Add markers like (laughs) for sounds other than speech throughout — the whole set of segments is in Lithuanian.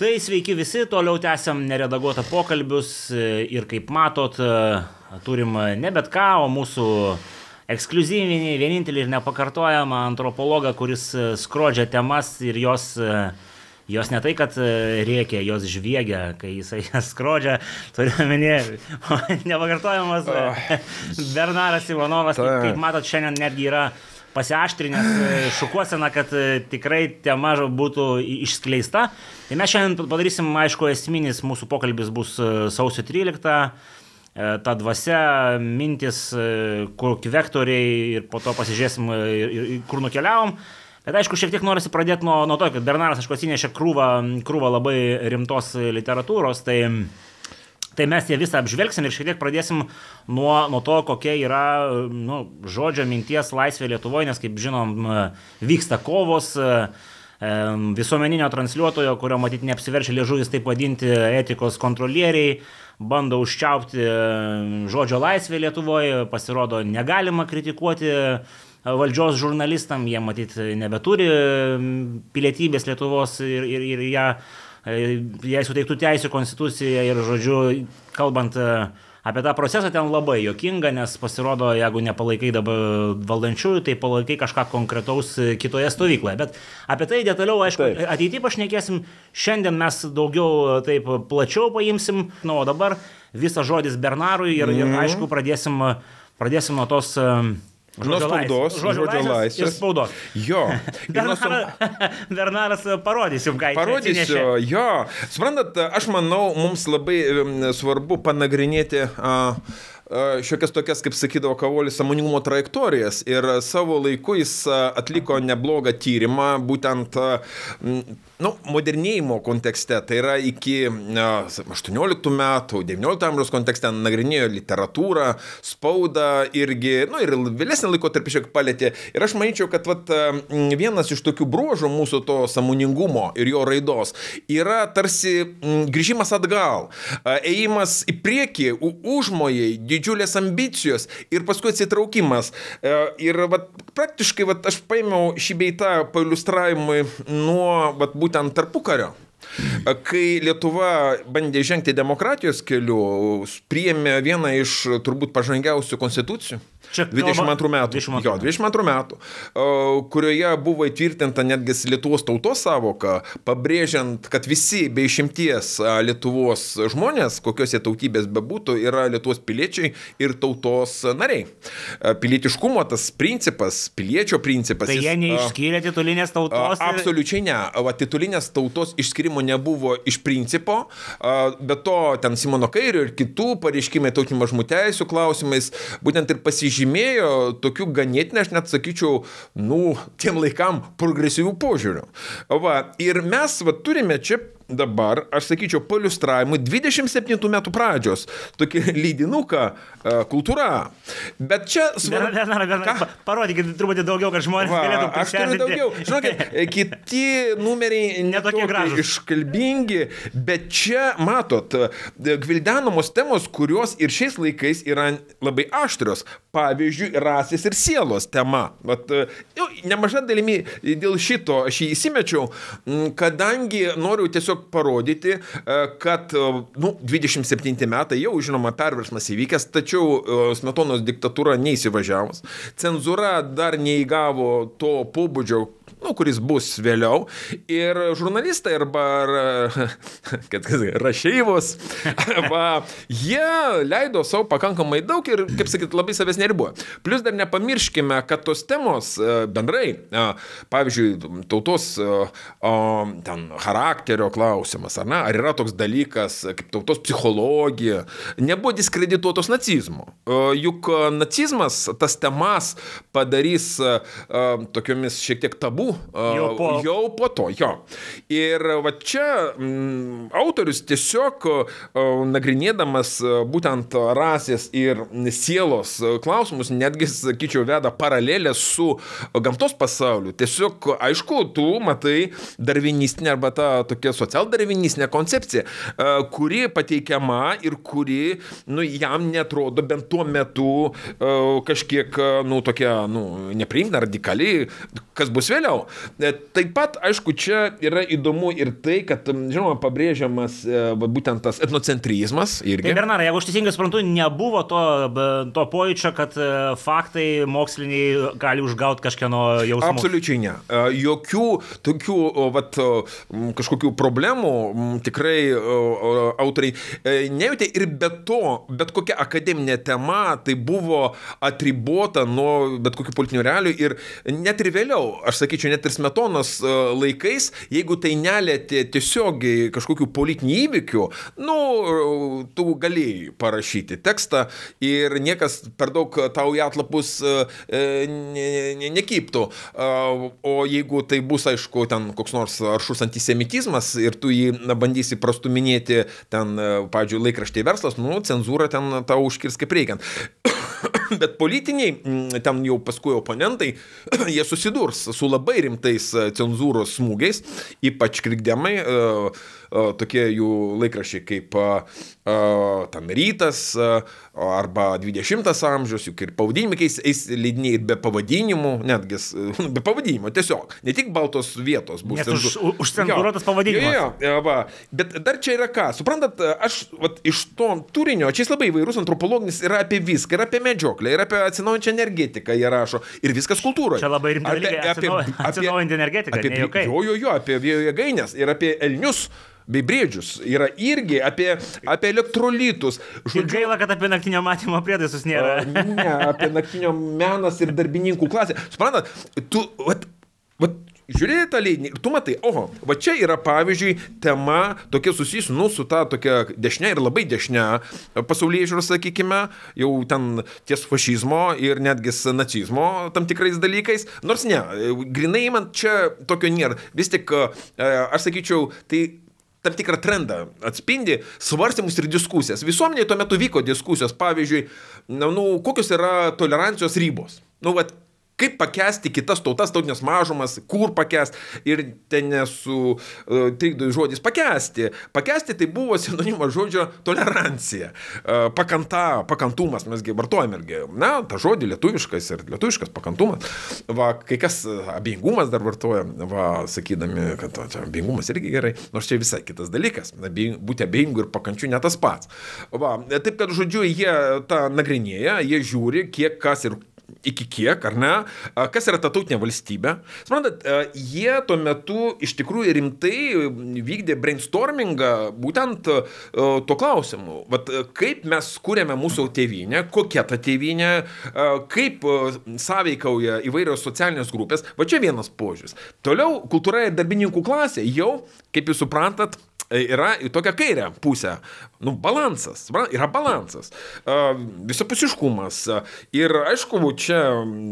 Tai sveiki visi, toliau tęsiam neredaguotą pokalbius e, ir kaip matot, e, turim ne bet ką, o mūsų ekskluzyvinį, vienintelį ir nepakartojamą antropologą, kuris e, skrodžia temas ir jos Jos ne tai, kad rėkia, jos žviegia, kai jisai (laughs) jas skrodžia, turiu omeny, (laughs) nepakartojamas oh. Bernaras Ivanovas, kaip, kaip matot, šiandien netgi yra uh, pasiaštrinęs e, šukuoseną, kad e, tikrai tema būtų išskleista. Tai mes šiandien padarysim, aišku, esminis mūsų pokalbis bus e, sausio 13 ta dvasia, mintis, kokie vektoriai ir po to pasižiūrėsim, ir, ir, kur nukeliavom. Bet aišku, šiek tiek norisi pradėti nuo, nuo to, kad Bernaras, aišku, atsinešė krūvą, krūvą labai rimtos literatūros, tai Tai mes ją visą apžvelgsim ir šiek tiek pradėsim nuo, nuo to, kokia yra nu, žodžio minties laisvė Lietuvoje, nes kaip žinom, vyksta kovos visuomeninio transliuotojo, kurio matyt neapsiverčia liežuvis taip vadinti etikos kontrolieriai, bando užčiaupti žodžio laisvę Lietuvoje, pasirodo negalima kritikuoti valdžios žurnalistam, jie matyt nebeturi pilietybės Lietuvos ir, ir, ir ją ja E, jai suteiktų teisų konstitucija ir, žodžiu, kalbant e, apie tą procesą ten labai jokinga, nes pasirodo, jeigu nepalaikai dabar valdančiųjų, tai palaikai kažką konkretaus kitoje stovykloje. Bet apie tai detaliau, aišku, taip. ateityje pašnekėsim, šiandien mes daugiau taip plačiau paimsim, na, nu, o dabar visas žodis Bernarui ir, mm. ir mhm. aišku, pradėsim, pradėsim nuo tos e, Žodžio nuo spaudos, žodžio, žodžio laisvės. Ir spaudos. Jo. (laughs) Bernaras, su... E, Bernaras parodys jums, ką jis Parodysiu, jo. Suprantat, e, aš manau, mums labai svarbu panagrinėti uh, šiokias tokias, kaip sakydavo Kavolis, samoningumo trajektorijas. Ir savo laiku jis atliko neblogą tyrimą, būtent nu, modernėjimo kontekste, tai yra iki 18 metų, 19 amžiaus kontekste nagrinėjo literatūrą, spaudą irgi, nu ir vėlesnį laikotarpį šiek tiek palėtė. Ir aš manyčiau, kad vat, vienas iš tokių bruožų mūsų to samoningumo ir jo raidos yra tarsi grįžimas atgal, ėjimas į priekį, užmojai, didžiulės ambicijos ir paskui atsitraukimas. E, ir vat, praktiškai vat, aš paėmiau šį beitą pailustravimui nuo vat, būtent būtent tarpukario. Kai Lietuva bandė žengti demokratijos keliu, priėmė vieną iš turbūt pažangiausių konstitucijų. Čia 22 metų. 22. Jo, 22 metų, kurioje buvo įtvirtinta netgi Lietuvos tautos savoka, pabrėžiant, kad visi be išimties Lietuvos žmonės, kokios jie tautybės bebūtų, yra Lietuvos piliečiai ir tautos nariai. Pilietiškumo tas principas, piliečio principas. Tai jis, jie neišskyrė titulinės tautos. Ir... Absoliučiai ne. Va, titulinės tautos išskirimo nebuvo iš principo, bet to ten Simono Kairio ir kitų pareiškimai tautinių mažumų teisų klausimais būtent ir pasižiūrėjo pasižymėjo tokiu ganėtinai, aš net sakyčiau, nu, tiem laikam progresyvių požiūrių. Va, ir mes va, turime čia dabar, aš sakyčiau, paliustravimų 27 metų pradžios. Tokį lydinuką e, kultūra. Bet čia svarbu. Ne, ne, ne, ne, parodykit truputį daugiau, kad žmonės Va, galėtų pasirinkti. Aš turiu daugiau. Žinokit, (laughs) e, kiti numeriai netokie gražūs. Iškalbingi, bet čia, matot, e, gvildenamos temos, kurios ir šiais laikais yra labai aštrios. Pavyzdžiui, rasės ir sielos tema. Vat, nemaža dalimi dėl šito aš jį įsimečiau, kadangi noriu tiesiog tiesiog parodyti, e, kad e, nu, 27 metai jau, žinoma, perversmas įvykęs, tačiau e, smetonos diktatūra neįsivažiavus, cenzūra dar neįgavo to pobūdžio, nu, kuris bus vėliau. Ir žurnalistai arba (laughs) tai rašyvos, (laughs) arba jie leido savo pakankamai daug ir, kaip sakyt, labai savęs neribuoja. Plus dar nepamirškime, kad tos temos e, bendrai, e, pavyzdžiui, tautos e, ten, charakterio klausimas, ar, ne, ar yra toks dalykas kaip tautos psichologija, nebuvo diskredituotos nacizmo. Juk nacizmas tas temas padarys tokiomis šiek tiek tabų jau po, jau po to, jo. Ir va čia m, mm, autorius tiesiog nagrinėdamas būtent rasės ir sielos klausimus, netgi, sakyčiau, veda paralelę su gamtos pasauliu. Tiesiog, aišku, tu matai darvinistinę arba tą tokią socialdarvinistinę koncepciją, kuri pateikiama ir kuri, nu, jam netrodo bent tuo metu kažkiek, nu, tokia, nu, nepriimtina, radikali, kas bus vėliau toliau. E, taip pat, aišku, čia yra įdomu ir tai, kad, žinoma, pabrėžiamas e, būtent tas etnocentrizmas. Irgi. Tai Bernarai, jeigu aš teisingai suprantu, nebuvo to, to pojūčio, kad e, faktai moksliniai gali užgauti kažkieno jausmą. Absoliučiai ne. Jokių tokių vat, kažkokių problemų tikrai autoriai nejautė ir be to, bet kokia akademinė tema, tai buvo atribota nuo bet kokių politinių realių ir net ir vėliau, aš sakyčiau, praktiškai net ir smetonos e, laikais, jeigu tai nelėtė tiesiogiai kažkokių politinių įvykių, nu, e, tu galėjai parašyti tekstą ir niekas per daug tau į atlapus e, nekyptų. O jeigu tai bus, aišku, ten koks nors aršus antisemitizmas ir tu jį bandysi prastuminėti ten, pavyzdžiui, laikraštį verslas, nu, cenzūra ten tau užkirs kaip reikiant. (coughs) (coughs) Bet politiniai, mm, ten jau paskui oponentai, (coughs) jie susidurs su labai rimtais e, cenzūros smūgiais, ypač krikdemai. Uh, tokie jų laikrašiai kaip ten rytas arba 20-as amžius, juk ir pavadinimais eis leidiniai be pavadinimų, netgi (laughs) be pavadinimo tiesiog, ne tik baltos vietos bus. Nes už, užsendūruotas pavadinimas. Jo, jo, va. Bet dar čia yra ką, suprantat, aš vat, iš to turinio, čia jis labai įvairus, antropologinis yra apie viską, yra apie medžioklę, yra apie atsinaujančią energetiką, jie rašo, ir viskas kultūroje. Čia labai rimta apie, apie, apie atsinaujantį energetiką. Apie, jo, jo, jo, apie vėjo jėgainės ir apie elnius. Uh, bei briedžius. Yra irgi apie, apie elektrolitus. Žodžiu, ir gaila, kad apie naktinio matymo prietaisus nėra. A, ne, apie naktinio menas ir darbininkų klasę. Suprantat, tu, vat, vat, žiūrėjai tą leidinį ir tu matai, oho, va čia yra pavyzdžiui tema tokia susijusi, nu, su ta tokia dešinė ir labai dešinė pasaulyje žiūros, sakykime, jau ten ties fašizmo ir netgi nacizmo tam tikrais dalykais. Nors ne, grinai man čia tokio nėra. Vis tik, aš sakyčiau, tai tam tikrą trendą atspindi svarstymus ir diskusijas. Visuomenėje tuo metu vyko diskusijos, pavyzdžiui, na, nu, kokios yra tolerancijos ribos. Nu, vat, Kaip pakesti kitas tautas, tautinės mažumas, kur pakesti ir ten nesu uh, e, trikdo žodis pakesti. Pakesti tai buvo sinonimas žodžio tolerancija, uh, pakanta, pakantumas, mesgi vartojame irgi, na, tą žodį lietuviškas ir lietuviškas pakantumas. Va, kai kas e, abejingumas dar vartoja, va, sakydami, kad čia abejingumas irgi gerai, nors čia visai kitas dalykas, būti abejingu ir pakančiu ne tas pats. Va, taip kad, žodžiu, jie tą nagrinėja, jie žiūri, kiek kas ir iki kiek, ar ne, kas yra ta tautinė valstybė. Suprantat, jie tuo metu iš tikrųjų rimtai vykdė brainstormingą būtent tuo klausimu. Vat kaip mes kūrėme mūsų tėvynę, kokia ta tėvynė, kaip sąveikauja įvairios socialinės grupės. Va čia vienas požiūris. Toliau kultūra ir darbininkų klasė jau, kaip jūs suprantat, E, yra į tokią kairę pusę. Nu, balansas, yra balansas, e, visapusiškumas. Ir aišku, čia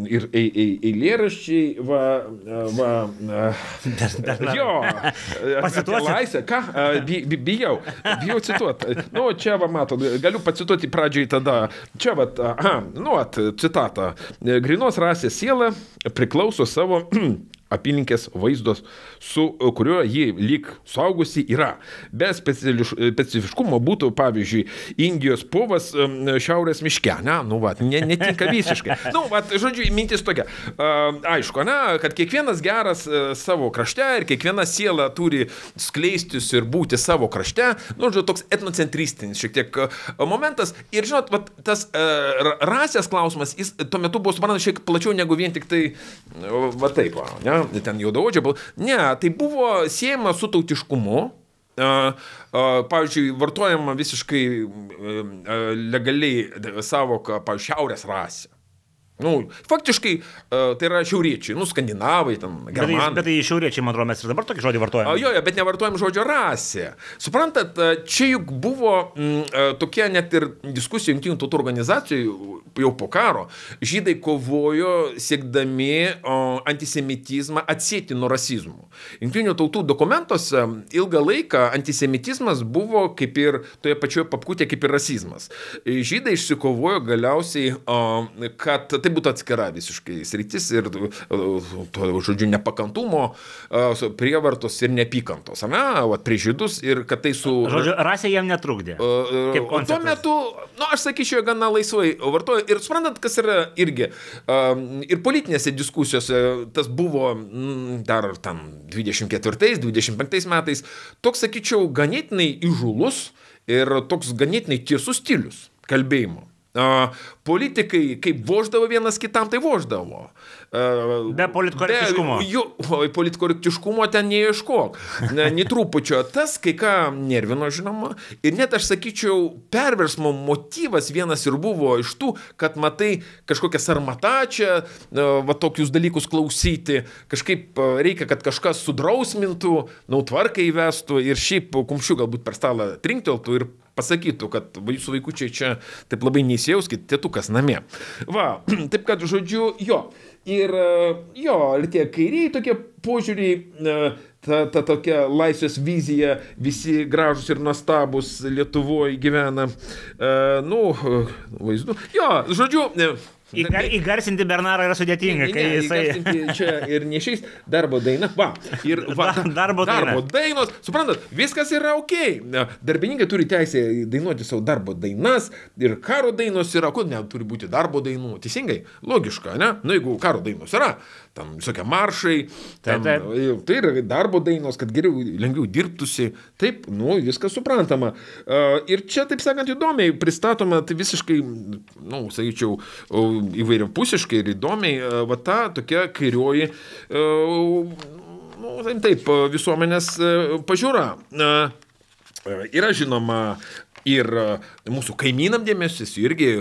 ir eilėraščiai, va, e, va, dar, dar, dar. jo, (laughs) pasituosiu. Laisvė, ką, bi, bi, bijau, bijau cituoti. Nu, čia, va, matot, galiu pacituoti pradžiai tada. Čia, va, aha, nu, at, citata. Grinos rasės siela priklauso savo (clears throat) apylinkės vaizdos, su e, kuriuo ji lyg saugusi yra. Be e, specifiškumo būtų, pavyzdžiui, Indijos povas šiaurės miške, ne, nu, va, ne, netinka visiškai. Na, (laughs) nu, va, žodžiu, mintis tokia. Aišku, ne, kad kiekvienas geras e, savo krašte ir kiekviena siela turi skleistis ir būti savo krašte, nu, žodžiu, toks etnocentristinis šiek tiek momentas. Ir, žinot, va, tas rasės klausimas, jis tuo metu buvo suprantamas šiek tiek plačiau negu vien tik tai, nu, va taip, va, ne? ne, ten juodaodžio, ne, tai buvo siejama su tautiškumu, pavyzdžiui, vartojama visiškai legaliai savoka, pavyzdžiui, šiaurės rasė. Nu, faktiškai tai yra šiauriečiai, nu, skandinavai, ten, germanai. Bet, bet tai šiauriečiai, man atrodo, mes ir dabar tokį žodį vartojame. Jo, jo, bet nevartojam žodžio rasė. Suprantat, čia juk buvo m, tokia net ir diskusija jungtinių tautų organizacijų jau po karo. Žydai kovojo siekdami o, antisemitizmą atsėti nuo rasizmų. Jungtinių tautų dokumentuose ilgą laiką antisemitizmas buvo kaip ir toje pačioje papkutėje, kaip ir rasizmas. Žydai išsikovojo galiausiai, o, kad tai tai būtų atskira visiškai sritis ir to žodžiu nepakantumo, prievartos ir neapykantos. Ane, Vat, prie žydus ir kad tai su... Žodžiu, rasė jam netrukdė. O tuo metu, nu, aš sakyčiau, gana laisvai vartoja. Ir suprantat, kas yra irgi. Ir politinėse diskusijose tas buvo mm, dar ten 24-25 metais. Toks, sakyčiau, ganėtinai įžulus ir toks ganėtinai tiesus stilius kalbėjimo. Politikai, kaip voždavo vienas kitam, tai voždavo. Be politkorektiškumo. Be, jo, politkorektiškumo ten neieškok. Ni trupučio. Tas kai ką nervino, žinoma. Ir net aš sakyčiau, perversmo motyvas vienas ir buvo iš tų, kad matai kažkokią sarmatačią, va tokius dalykus klausyti. Kažkaip reikia, kad kažkas sudrausmintų, nautvarką įvestų ir šiaip kumščių galbūt per stalą trinkteltų ir pasakytų, kad jūsų vaikučiai čia taip labai neįsijauskit, tėtukas namie. Va, (clears throat) taip kad žodžiu, jo. Ir e, jo, ir tie kairiai tokie požiūriai, e, ta, ta tokia laisvės vizija, visi gražus ir nuostabus Lietuvoje gyvena, e, nu, vaizdu. Jo, žodžiu, Įgar, įgarsinti Bernarą yra sudėtinga, ne, ne, kai jisai... Čia ir neišės darbo daina, va. Ir va, da, darbo, darbo daina. dainos, suprantat, viskas yra ok. Darbininkai turi teisę dainuoti savo darbo dainas ir karo dainos yra, kodėl neturi būti darbo dainų. Teisingai, logiška, ne? Na, nu, jeigu karo dainos yra, ten visokie maršai, ten, taip, taip. tai yra darbo dainos, kad geriau, lengviau dirbtųsi, taip, nu, viskas suprantama. E, ir čia, taip sakant, įdomiai pristatoma, tai visiškai, nu, sakyčiau, įvairiapusiškai ir įdomiai, e, va ta tokia kairioji, e, nu, taip, taip, visuomenės pažiūra. Yra žinoma Ir e, mūsų kaimynam dėmesys irgi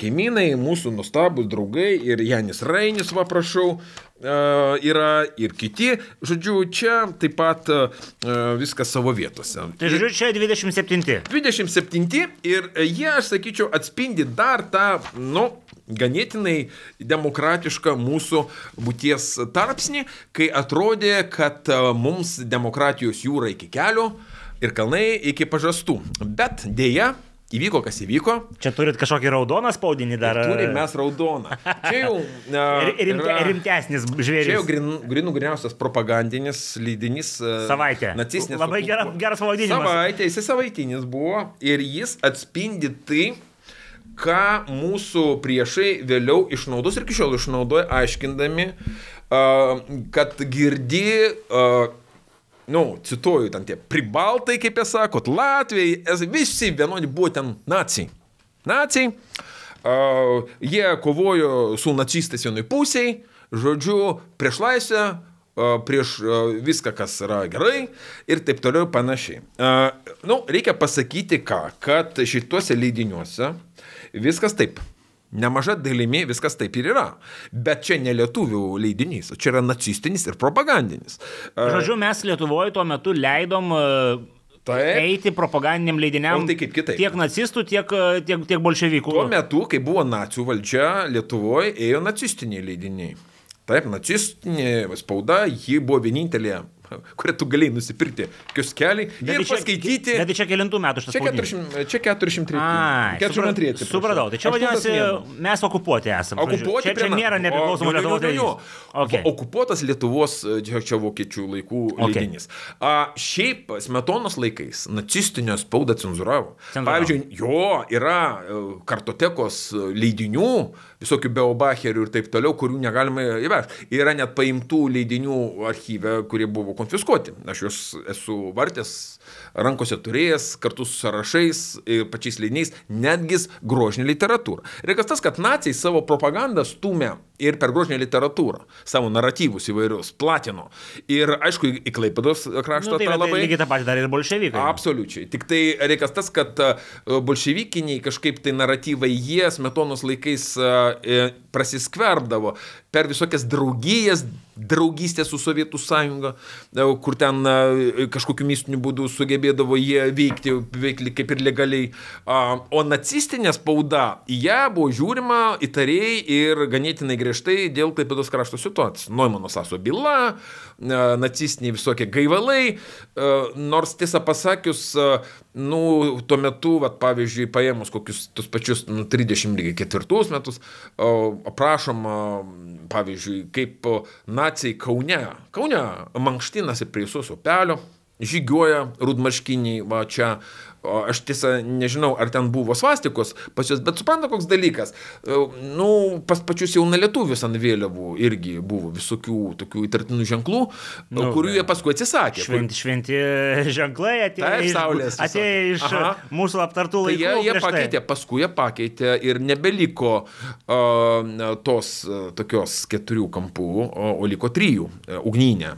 kaimynai, mūsų nustabus draugai ir Janis Rainis, va prašau, e, yra ir kiti. Žodžiu, čia taip pat e, viskas savo vietose. Tai žodžiu, čia 27. 27 ir jie, aš sakyčiau, atspindi dar tą, nu, ganėtinai demokratišką mūsų būties tarpsnį, kai atrodė, kad mums demokratijos jūra iki kelio, uh, ir kalnai iki pažastų. Bet dėja, Įvyko, kas įvyko. Čia turit kažkokį raudoną spaudinį dar. Ir turim mes raudoną. Čia jau... Uh, (laughs) Rimte, yra, rimtesnis žvėris. Čia jau grin, grinų griniausias propagandinis leidinys. Uh, e, Savaitė. Nacistinis. Labai gera, geras pavadinimas. Savaitė, jis savaitinis buvo ir jis atspindi tai, ką mūsų priešai vėliau išnaudos ir iki šiol išnaudoja, aiškindami, uh, kad girdi... Uh, nu, cituoju, ten tie pribaltai, kaip jie sakot, Latvijai, visi vienodi buvo ten nacijai. Nacijai, uh, jie kovojo su nacistais vienai pusiai, žodžiu, prieš laisvę, uh, prieš uh, viską, kas yra gerai ir taip toliau panašiai. Uh, nu, reikia pasakyti ką, kad šituose leidiniuose viskas taip. Nemaža dalimi viskas taip ir yra. Bet čia ne lietuvių leidinys, čia yra nacistinis ir propagandinis. Žodžiu, mes Lietuvoje tuo metu leidom e, Taip. eiti propagandiniam leidiniam. O tai kaip kitaip. Tiek nacistų, tiek, e, tiek, tiek bolševikų. Tuo metu, kai buvo nacijų valdžia, Lietuvoje ėjo nacistiniai leidiniai. Taip, nacistinė spauda, ji buvo vienintelė kurią tu galėjai nusipirkti kioskelį ir čia, paskaityti. Bet čia kilintų metų šitas spaudimas? Čia 43. 43. Supratau, tai čia vadinasi, mes okupuoti esame. Okupuoti čia, čia nėra nepriklausomų Lietuvos leidinių. Okay. Okupuotas Lietuvos e, čia, čia vokiečių laikų okay. leidinys. A, šiaip smetonos laikais nacistinio spaudą cenzuravo. cenzuravo. Pavyzdžiui, jo yra e, kartotekos e, leidinių, visokių beobacherių ir taip toliau, kurių negalima įvežti. Yra net paimtų leidinių archyve, kurie buvo konfiskuoti. Aš juos esu vartęs rankose turėjęs kartu su sąrašais ir pačiais leidiniais, netgi grožinė literatūra. Reikas tas, kad nacijai savo propagandą stumė ir per grožinę literatūrą, savo naratyvus įvairius platino. Ir aišku, į Klaipados kraštą nu, tai, tą tai labai... Lygiai tą patį darė ir bolševikai. Absoliučiai. Tik tai reikas tas, kad e, bolševikiniai kažkaip tai naratyvai jie smetonos laikais e, e, prasiskverbdavo per visokias draugijas, draugystę su Sovietų sąjunga, kur ten kažkokiu mistiniu būdu sugebėdavo jie veikti beveik kaip ir legaliai. O nacistinė spauda, į ją buvo žiūrima įtariai ir ganėtinai griežtai dėl Klaipėdos krašto situacijos. Noimano Saso byla, nacistiniai visokie gaivalai, nors tiesą pasakius, nu, tuo metu, vat, pavyzdžiui, paėmus kokius tus pačius nu, 34 metus, aprašoma, pavyzdžiui, kaip nacijai Kaune, Kaune mankštinasi prie Jėzus upelio, žygiuoja rudmarškiniai, va čia, aš tiesą nežinau, ar ten buvo svastikos pas juos, bet supranta koks dalykas, e, nu, pas pačius jaunalietuvius ant vėliavų irgi buvo visokių tokių įtartinų ženklų, nu, kurių jie paskui atsisakė. Šventi, šventi ženklai atėjo Taip, iš Saulės. Atėjo iš Aha. mūsų aptartų tai laikų. Tai jie, jie tai. pakeitė, tai. paskui jie pakeitė ir nebeliko uh, tos uh, tokios keturių kampų, o, o liko trijų uh, - ugninė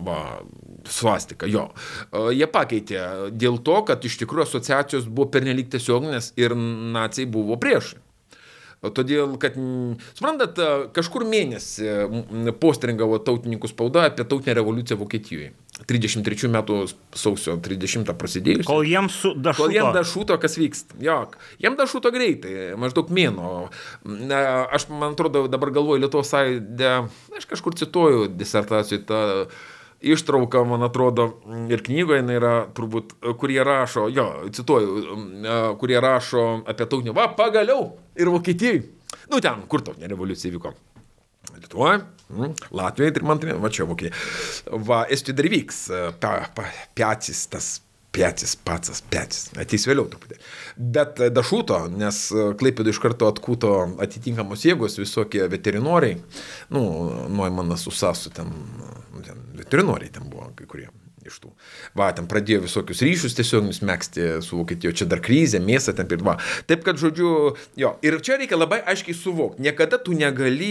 va, svastika, jo. E, jie pakeitė dėl to, kad iš tikrųjų asociacijos buvo pernelik tiesioginės ir nacijai buvo priešai. Todėl, kad, suprantat, kažkur mėnesį postringavo tautininkų spauda apie tautinę revoliuciją Vokietijoje. 33 metų sausio 30 prasidėjus. Kol jiems dašuto. Kol jiems dašuto, kas vyksta. Jok, jiems dašuto greitai, maždaug mėno. Aš, man atrodo, dabar galvoju Lietuvos sąjūdė, aš kažkur cituoju disertacijų tą ištrauka, man atrodo, ir knygoje jinai yra turbūt, kur jie rašo, jo, cituoju, um, e, kur jie rašo apie tautinį, va, pagaliau ir Vokietijai. Nu ten, kur tautinė revoliucija vyko. Lietuvoje, mm, Latvijoje, tai man tai, va čia Vokietija. Va, Estijoje dar vyks, e, piacis tas Pėtis, pats, pėtis. Ateis vėliau truputį. Bet dašūto, e, nes Klaipėdų iš karto atkūto atitinkamos jėgos, visokie veterinoriai, nu, Noimanas Usasu ten veterinoriai ten buvo kai kurie iš tų. Va, ten pradėjo visokius ryšius tiesioginius mėgsti su Vokietijoje, čia dar krizė, mėsą ten pirma. Taip kad, žodžiu, jo, ir čia reikia labai aiškiai suvokti, niekada tu negali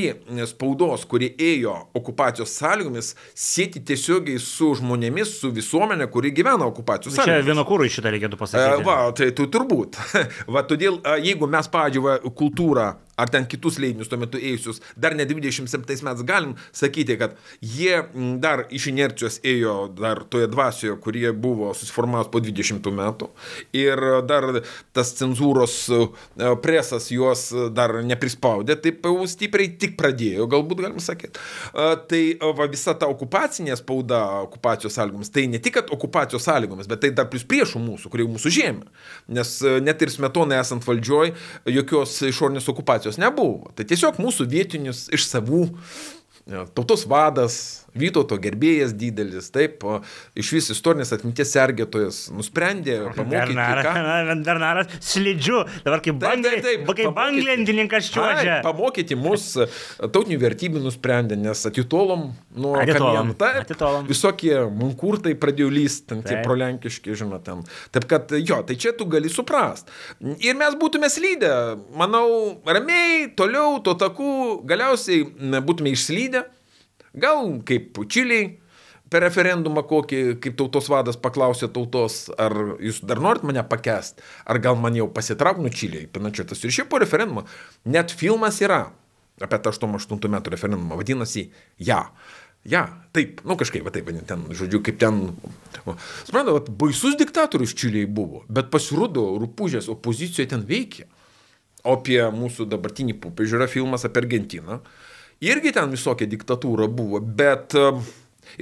spaudos, kuri ėjo okupacijos sąlygomis, sėti tiesiogiai su žmonėmis, su visuomenė, kuri gyvena okupacijos čia sąlygomis. Čia vieno kūrui šitą reikėtų pasakyti. E, va, tai tu turbūt. (laughs) va, todėl, e, jeigu mes, pavyzdžiui, kultūrą ar ten kitus leidinius tuo metu ėjusius, dar ne 27 metais galim sakyti, kad jie mm, dar iš inercijos ėjo dar toje dvasioje, kurie buvo susiformavus po 20 metų. Ir dar tas cenzūros e, presas juos e, dar neprispaudė, taip jau stipriai tik pradėjo, galbūt galim sakyti. E, tai va, visa ta okupacinė spauda okupacijos sąlygomis, tai ne tik okupacijos sąlygomis, bet tai dar plus priešų mūsų, kurie mūsų žemė. Nes net ir smetonai esant valdžioj, jokios išorinės okupacijos mobilizacijos nebuvo. Tai tiesiog mūsų vietinius iš savų e, tautos vadas Vytauto gerbėjas didelis, taip, iš vis istorinės atminties sergėtojas nusprendė pamokyti. (laughs) Bernaras, Bernaras slidžiu, dabar kaip, banglė, taip, taip, taip, kaip banglentininkas čiuožia. Pamokyti mus tautinių vertybių nusprendė, nes atitolom nuo atitolom, kamienų, atitolom. visokie munkurtai pradėjo lystanti prolenkiški, žinot, ten. Taip kad jo, tai čia tu gali suprast. Ir mes būtume slydę, manau, ramiai, toliau, to taku, galiausiai būtume išslydę. Gal kaip Čiliai per referendumą kokį, kaip tautos vadas paklausė tautos, ar jūs dar norit mane pakest, ar gal man jau pasitrauk nu Čiliai, panašiai tas ir šiaip po referendumo. Net filmas yra apie tą 88 metų referendumą, vadinasi, ja. Ja, taip, nu kažkaip, va, taip, ten, žodžiu, kaip ten. Suprantate, baisus diktatorius Čiliai buvo, bet pasirodo, rupūžės opozicijoje ten veikia. O apie mūsų dabartinį popiežių yra filmas apie Argentiną. Uh, irgi ten visokia diktatūra buvo, bet e,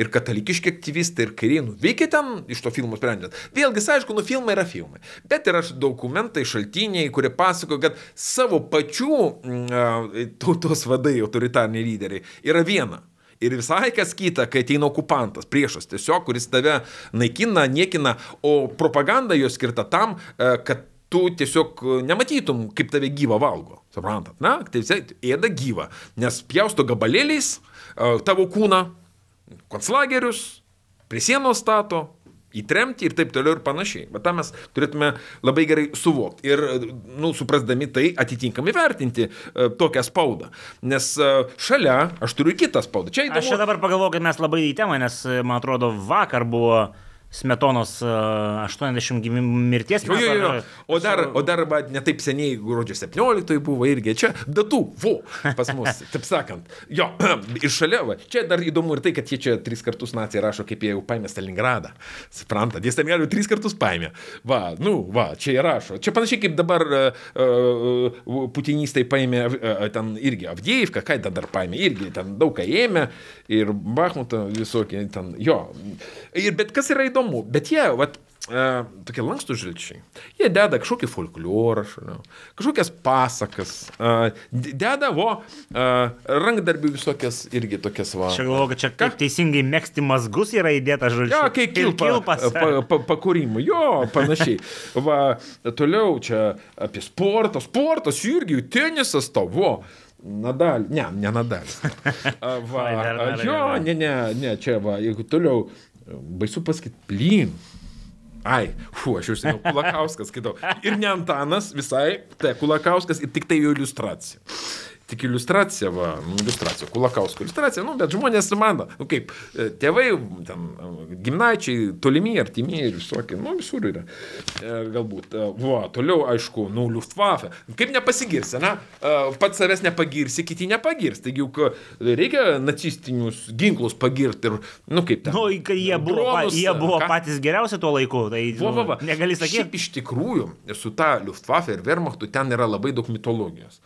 ir katalikiški aktyvistai, ir kairiai nuveikė ten iš to filmo sprendžiant. Vėlgi, aišku, nu filmai yra filmai, bet yra dokumentai, šaltiniai, kurie pasako, kad savo pačių mm, e, tautos vadai, autoritariniai lyderiai yra viena. Ir visai kas kita, kai ateina okupantas, priešas tiesiog, kuris tave naikina, niekina, o propaganda jo skirta tam, e, kad tu tiesiog e, nematytum, kaip tave gyva valgo. Suprantat, na, tai ėda gyva, nes pjausto gabalėliais e, tavo kūną, konclagerius, prie sienos stato, įtremti ir taip toliau ir panašiai. Bet tą mes turėtume labai gerai suvokti ir, e, nu, suprasdami tai, atitinkamai vertinti e, tokią spaudą. Nes e, šalia aš turiu kitą spaudą. Čia įdomu. Aš čia dabar pagalvoju, kad mes labai į temą, nes, man atrodo, vakar buvo Smetonos 80 e, mirties. Jo, jo, jo. O dar, o dar netaip seniai, gruodžio 17 buvo irgi čia, datų, vo, pas mus, (laughs) taip sakant. Jo, (clears throat) ir šalia, va, čia dar įdomu ir tai, kad jie čia tris kartus nacija rašo, kaip jie jau paėmė Stalingradą. Suprantat, jie Stalingradą tris kartus paėmė. Va, nu, va, čia jie rašo. Čia panašiai kaip dabar uh, putinistai paėmė uh, ten irgi Avdėjivką, ką dar paėmė, irgi ten daug ką ėmė ir Bachmutą visokie ten, jo. Ir bet kas yra įdomu, įdomu, bet jie, vat, Uh, tokie lankstų žilčiai. Jie deda kažkokį folklorą, šaliau, kažkokias pasakas, uh, deda vo uh, rankdarbių visokias irgi tokias va. Aš galvoju, kad čia Ka? teisingai mėgsti mazgus yra įdėta žilčiai. Jo, kai kilpa, kilpas. Pakūrimų, pa, pa, pa jo, panašiai. (laughs) va, toliau čia apie sportą, sportas irgi, tenisas tavo. Nadal, ne, ne Nadal. (laughs) Va, jo, ne, ne, ne, čia va, jeigu toliau baisu pasakyti, plyn. Ai, fu, aš jau žinau, Kulakauskas skaitau. Ir ne Antanas, visai, tai Kulakauskas ir tik tai jo iliustracija. Tik iliustracija, va, nu, iliustracija, kulakausko iliustracija, nu, bet žmonės mano, nu, kaip e, tėvai, ten, e, gimnaičiai, tolimiai, artimieji ir visokie, nu, visur yra. E, galbūt, e, va, toliau, aišku, nu, Luftwaffe. Kaip nepasigirsi, na, pats savęs nepagirsi, kiti nepagirs. Taigi, juk reikia nacistinius ginklus pagirti ir, nu, kaip ten. Nu, kai jie buvo, bronus, jie buvo ką? patys geriausi tuo laiku, tai va, va, va. negali sakyti. Šiaip iš tikrųjų, su ta Luftwaffe ir Wehrmachtu ten yra labai daug mitologijos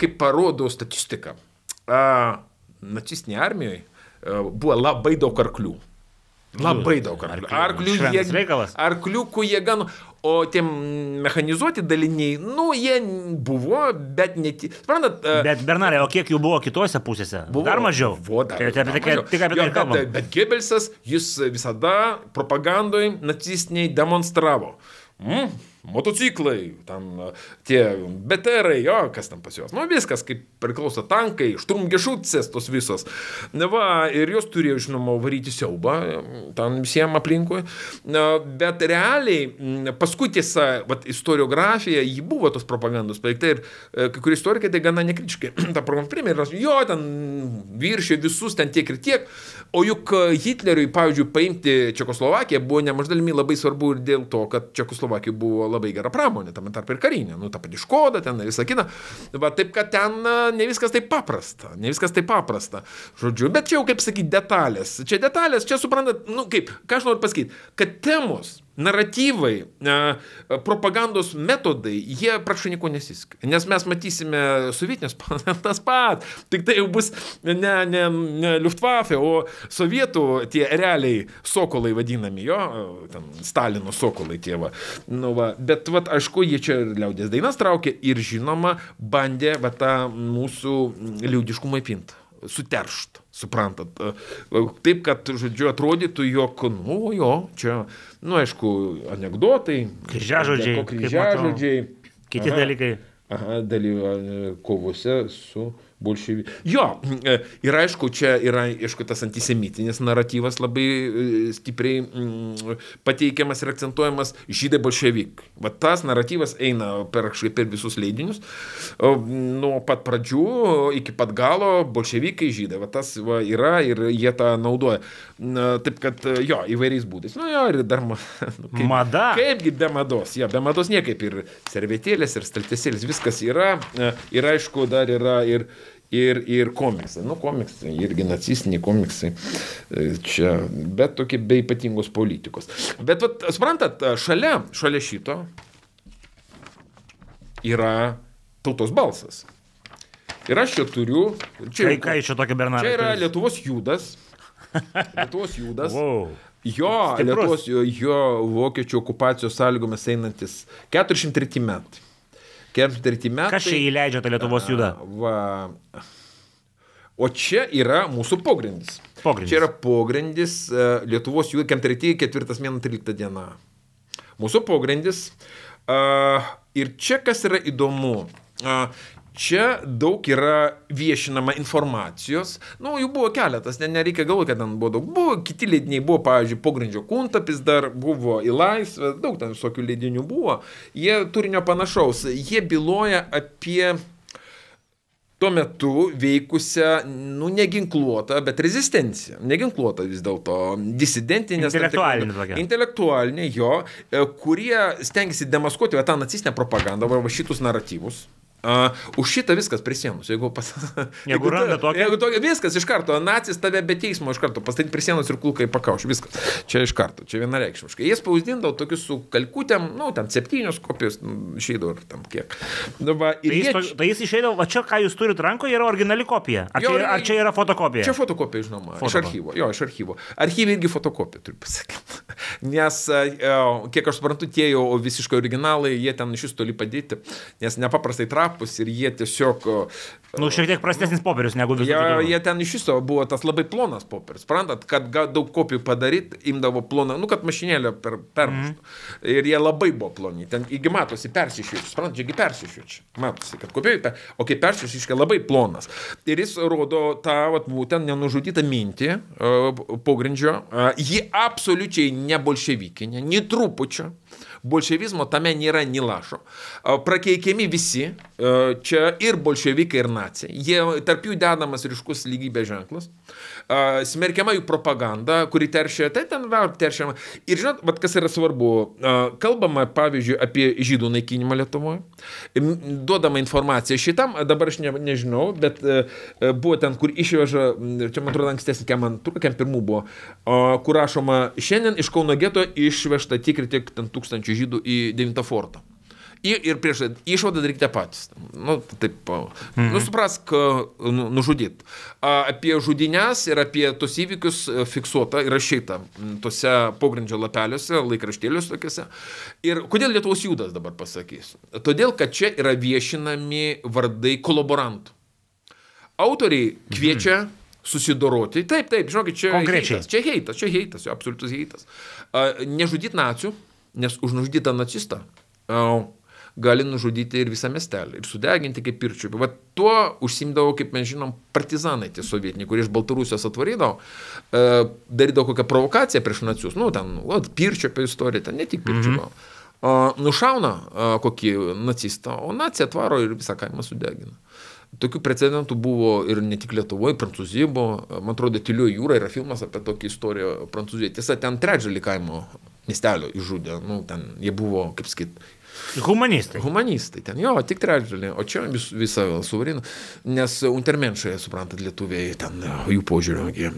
kaip parodo statistika, nacistinėje armijoje buvo labai daug arklių. Labai daug arklių. Arklių, jėga, arklių jėga, o tie mechanizuoti daliniai, nu, jie buvo, bet net... Suprantat, bet Bernarai, o kiek jų buvo kitose pusėse? Buvo, dar mažiau. Buvo dar, tai, dar tik, mažiau. Tik apie tai jo, tai kalbame. Bet, bet Gebelsas, jis visada propagandoje nacistiniai demonstravo. Uh, Mm, motociklai, ten tie beterai, jo, kas ten pas juos. Nu, viskas, kaip priklauso tankai, štrumgešutcės tos visos. Ne va, ir jos turėjo, žinoma, varyti siaubą, mm, ten visiems aplinkui. Bet realiai, mm, paskui tiesa, vat, istoriografija, ji buvo tos propagandos paveikta ir e, kai kurie istorikai tai gana nekritiškai tą (clears throat) propagandą primė, jo, ten viršė visus ten tiek ir tiek, O juk e, Hitleriui, pavyzdžiui, paimti Čekoslovakiją buvo nemažai dalimi labai svarbu ir dėl to, kad Čekoslovakijai buvo labai gera pramonė, tam tarp ir karinė, nu, ta pati Škoda ten ir visą kitą. Va, taip, kad ten e, ne viskas taip paprasta, ne viskas taip paprasta. Žodžiu, bet čia jau, kaip sakyti, detalės. Čia detalės, čia suprantat, nu kaip, ką aš noriu pasakyti, kad temos naratyvai, propagandos metodai, jie prašau nieko nesiskiria. Nes mes matysime sovietinės (laughs) tas pat, tik tai jau bus ne, ne, ne Luftwaffe, o sovietų tie realiai sokolai vadinami, jo, ten Stalino sokolai tėva. Nu, va. Bet, vat, aišku, jie čia ir liaudės dainas traukė ir, žinoma, bandė va, tą mūsų liaudiškumą įpinti suteršt, suprantat. Taip, kad, žodžiu, atrodytų, jog, nu jo, čia, nu aišku, anegdotai. Kryžiažodžiai. Kryžiažodžiai. Kiti Aha. dalykai. Aha, dalyva kovose su bolševi. Jo, ir aišku, čia yra, aišku, tas antisemitinis naratyvas labai stipriai mm, pateikiamas ir akcentuojamas žydai bolševik. Va tas naratyvas eina per, per visus leidinius. Nuo pat pradžių iki pat galo bolševikai žydai. Va tas va, yra ir jie tą naudoja. Taip kad, jo, įvairiais būdais. Nu jo, ir dar... Nu, kaip, Mada. Kaipgi be mados. Ja, be mados niekaip ir servetėlės, ir staltesėlės, viskas yra. Ir aišku, dar yra ir uh, ir, ir komiksai. Nu, komiksai, irgi nacistiniai komiksai. E, čia, bet tokie be ypatingos politikos. Bet, vat, suprantat, šalia, šalia šito yra tautos balsas. Ir aš čia turiu. Čia, Kai, čia, tokia Bernardas. Čia yra Lietuvos judas. (laughs) Lietuvos judas. wow. Jo, Stiprus. Lietuvos, jo, jo vokiečių okupacijos sąlygomis einantis 403 metai. 43 metai. Kas čia įleidžia tą Lietuvos judą? Va. O čia yra mūsų pogrindis. pogrindis. Čia yra pogrindis e, Lietuvos judo 43, 4 mėn. 13 diena. Mūsų pogrindis. E, ir čia kas yra įdomu. E, Čia daug yra viešinama informacijos, nu, jų buvo keletas, ne, nereikia galvoti, kad ten buvo daug. Buvo kiti leidiniai, buvo, pavyzdžiui, pogrindžio kuntapis dar, buvo į laisvę, daug ten visokių leidinių buvo. Jie turinio panašaus, jie byloja apie tuo metu veikusią, nu, neginkluotą, bet rezistenciją. Neginkluotą vis dėlto, disidentinę. Intelektualinę tokią. Intelektualinę jo, e, kurie stengiasi demaskuoti va, tą nacistinę propagandą, va, va šitus naratyvus. Uh, už šitą viskas prisėmus. Jeigu, pas, (laughs) jeigu, jeigu randa tokia. Jeigu tokia, viskas iš karto. Nacis tave be teismo iš karto pastatyti prisėmus ir kulkai pakauš. Viskas. Čia iš karto. Čia vienareikšmiškai. Jis spausdindavo tokius su kalkutėm, nu, ten septynios kopijos, nu, išeidavo ir tam kiek. Daba, nu, ir tai, jis, jie... to, tai jis išeidavo, va čia, ką jūs turit rankoje, yra originali kopija. Ar, jo, čia, ar čia yra fotokopija? Čia fotokopija, žinoma. Fotoba. Iš archyvo. Jo, iš archyvo. Archyvai irgi fotokopija, turiu pasakyti. (laughs) Nes, e, kiek aš suprantu, tie jau visiškai originalai, jie ten iš jūsų toli padėti, nes nepaprastai trapų lapus ir jie tiesiog... Nu, šiek tiek prastesnis popierius negu visur. Jie, jie ten iš viso buvo tas labai plonas popierius. Prantat, kad daug kopijų padaryt, imdavo ploną, nu, kad mašinėlė per, per mm -hmm. Ir jie labai buvo ploni. Ten, jeigu matosi, persišyčius. Prantat, čia persišyčius. Matosi, kad kopijų, per... o kai persišyčius, reiškia labai plonas. Ir jis rodo tą, vat, būtent nenužudytą mintį uh, pogrindžio. Uh, ji absoliučiai ne bolševikinė, ne trupučio. Uh, Bolševizmo tame nėra nei lašo. Prakeikiami visi, čia ir bolševikai, ir nacija. Jie, tarp jų dedamas ryškus lygybės ženklas smerkiama jų propaganda, kuri teršia, tai ten vėl teršiama. Ir žinot, vat, kas yra svarbu, kalbama pavyzdžiui apie žydų naikinimą Lietuvoje, duodama informacija šitam, dabar aš ne, nežinau, bet e, e, buvo ten, kur išveža, čia man atrodo ankstesnė, kiek man turkiam pirmų buvo, kur rašoma, šiandien iš Kauno geto išvežta tikrinti ten tūkstančių žydų į 9 fortą. Ir prieš išvadą darykite patys. Nu, taip, mhm. nu suprask, nužudyt. Apie žudinės ir apie tos įvykius fiksuota ir rašyta tose pogrindžio lapeliuose, laikraštėliuose tokiuose. Ir kodėl Lietuvos judas dabar pasakys? Todėl, kad čia yra viešinami vardai kolaborantų. Autoriai kviečia mhm susidoroti. Taip, taip, žinokit, čia heitas, čia heitas, čia heitas, jo absoliutus heitas. Nežudyt nacijų, nes už nužudytą nacistą gali nužudyti ir visą miestelį, ir sudeginti kaip pirčiupį. Vat tuo užsimdavo, kaip mes žinom, partizanai tie sovietiniai, kurie iš Baltarusijos atvarydavo, e, darydavo kokią provokaciją prieš nacius, nu, ten, nu, vat, pirčiupio istorija, ten ne tik pirčiupio. Mhm. A, nušauna a, kokį nacistą, o nacija atvaro ir visą kaimą sudegina. Tokių precedentų buvo ir ne tik Lietuvoje, Prancūzijoje buvo, man atrodo, Tilio jūra yra filmas apie tokią istoriją Prancūzijoje. Tiesa, ten trečdalį kaimo miestelio išžudė, nu, ten jie buvo, kaip sakyt, Humanistai. Humanistai, ten jo, tik trečdalį, o čia vis, visa vėl suvarina, nes untermenšoje, suprantat, lietuviai, ten jų požiūrį,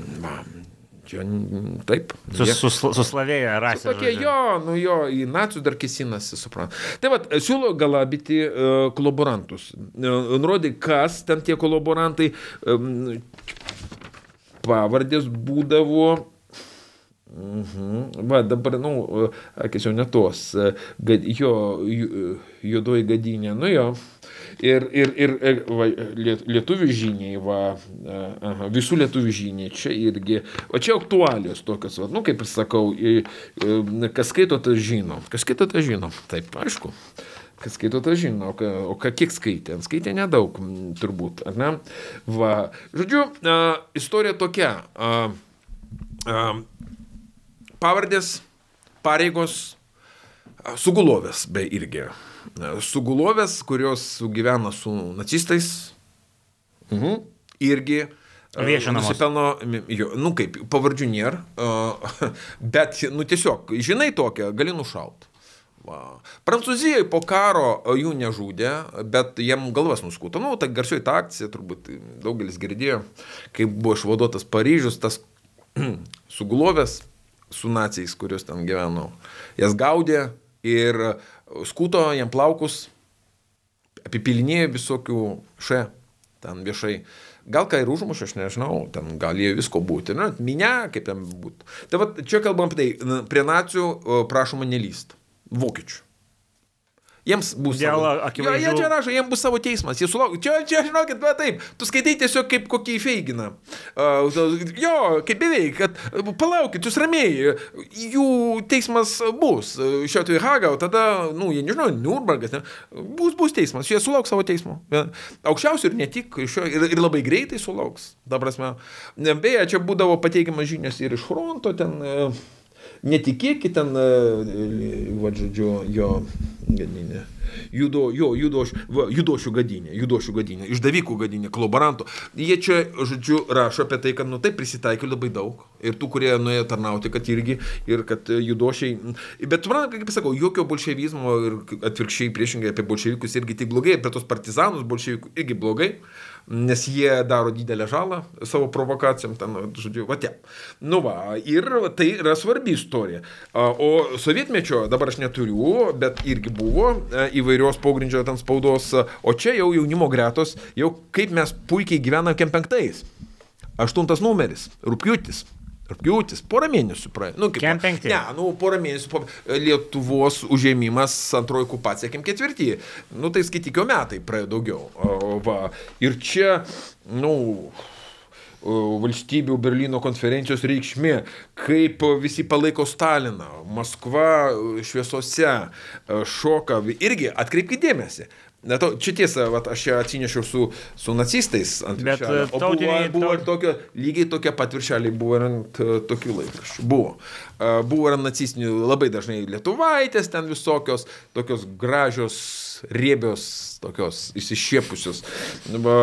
čia taip. Suslavėjo rasė. Tokie jo, nu jo, į nacių dar kisinasi, suprantu. Tai vad, siūlau galabyti uh, kolaborantus. Uh, e, Nurodai, kas ten tie kolaborantai. Um, pavardės būdavo Mhm. Va, dabar, na, nu, akis jau netos, gad, jo juodoji gadinė, nu jo. Ir, ir, ir va, lietuvių žiniai, va, aha, visų lietuvių žiniai, čia irgi, o čia aktualios tokios, va, nu, kaip ir sakau, kas skaito, tas žino, kas skaito, tas žino, taip, aišku, kas skaito, tas žino, o, o ką kiek skaitė, skaitė nedaug, turbūt, ar ne? Va, žodžiu, a, istorija tokia. A, a, pavardės, pareigos, sugulovės be irgi. Sugulovės, kurios gyvena su nacistais, mhm. irgi Viešinamos. Nusipelno, jo, nu kaip, pavardžių nėra, (laughs) bet, nu tiesiog, žinai tokią, gali nušaut. Va. Prancūzijai po karo jų nežudė, bet jiem galvas nuskuto. Nu, ta garsioji ta akcija, turbūt daugelis girdėjo, kaip buvo išvaduotas Paryžius, tas (clears throat) sugulovės su naciais, kuriuos ten gyvenau. Jas gaudė ir skuto jam plaukus, apipilinėjo visokių še, ten viešai. Gal ką ir užmušė, aš nežinau, ten galėjo visko būti. Na, minė, kaip ten būtų. Tai va, čia kalbam apie tai, prie nacijų prašoma nelyst. Vokiečių. Jiems bus. Dėl akivaizdžių. Jie čia rašo, jiems bus savo teismas. Jie sulauk. Čia, čia, žinokit, bet taip. Tu skaitai tiesiog kaip kokį įfeiginą. Uh, jo, kaip beveik, kad palaukit, jūs ramiai. Jų teismas bus. Šiuo atveju Haga, o tada, nu, jie nežino, Nürnbergas. Ne? Bus, bus teismas. Jie sulauk savo teismo. Aukščiausių ir ne tik. Šio, ir, ir labai greitai sulauks. Dabar, prasme, beje, čia būdavo pateikiamas žinias ir iš fronto ten. Uh, netikėkit ten, e, e, vadžodžiu, jo gadinė. Judo, jo, judoš, va, judošių gadinė, judošių gadinė, išdavikų gadinė, kolaborantų. Jie čia, žodžiu, rašo apie tai, kad, nu, taip prisitaikė labai daug. Ir tų, kurie nuėjo tarnauti, kad irgi, ir kad judošiai. Bet, man, kaip sakau, jokio bolševizmo ir atvirkščiai priešingai apie bolševikus irgi tik blogai, apie tos partizanus bolševikų irgi blogai. Uh, nes jie daro didelę žalą savo provokacijom, ten, žodžiu, va tie. Nu va, ir tai yra svarbi istorija. O sovietmečio dabar aš neturiu, bet irgi buvo e, įvairios pogrindžio ten spaudos, o čia jau jaunimo gretos, jau kaip mes puikiai gyvenam 55. Aštuntas numeris, rūpjūtis. Rūpjūtis, porą mėnesių praėjo. Nu, kaip penkti. Ne, nu, porą mėnesių po Lietuvos užėmimas antroji okupacija, kim ketvirtį. Nu, tai skaitykio metai praėjo daugiau. O, va. Ir čia, nu, valstybių Berlyno konferencijos reikšmė, kaip visi palaiko Staliną, Maskva šviesose e, šoka, irgi atkreipkite dėmesį, Na, to, čia tiesa, vat, aš čia atsinešiau su, su nacistais ant Bet viršelio. E, o tautiniai, buvo, buvo ir tokio, lygiai tokie patviršeliai buvo ir ant e, tokių laikraščių. Buvo. E, buvo ir nacistinių labai dažnai lietuvaitės ten visokios, tokios gražios, riebios, tokios išsišiepusios. Va,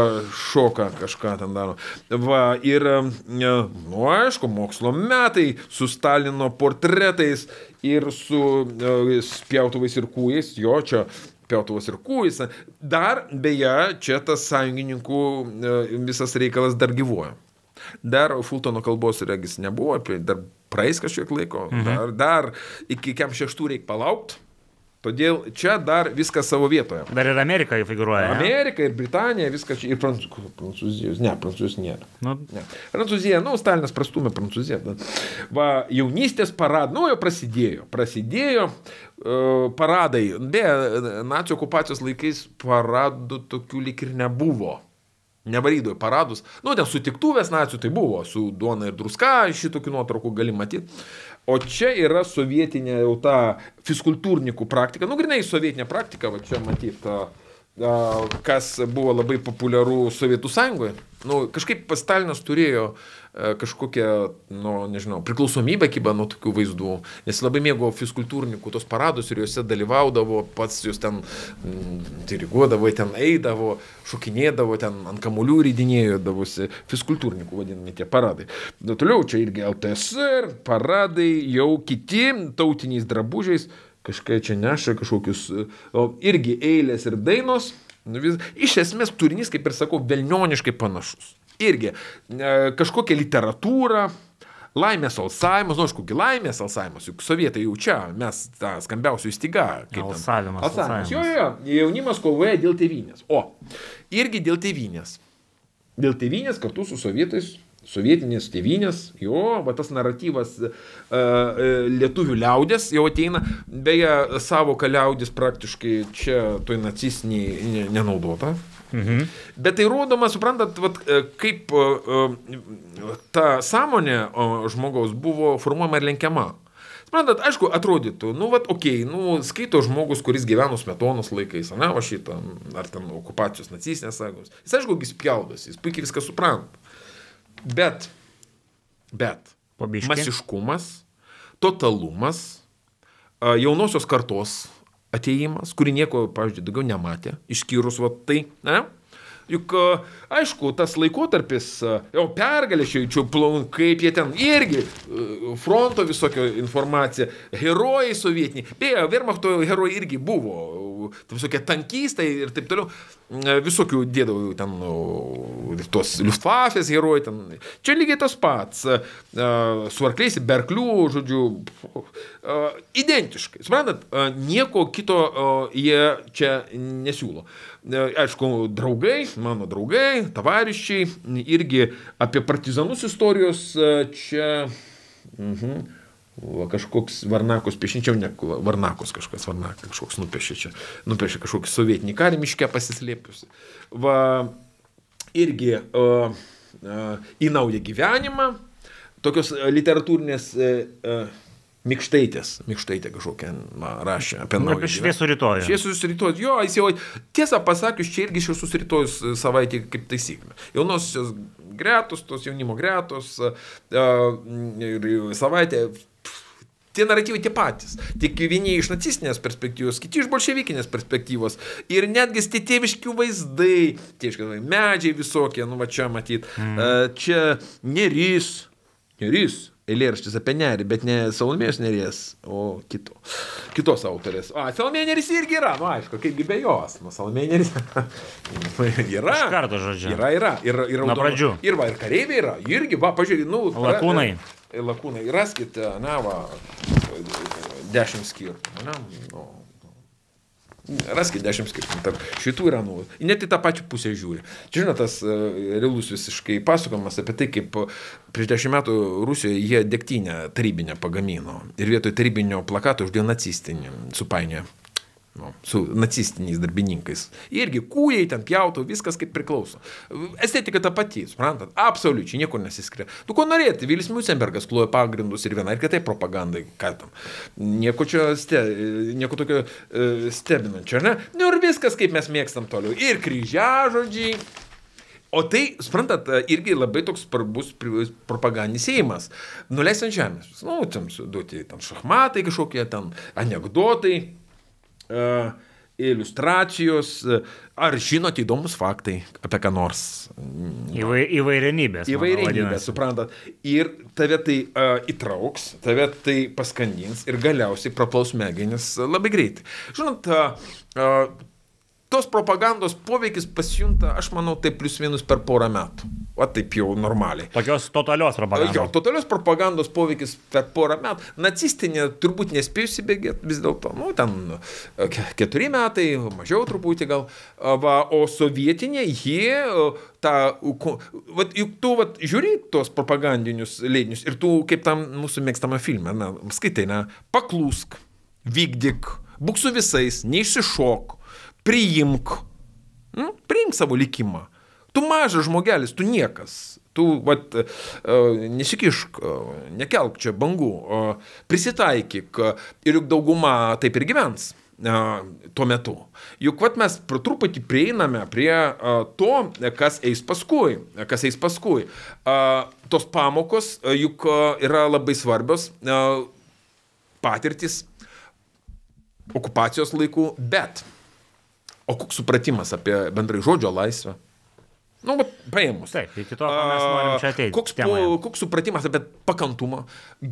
šoka kažką ten daro. Va, ir, nu, aišku, mokslo metai su Stalino portretais ir su spjautuvais ir kūjais, jo čia Piotovas ir Kūjis. Dar beje, čia tas sąjungininkų e, visas reikalas dar gyvuoja. Dar Fultono kalbos regis nebuvo, dar praeis kažkiek laiko, mhm. dar, dar iki 46 reikia palaukti. Todėl čia dar viskas savo vietoje. Dar ir Amerika figūruoja. Amerika ir Britanija, viskas čia. Ir Prancūzijos. Prancūzijos. Ne, Prancūzijos nėra. Nu. Ne. Prancūzija, nu, Stalinas prastumė Prancūziją. Va, jaunystės parad, nu, jau prasidėjo. Prasidėjo uh, paradai. Beje, nacijų okupacijos laikais paradų tokių lik ir nebuvo. Nevarydavo į paradus. Nu, ten sutiktuvės nacijų tai buvo, su duona ir druska, šitokių nuotraukų gali matyti. O čia yra sovietinė jau ta fiskultūrnikų praktika, nu, grinai sovietinė praktika, va čia matyta, kas buvo labai populiaru Sovietų sąjungoje. Nu, kažkaip Stalinas turėjo uh, E, kažkokia, nu, nežinau, priklausomybė kyba nuo tokių vaizdų, nes labai mėgo fiskultūrininkų tos paradus ir juose dalyvaudavo, pats jūs ten mm, diriguodavo, ten eidavo, šokinėdavo, ten ant kamuolių rydinėjodavosi, fiskultūrininkų vadinami tie paradai. Nu, toliau čia irgi LTSR, paradai jau kiti tautiniais drabužiais kažkaip čia neša kažkokius, e, o irgi eilės ir dainos, Nu, vis, iš esmės turinys, kaip ir sakau, velnioniškai panašus. Irgi e, kažkokia literatūra, laimės alsavimas, nu, aišku, laimės alsavimas, juk sovietai jau čia, mes tą skambiausių įstygą. Alsavimas. Alsavimas. Jo, jo, jaunimas kovoja dėl tėvynės. O, irgi dėl tėvynės. Dėl tėvynės kartu su sovietais sovietinės tėvynės, jo, va tas naratyvas e, e lietuvių liaudės jau ateina, beje, savoka liaudės praktiškai čia toj nacistiniai nenaudota. Mhm. Bet tai rodoma, suprantat, vat, e, kaip e, ta sąmonė žmogaus buvo formuojama ir lenkiama. Suprantat, aišku, atrodytų, nu, va, okei, okay, nu, skaito žmogus, kuris gyveno smetonos laikais, ne, o šitą, ar ten okupacijos nacistinės sąjungos. Jis, aišku, jis pjaudosi, jis puikiai viską supranta. Bet, bet, Pabiškė. masiškumas, totalumas, jaunosios kartos ateimas, kuri nieko, pavyzdžiui, daugiau nematė, išskyrus va tai, ne? Juk uh, Aišku, tas laikotarpis, jau e, pergalė šiaičių, kaip jie ten irgi, e, fronto visokio informacija, herojai sovietiniai, beje, Vermachto herojai irgi buvo, visokie tankystai ir taip toliau, e, visokių dėdavų ten, tos Luftwaffe herojai ten. Čia lygiai tas pats, su arkliais, berklių, žodžiu, identiškai. Suprantat, nieko kito jie čia nesiūlo. Aišku, draugai, mano draugai, draugai, tavariščiai, irgi apie partizanus istorijos e, čia. Mhm. Va, kažkoks Varnakos piešinčiau, ne Varnakos kažkas, Varnakas kažkoks nupiešė čia, nupiešė kažkokį sovietinį karį miške pasislėpiusi. Va, irgi uh, uh, į naują gyvenimą, tokios literatūrinės uh, uh, Mikštaitės, Mikštaitė kažkokia na, rašė apie nu, naują. Apie šviesų rytojų. Šviesų rytojų, jo, jis jau, tiesą pasakius, čia irgi šviesų rytojus e, savaitė kaip taisyklė. Jaunosios gretos, tos jaunimo gretos, e, e, ir savaitė Tie naratyvai tie patys, tik vieni iš nacistinės perspektyvos, kiti iš bolševikinės perspektyvos. Ir netgi tie tėviškių vaizdai, tėviškių vaizdai, medžiai visokie, nu va čia matyt, mm. čia neris, neris, eilėraštis apie nerį, bet ne Salomėjos nerės, o kito, kitos autorės. O, Salomėjos nerys irgi yra, nu aišku, kaipgi be jos. Nu, Salomėjos nerys (laughs) yra. Iš karto žodžiu. Yra, yra. Ir, ir, Nuo pradžių. Ir, va, ir kareiviai yra, irgi, va, pažiūrėjau, nu. Lakūnai. Lakūnai, raskite, na, va, dešimt skirtumų, ne, nu. Raskit dešimt skirtumų tarp šitų ir anų. Net į tą pačią pusę žiūri. Čia žinot, tas e, realus visiškai pasakojimas apie tai, kaip e, prieš dešimt metų Rusijoje jie degtinę tarybinę pagamino ir vietoj tarybinio plakato uždėjo nacistinį supainę nu, su nacistiniais darbininkais. Irgi kūjai ten pjautų, viskas kaip priklauso. Estetika ta pati, suprantat, absoliučiai niekur nesiskiria. Tu nu, ko norėti, Vilis Musenbergas klojo pagrindus ir vienai ir kitai propagandai, ką tam. Nieko čia, ste, nieko tokio e, stebinančio, ne? Nu ir viskas, kaip mes mėgstam toliau. Ir kryžiažodžiai. O tai, suprantat, irgi labai toks svarbus propagandinis įėjimas. Nuleis ant žemės. Nu, ten duoti, ten šachmatai kažkokie, ten anegdotai E, iliustracijos, e, ar žinote įdomus faktai apie ką nors. Įvai, įvairenybės. Įvairenybės, suprantat. Ir tave tai uh, įtrauks, tave tai paskandins ir galiausiai praplaus smegenis labai greitai. Žinot, uh, uh, tos propagandos poveikis pasijunta, aš manau, tai plus minus per porą metų. O taip jau normaliai. Tokios totalios propagandos. Jo, totalios propagandos poveikis per porą metų. Nacistinė turbūt nespėjusi bėgėti vis dėlto, nu, ten e, keturi metai, mažiau truputį gal. E, va, o sovietinė, ji, e, ta, vat, juk tu vat, žiūri tuos propagandinius leidinius ir tu, kaip tam mūsų mėgstama filme, na, skaitai, na, paklūsk, vykdyk, būk su visais, neišsišok priimk. Nu, priimk savo likimą. Tu mažas žmogelis, tu niekas. Tu, vat, e, e, nesikišk, e, nekelk čia bangų, prisitaikyk. Ir juk dauguma taip ir gyvens tuo metu. Juk vat, mes truputį prieiname prie to, kas eis paskui. Kas eis paskui. Tos pamokos juk yra labai svarbios patirtis okupacijos laikų, bet O koks supratimas apie bendrai žodžio laisvę? Nu, bet paėmus. Taip, iki to, ko mes norim čia ateiti. Koks, po, koks supratimas apie pakantumą?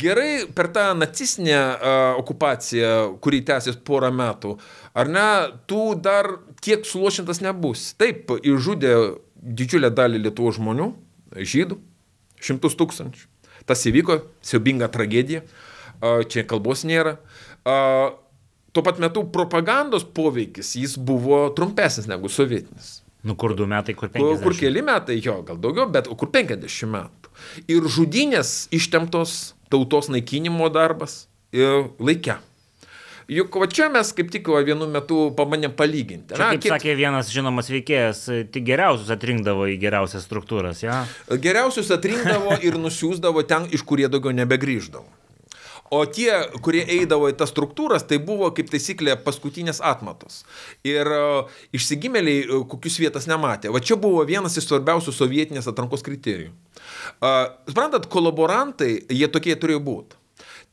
Gerai, per tą nacistinę a, okupaciją, kuri tęsis porą metų, ar ne, tu dar tiek suluošintas nebus. Taip, išžudė didžiulę dalį lietuvo žmonių, žydų, šimtus tūkstančių. Tas įvyko, siaubinga tragedija, a, čia kalbos nėra. A, Tuo pat metu propagandos poveikis jis buvo trumpesnis negu sovietinis. Nu kur du metai, kur penkiasdešimt. Kur, kur keli metai, jo, gal daugiau, bet kur penkiasdešimt metų. Ir žudynės ištemptos, tautos naikinimo darbas ir laikia. Juk va čia mes kaip tik vienu metu pamanėm palyginti. Čia, Na, kaip kit... sakė vienas žinomas veikėjas, tik geriausius atrinkdavo į geriausias struktūras, ja? Geriausius atrinkdavo ir nusiųsdavo ten, iš kur jie daugiau nebegrįždavo. O tie, kurie eidavo į tas struktūras, tai buvo kaip taisyklė paskutinės atmatos. Ir e, išsigimėliai e, kokius vietas nematė. Va čia buvo vienas iš svarbiausių sovietinės atrankos kriterijų. Uh, Sprendat, kolaborantai, jie tokie turėjo būti.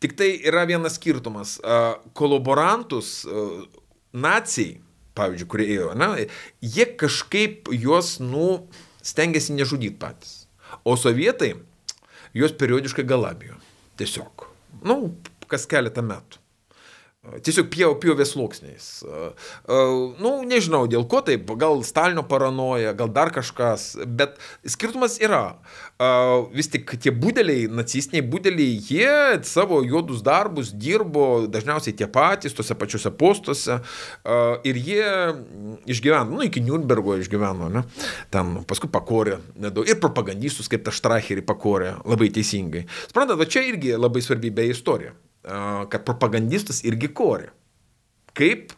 Tik tai yra vienas skirtumas. Uh, kolaborantus uh, e, nacijai, pavyzdžiui, kurie ėjo, ne, jie kažkaip juos, nu, stengiasi nežudyti patys. O sovietai juos periodiškai galabijo. Tiesiog nu, kas keletą metų. Tiesiog pjau, pjovės sluoksniais. E, e, nu, nežinau, dėl ko taip, gal Stalino paranoja, gal dar kažkas, bet skirtumas yra. E, vis tik tie būdeliai, nacistiniai būdeliai, jie savo juodus darbus dirbo dažniausiai tie patys, tose pačiuose postuose ir jie išgyveno, nu, iki Nürnbergo išgyveno, ne? Ten paskui pakorė nedaug. Ir propagandistus, kaip tą Štracherį pakorė, labai teisingai. Suprantate, va čia irgi labai svarbi beje istorija kad propagandistus irgi kori. Kaip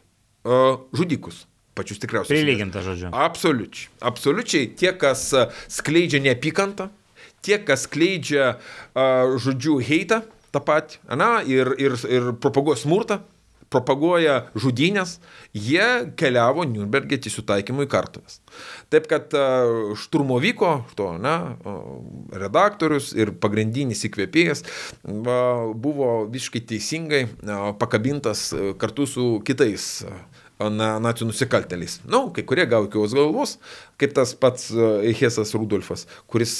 žudikus pačius tikriausius. Prilyginta žodžiu. Absoliučiai. Absoliučiai tie, kas skleidžia neapykantą, tie, kas skleidžia, žodžiu, heitą tą patį, na, ir, ir, ir propaguoja smurtą, propaguoja žudynės, jie keliavo Nürnbergė tiesių taikymų į kartuves. Taip kad e, šturmovyko, to, ne, e, redaktorius ir pagrindinis įkvėpėjas buvo visiškai teisingai e, pakabintas kartu su kitais na, nacijų nusikalteliais. Na, nu, kai kurie gavo iki jos galvos, kaip tas pats Hesas Rudolfas, kuris,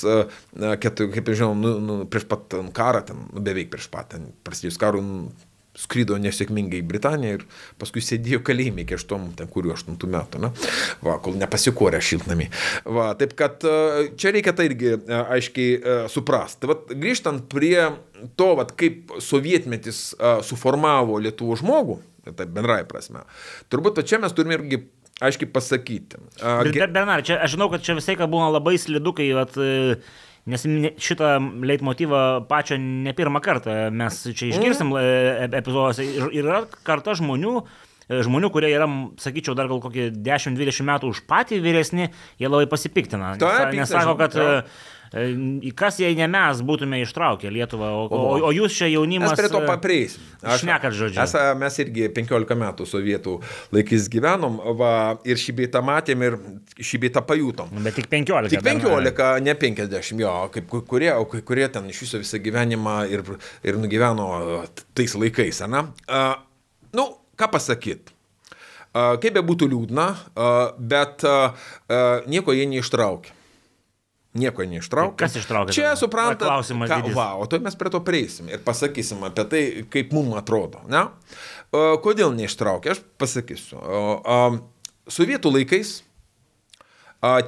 kaip žinom, nu, nu, prieš pat karą, ten, nu, beveik prieš pat, ten, prasidėjus karui, nu, skrido nesėkmingai į Britaniją ir paskui sėdėjo kalėjime iki 8, ten kurių 8 metų, na, va, kol nepasikorė šiltnami. Va, taip kad e, čia reikia tai irgi e, aiškiai e, suprasti. Tai, va, grįžtant prie to, va, kaip sovietmetis suformavo lietuvų žmogų, tai bendrai prasme, turbūt čia mes turime irgi aiškiai pasakyti. Ge... Bernard, čia, aš žinau, kad čia visai, kad būna labai slidu, kai vat, e Nes šitą leitmotivą pačią ne pirmą kartą mes čia išgirsim mm. epizoduose. Ir yra karta žmonių, e, žmonių, kurie yra, sakyčiau, dar gal kokį 10-20 metų už patį vyresni, jie labai pasipiktina. Taip, nes, nes sako, kad... Taip E, kas jei ne mes būtume ištraukę Lietuvą, o, o, o jūs čia jaunimas. Mes prie to e, papreisim. Aš nekat žodžiu. Mes, mes irgi 15 metų sovietų laikais gyvenom va, ir šį beitą matėm ir šį beitą pajutom. Bet tik 15. Tik 15, dar, ne 50, jo, kaip kurie, kai kurie ten iš viso visą gyvenimą ir, ir nugyveno tais laikais, ar ne? Uh, nu, ką pasakyt? Uh, kaip be būtų liūdna, uh, bet uh, nieko jie neištraukė nieko neištraukė. Tai kas ištraukė? Čia supranta. Klausimas. Ką, va, o tai mes prie to prieisim ir pasakysim apie tai, kaip mums atrodo. Ne? Kodėl neištraukė, aš pasakysiu. Sovietų laikais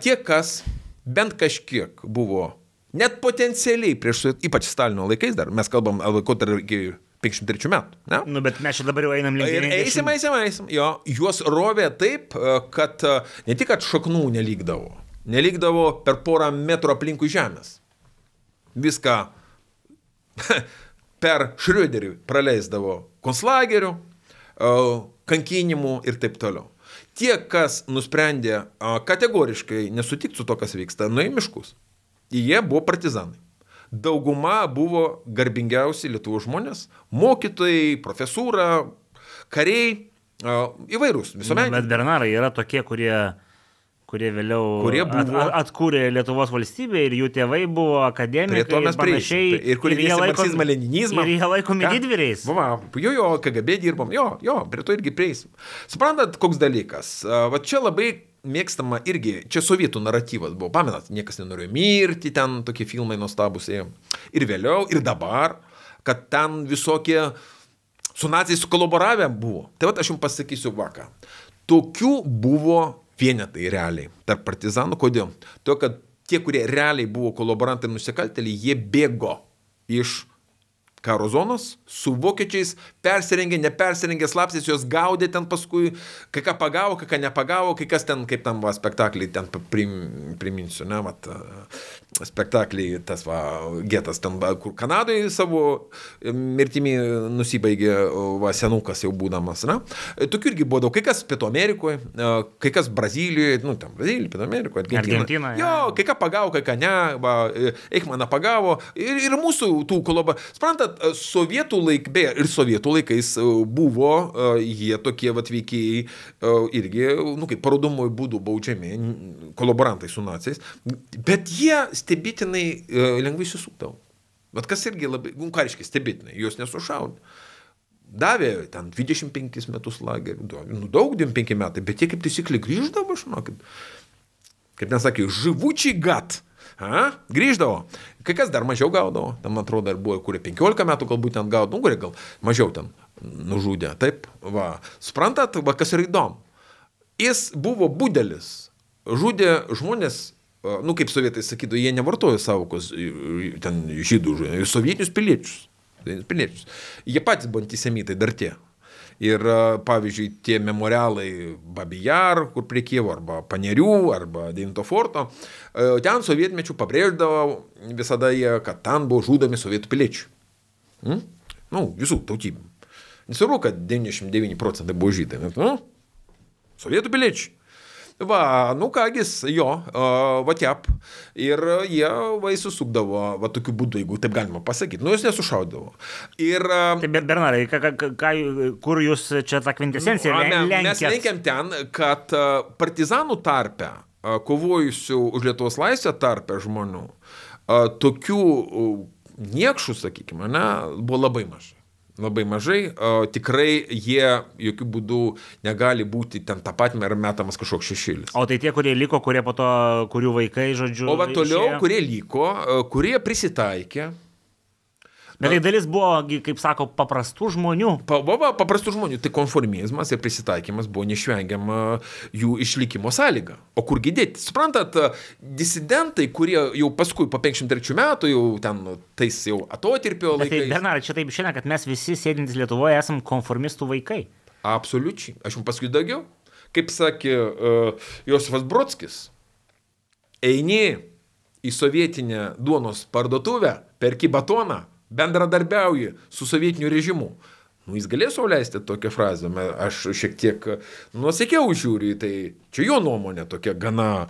tie, kas bent kažkiek buvo, net potencialiai prieš, ypač Stalino laikais dar, mes kalbam laikotarpį iki 53 metų. Ne? Nu, bet mes čia dabar jau einam link. Ir 90... eisim, eisim, eisim. Jo, juos rovė taip, kad ne tik, kad šaknų nelikdavo, nelikdavo per porą metrų aplinkui žemės. Viską (laughs) per šriuderį praleisdavo konslagerių, e, kankinimų ir taip toliau. Tie, kas nusprendė kategoriškai nesutikti su to, kas vyksta, nuėjo miškus. Jie buvo partizanai. Dauguma buvo garbingiausi lietuvų žmonės - mokytojai, profesūra, kariai, įvairūs visuomenininkai. Bet Bernarai yra tokie, kurie kurie vėliau kurie buvo, at, atkūrė Lietuvos valstybę ir jų tėvai buvo akademikai. Prie to mes panašiai. Ir kurie vėliau marksizmą, leninizmą. Ir jie laikomi didvyriais. Va, jo, jo, KGB dirbom, jo, jo, prie to irgi prieisim. Suprantat, koks dalykas. Va čia labai mėgstama irgi, čia sovietų naratyvas buvo, pamenat, niekas nenorėjo mirti, ten tokie filmai nuostabus ėjo. Ir vėliau, ir dabar, kad ten visokie su nacijais sukolaboravę buvo. Tai va, aš jums pasakysiu vakar. Tokių buvo vienetai realiai tarp partizanų. Kodėl? To, kad tie, kurie realiai buvo kolaborantai ir nusikaltėliai, jie bėgo iš karo zonos su vokiečiais, persirengė, nepersirengė, slapsės, juos gaudė ten paskui, kai ką pagavo, kai ką nepagavo, kai kas ten, kaip tam buvo spektakliai, ten priminsiu, ne, mat, spektaklį, tas va, getas ten, kur Kanadai savo mirtimi nusibaigė, va, senukas jau būdamas, na. Tokių irgi buvo daug, kai kas Pietų Amerikoje, kai kas Brazilijoje, nu, ten Brazilija, Pietų Amerikoje, Argentina. Argentina jo, ja. kai ką pagavo, kai ką ne, va, e, Eikmaną pagavo ir, ir mūsų tų kolaba. Sprantat, sovietų laik, beje, ir sovietų laikais buvo jie tokie atveikėjai irgi, nu, kaip parodomoji būdų baudžiami, kolaborantai su naciais, bet jie stebėtinai e, lengvai susukdavo. Bet kas irgi labai, gunkariškai nu, stebėtinai, juos nesušaudė. Davė ten 25 metus lagerių, nu daug 25 metai, bet jie kaip taisyklė grįždavo, žinokit. Kaip nesakė, žyvučiai gat. A? Grįždavo. Kai kas dar mažiau gaudavo, tam atrodo, ar buvo, kurie 15 metų galbūt ten gaudavo, nu, kurie gal mažiau ten nužudė. Taip, va. Suprantat, va, kas yra įdomu. Jis buvo budelis, žudė žmonės nu kaip sovietai sakydavo, jie nevartojo savokos ten žydų žudė, sovietinius piliečius. piliečius. Jie patys buvo antisemitai dar tie. Ir pavyzdžiui, tie memorialai Babijar, kur prie Kievo, arba Panerių, arba Devinto forto, e, ten sovietmečių pabrėždavo visada jie, kad ten buvo žudomi sovietų piliečių. Hmm? Nu, visų tautybių. Nesvarbu, kad 99 procentai buvo žydai, bet, nu, sovietų piliečiai. Va, nu kągis, jo, uh, vatep. Ir jie vaisius sukdavo, va tokiu būdu, jeigu taip galima pasakyti. Nu, jūs nesušaudavo. Ir... Uh, taip, bet Bernarai, ka, ka, ka, kur jūs čia tą kvintesenciją nu, lenkėte? Mes lenkiam ten, kad partizanų tarpe, kovojusių už Lietuvos laisvę tarpe žmonių, tokių niekšų, sakykime, ne, buvo labai mažai labai mažai, o, tikrai jie jokių būdų negali būti ten tą patį ar metamas kažkoks šešėlis. O tai tie, kurie liko, kurie po to, kurių vaikai, žodžiu. O va toliau, išėjo... kurie liko, kurie prisitaikė, Bet tai dalis buvo, kaip sako, paprastų žmonių. Buvo pa, paprastų žmonių, tai konformizmas ir prisitaikymas buvo neišvengiama e, jų išlikimo sąlyga. O kur gydėti? Suprantat, e, disidentai, kurie jau paskui po 53 metų, jau ten nu, tais jau atotirpio tai, laikais. Tai, Bernard, čia taip išėna, kad mes visi sėdintys Lietuvoje esam konformistų vaikai. Absoliučiai. Aš jums paskui daugiau. Kaip sakė uh, Josifas Brodskis, eini į sovietinę duonos parduotuvę, perki batoną, bendradarbiauji su sovietiniu režimu. Nu, jis galės sauliaisti tokią frazę, aš šiek tiek nuosekiau žiūriu, tai čia jo nuomonė tokia gana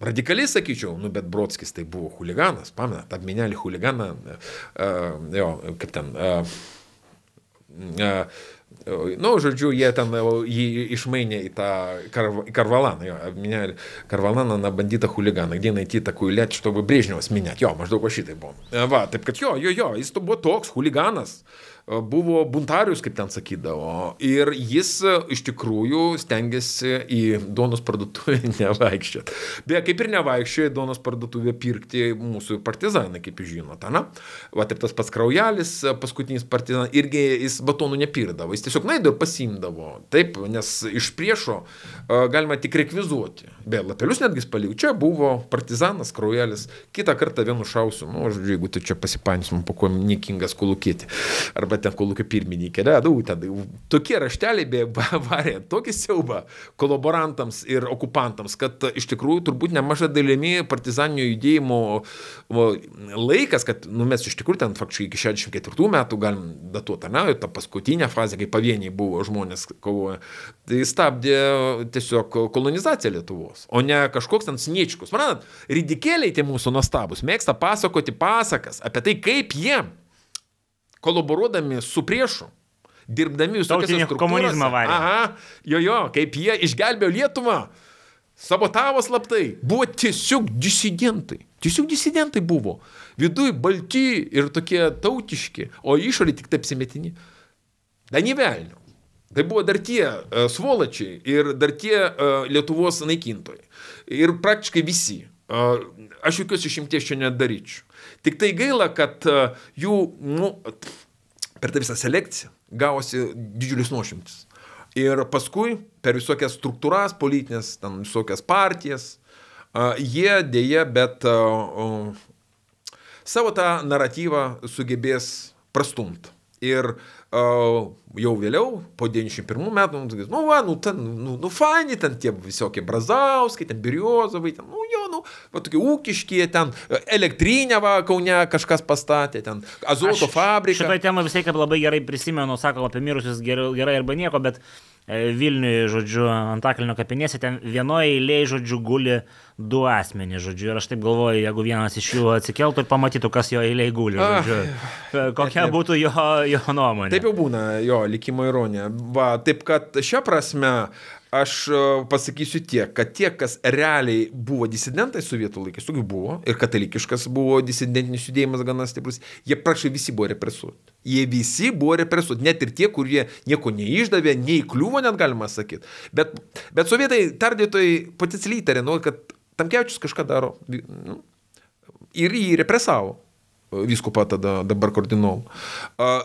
radikaliai sakyčiau, nu, bet Brodskis tai buvo huliganas, pamenat, apminėlį huliganą, uh, e, e, jo, kaip ten. Uh, uh, Nu, žodžiu, jie ten jį išmainė į tą karv, Karvalaną. Jo, minė, Karvalaną na bandytą chuliganą, где найти такую лять, чтобы Брежневas minėt. Jo, maždaug aš šitai buvau. E, va, taip kad jo, jo, jo, jis buvo toks chuliganas e, buvo buntarius, kaip ten sakydavo. Ir jis e, iš tikrųjų stengiasi į duonos parduotuvę (laughs) nevaikščioti. Beje, kaip ir nevaikščioja į duonos parduotuvę pirkti mūsų partizanai, kaip jūs žinote. Na, va ir tas pats kraujelis, paskutinis partizanas, irgi jis batonų nepirdavo. Jis jis tiesiog naidavo ir pasimdavo. Taip, nes iš priešo e, galima tik rekvizuoti. Be lapelius netgi palikau. Čia buvo partizanas, kraujelis. Kitą kartą vienu šausiu. Nu, žodžiu, jeigu tu čia pasipansim, po kuo niekingas kulukėti. Arba ten kulukė pirmininkė. Ne, daug ten. Tokie rašteliai be varė tokį siaubą kolaborantams ir okupantams, kad iš tikrųjų turbūt nemaža dalimi partizaninio judėjimo laikas, kad nu, mes iš tikrųjų ten faktiškai iki 64 metų galim datuoti, ne, tą paskutinę fazę, kai pavieniai buvo žmonės kovojo. Tai stabdė tiesiog kolonizaciją Lietuvos, o ne kažkoks ten sniečkus. Manat, ridikėliai tie mūsų nuostabus mėgsta pasakoti pasakas apie tai, kaip jie, kolaboruodami su priešu, dirbdami visokiuose komunizmą varė. Aha, jo, jo, kaip jie išgelbėjo Lietuvą, sabotavo slaptai, buvo tiesiog disidentai. Tiesiog disidentai buvo. Viduje balti ir tokie tautiški, o išorė tik taip simetini. Da nevelnių. Tai buvo dar tie uh, svolačiai ir dar tie uh, Lietuvos naikintojai. Ir praktiškai visi. Uh, aš jokios išimties čia nedaryčiau. Tik tai gaila, kad uh, jų nu, per tą visą selekciją gavosi didžiulis nuošimtis. Ir paskui per visokias struktūras, politinės, ten visokias partijas, uh, jie dėja, bet uh, uh, savo tą naratyvą sugebės prastumti. Ir uh, jau vėliau, po 91 metų, nu, nu va, nu, ten, nu, nu fani, ten tie visokie Brazauskai, ten Biriozovai, ten, nu jo, nu, va, tokie ūkiškie, ten elektrinę, va, Kaune kažkas pastatė, ten azoto fabriką. Šitą temą visai kaip labai gerai prisimenu, sakom apie mirusius gerai, gerai arba nieko, bet E, Vilniuje, žodžiu, Antakalnio kapinėse, ten vienoje eilėje, žodžiu, guli du asmenys, žodžiu, ir aš taip galvoju, jeigu vienas iš jų atsikeltų ir pamatytų, kas jo eilėje guli, ah, žodžiu, kokia būtų jo, jo nuomonė. Taip jau būna, jo likimo ironija. Va, taip kad šią prasme, Aš e, pasakysiu tiek, kad tie, kas realiai buvo disidentai sovietų laikais, tokių buvo, ir katalikiškas buvo disidentinis judėjimas gana stiprus, jie prašai visi buvo represuoti. Jie visi buvo represuoti, net ir tie, kurie nieko neišdavė, neįkliuvo net galima sakyti. Bet, bet sovietai tardytojai potencialiai įtarė, nu, kad Tamkevičius kažką daro nu, ir jį represavo vyskupą tada dabar koordinuom.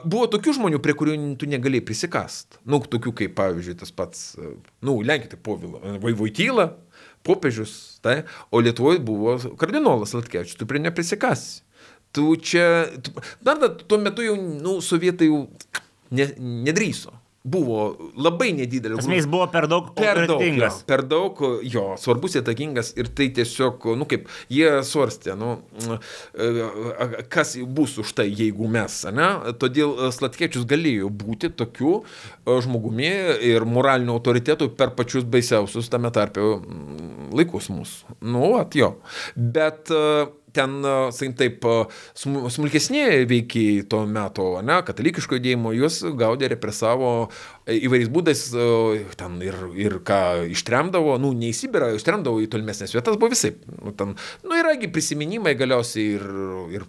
Buvo tokių žmonių, prie kurių tu negalėjai prisikast. Nu, tokių kaip, pavyzdžiui, tas pats, nu, Lenkite Povilą, Vaivoityla, popiežius, tai, o Lietuvoje buvo kardinolas Latkevičius, tu prie neprisikasi. Tu čia, tu, dar tuo metu jau, nu, sovietai jau ne, nedryso buvo labai nedidelis. Esmė, jis buvo per daug per daug, per daug jo, svarbus įtakingas ir tai tiesiog, nu kaip, jie svarstė, nu, kas bus už tai, jeigu mes, ne? Todėl Slatkiečius galėjo būti tokiu e, žmogumi ir moraliniu autoritetu per pačius baisiausius tame tarpe laikus mūsų. Nu, atjo. Bet uh, ten, e, sakykim, taip, e, smulkesni veikiai to meto, ne, katalikiško judėjimo, juos gaudė, represavo e, įvairiais būdais, ten ir, ir ką ištremdavo, nu, ne į Sibirą, ištremdavo į tolimesnės vietas, buvo visai. Nu, ten, nu, yragi prisiminimai galiausiai ir, ir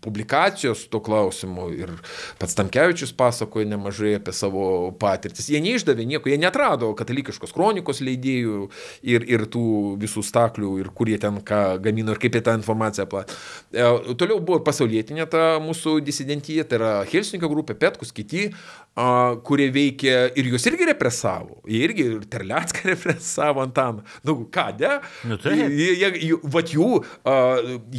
publikacijos to klausimu ir pats Tamkevičius pasakoja nemažai apie savo patirtis. Jie neišdavė nieko, jie netrado katalikiškos kronikos leidėjų ir, ir tų visų staklių ir kur jie ten ką gamino ir kaip jie tą informaciją platė. E, toliau buvo pasaulietinė ta mūsų disidentyje, tai yra Helsinkio grupė, Petkus, kiti, kurie veikė ir juos irgi represavo. Jie irgi ir Terlecką (laughs) represavo Antaną. Nu, ką, ne? Nu, tai. Jie, jie, jie, vat jų,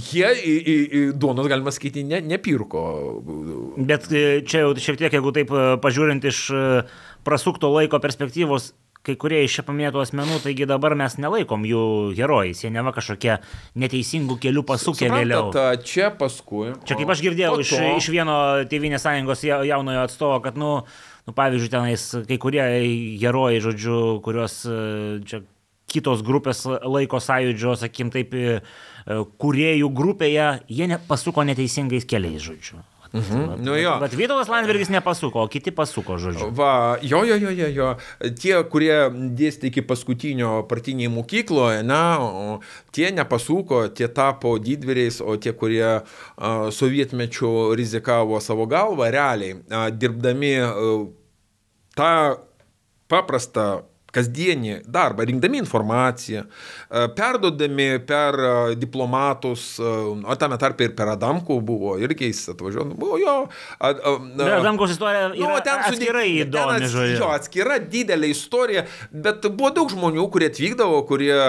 jie, jie, jie, duonos galima nors kiti ne, nepirko. Bet e, čia jau šiek tiek, jeigu taip e, pažiūrint iš e, prasukto laiko perspektyvos, kai kurie iš čia paminėtų asmenų, taigi dabar mes nelaikom jų herojais, jie neva kažkokie neteisingų kelių pasukę Suprantat, vėliau. Ta, čia paskui. Čia kaip aš girdėjau to... iš, iš vieno Tevinės sąjungos jaunojo atstovo, kad, nu, nu, pavyzdžiui, tenais kai kurie herojai, žodžiu, kuriuos čia kitos grupės laiko sąjūdžio, sakim, taip E, kuriejų grupėje, jie ne, pasuko neteisingais keliais, žodžiu. Mhm. Bet, nu, jo. bet Vytautas Landsbergis nepasuko, o kiti pasuko, žodžiu. Va, jo, jo, jo, jo, jo. Tie, kurie dėstė iki paskutinio partiniai mokykloje, na, tie nepasuko, tie tapo didvyriais, o tie, kurie sovietmečių rizikavo savo galvą, realiai, dirbdami tą paprastą kasdienį darbą, rinkdami informaciją, e, perdodami per e, diplomatus, e, o tame tarpe ir per Adamkų buvo, irgi jis atvažiuoja, nu, buvo jo. Ad, ad, ad, Adamkos istorija nu, yra nu, ten atskirai įdomi, ats, žodžiu. Jo, atskira didelė istorija, bet buvo daug žmonių, kurie atvykdavo, kurie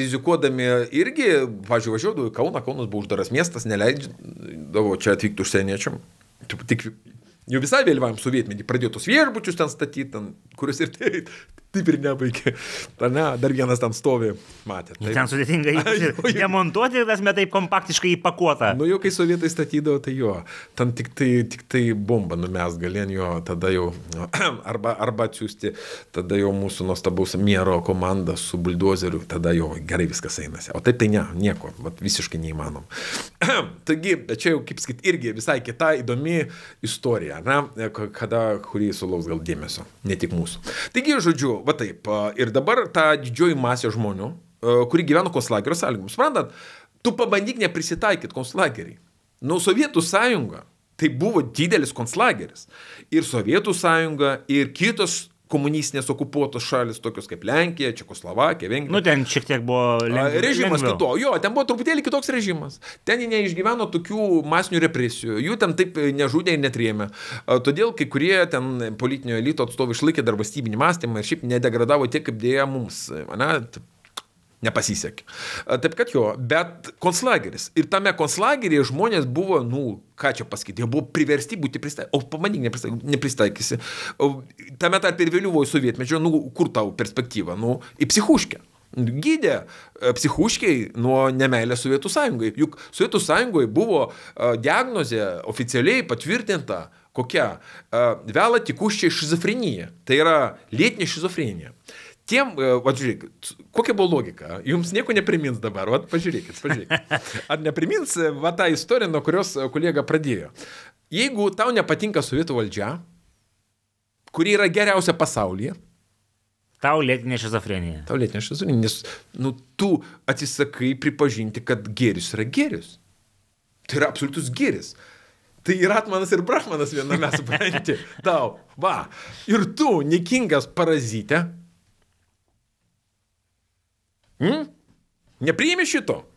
rizikuodami irgi, važiuoju, važiuodavo į Kauną, Kaunas buvo uždaras miestas, neleidžiavo čia atvykti užsieniečiam. Tik jau visai vėlyvam sovietmetį pradėjo tos viešbučius ten statyti, ten, kuris ir tai taip ir nebaigė. Ar ne, dar vienas ten stovi, matė. Nu, taip. Ten sudėtinga įmontuoti, demontuoti, tas metai kompaktiškai įpakuota. Nu jau kai sovietai statydavo, tai jo, ten tik tai, tik tai bombą numes galėjo, tada jau, (clears throat) arba, arba atsiųsti, tada jau mūsų nuostabaus miero komanda su buldozeriu, tada jau gerai viskas einasi. O taip tai ne, nieko, vat, visiškai neįmanom. (clears throat) Taigi, čia jau, kaip sakyt, irgi visai kita įdomi istorija, na, kada kurį sulauks gal dėmesio, ne tik mūsų. Taigi, žodžiu, va taip, ir dabar ta didžioji masė žmonių, kuri gyveno konslagerio sąlygomis, suprantat, tu pabandyk neprisitaikyti konslageriai. Nu, Sovietų sąjunga tai buvo didelis konslageris. Ir Sovietų sąjunga, ir kitos komunistinės okupuotos šalis, tokios kaip Lenkija, Čekoslovakija, Vengrija. Nu, ten šiek tiek buvo lengviau. Režimas kito, jo, ten buvo truputėlį kitoks režimas. Ten jie neišgyveno tokių masinių represijų, jų ten taip e, nežudė ir netrėmė. Todėl kai kurie ten politinio elito atstovai išlaikė dar valstybinį mąstymą ir šiaip nedegradavo tiek, kaip dėja mums. E, ne? nepasisekė. Taip kad jo, bet konslageris. Ir tame konslageryje žmonės buvo, nu, ką čia pasakyti, jie buvo priversti būti pristaikyti. O pamanyk, nepristaikysi. Tame tarp ir vėliuvojo sovietmečio, nu, kur tau perspektyva, nu, į psichuškę gydė e, psichuškiai nuo nemeilės Sovietų sąjungai. Juk Sovietų sąjungoje buvo e, diagnozė oficialiai patvirtinta, kokia e, vela tikuščiai šizofrenija. Tai yra lėtinė šizofrenija. Tiem, va, žiūrėk, kokia buvo logika? Jums nieko neprimins dabar, va, pažiūrėkit, pažiūrėkit. Ar neprimins va tą istoriją, nuo kurios kolega pradėjo? Jeigu tau nepatinka sovietų valdžia, kuri yra geriausia pasaulyje, Tau lėtinė šizofrenija. Tau lėtinė šizofrenija, nes nu, tu atsisakai pripažinti, kad gėris yra gėris. Tai yra absoliutus gėris. Tai ir Atmanas, ir Brahmanas viename, supranti. Tau, va. Ir tu, nikingas parazitė, Mm? Nepriimi šito,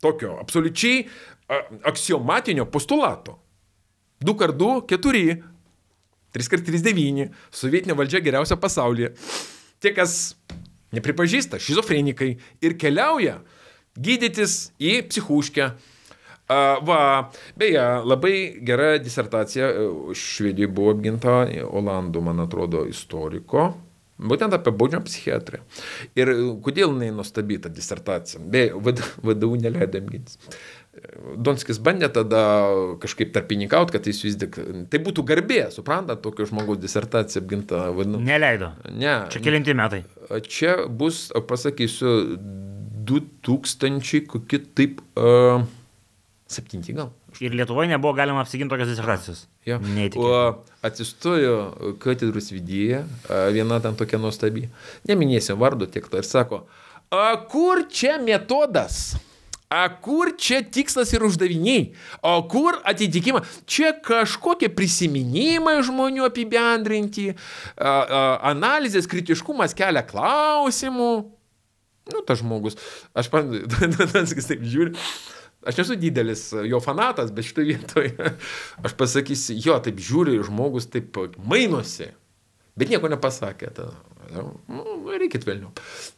tokio absoliučiai aksiomatinio postulato. 2 kart 2, 4, 3 kart 3, 9, sovietinė valdžia geriausia pasaulyje. Tie, kas nepripažįsta, šizofrenikai ir keliauja gydytis į psichuškę. Va, beje, labai gera disertacija Švedijai buvo apginta, Olandų, man atrodo, istoriko Būtent apie baudžiamą psichiatriją. Ir e, kodėl jinai nuostabi ta disertacija? Beje, vadovų neleido gintis. Donskis bandė tada kažkaip tarpininkauti, kad jis vis tik... Tai būtų garbė, suprantat, tokio žmogaus disertacija apginta vadinu. Neleido. Ne. Čia kilinti metai. Čia bus, pasakysiu, 2000 kokie taip... Uh, 7 gal? Ir Lietuvoje nebuvo galima apsiginti tokias disertacijas. Ja. Atsistojo katedros vidyje, viena ten tokia nuostabi, neminėsiu vardo tiek to ir sako, a kur čia metodas? A kur čia tikslas ir uždaviniai? O kur atitikimą? Čia kažkokie prisiminimai žmonių apibendrinti, a, a, analizės kritiškumas kelia klausimų. Nu, tas žmogus, aš, man, Danskis (laughs) taip žiūri, Aš nesu didelis e, jo fanatas, bet šitoje vietoje (laughs) aš pasakysiu, jo, taip žiūri, žmogus taip mainosi, bet nieko nepasakė. Tada. Nu, nu reikit vėliau.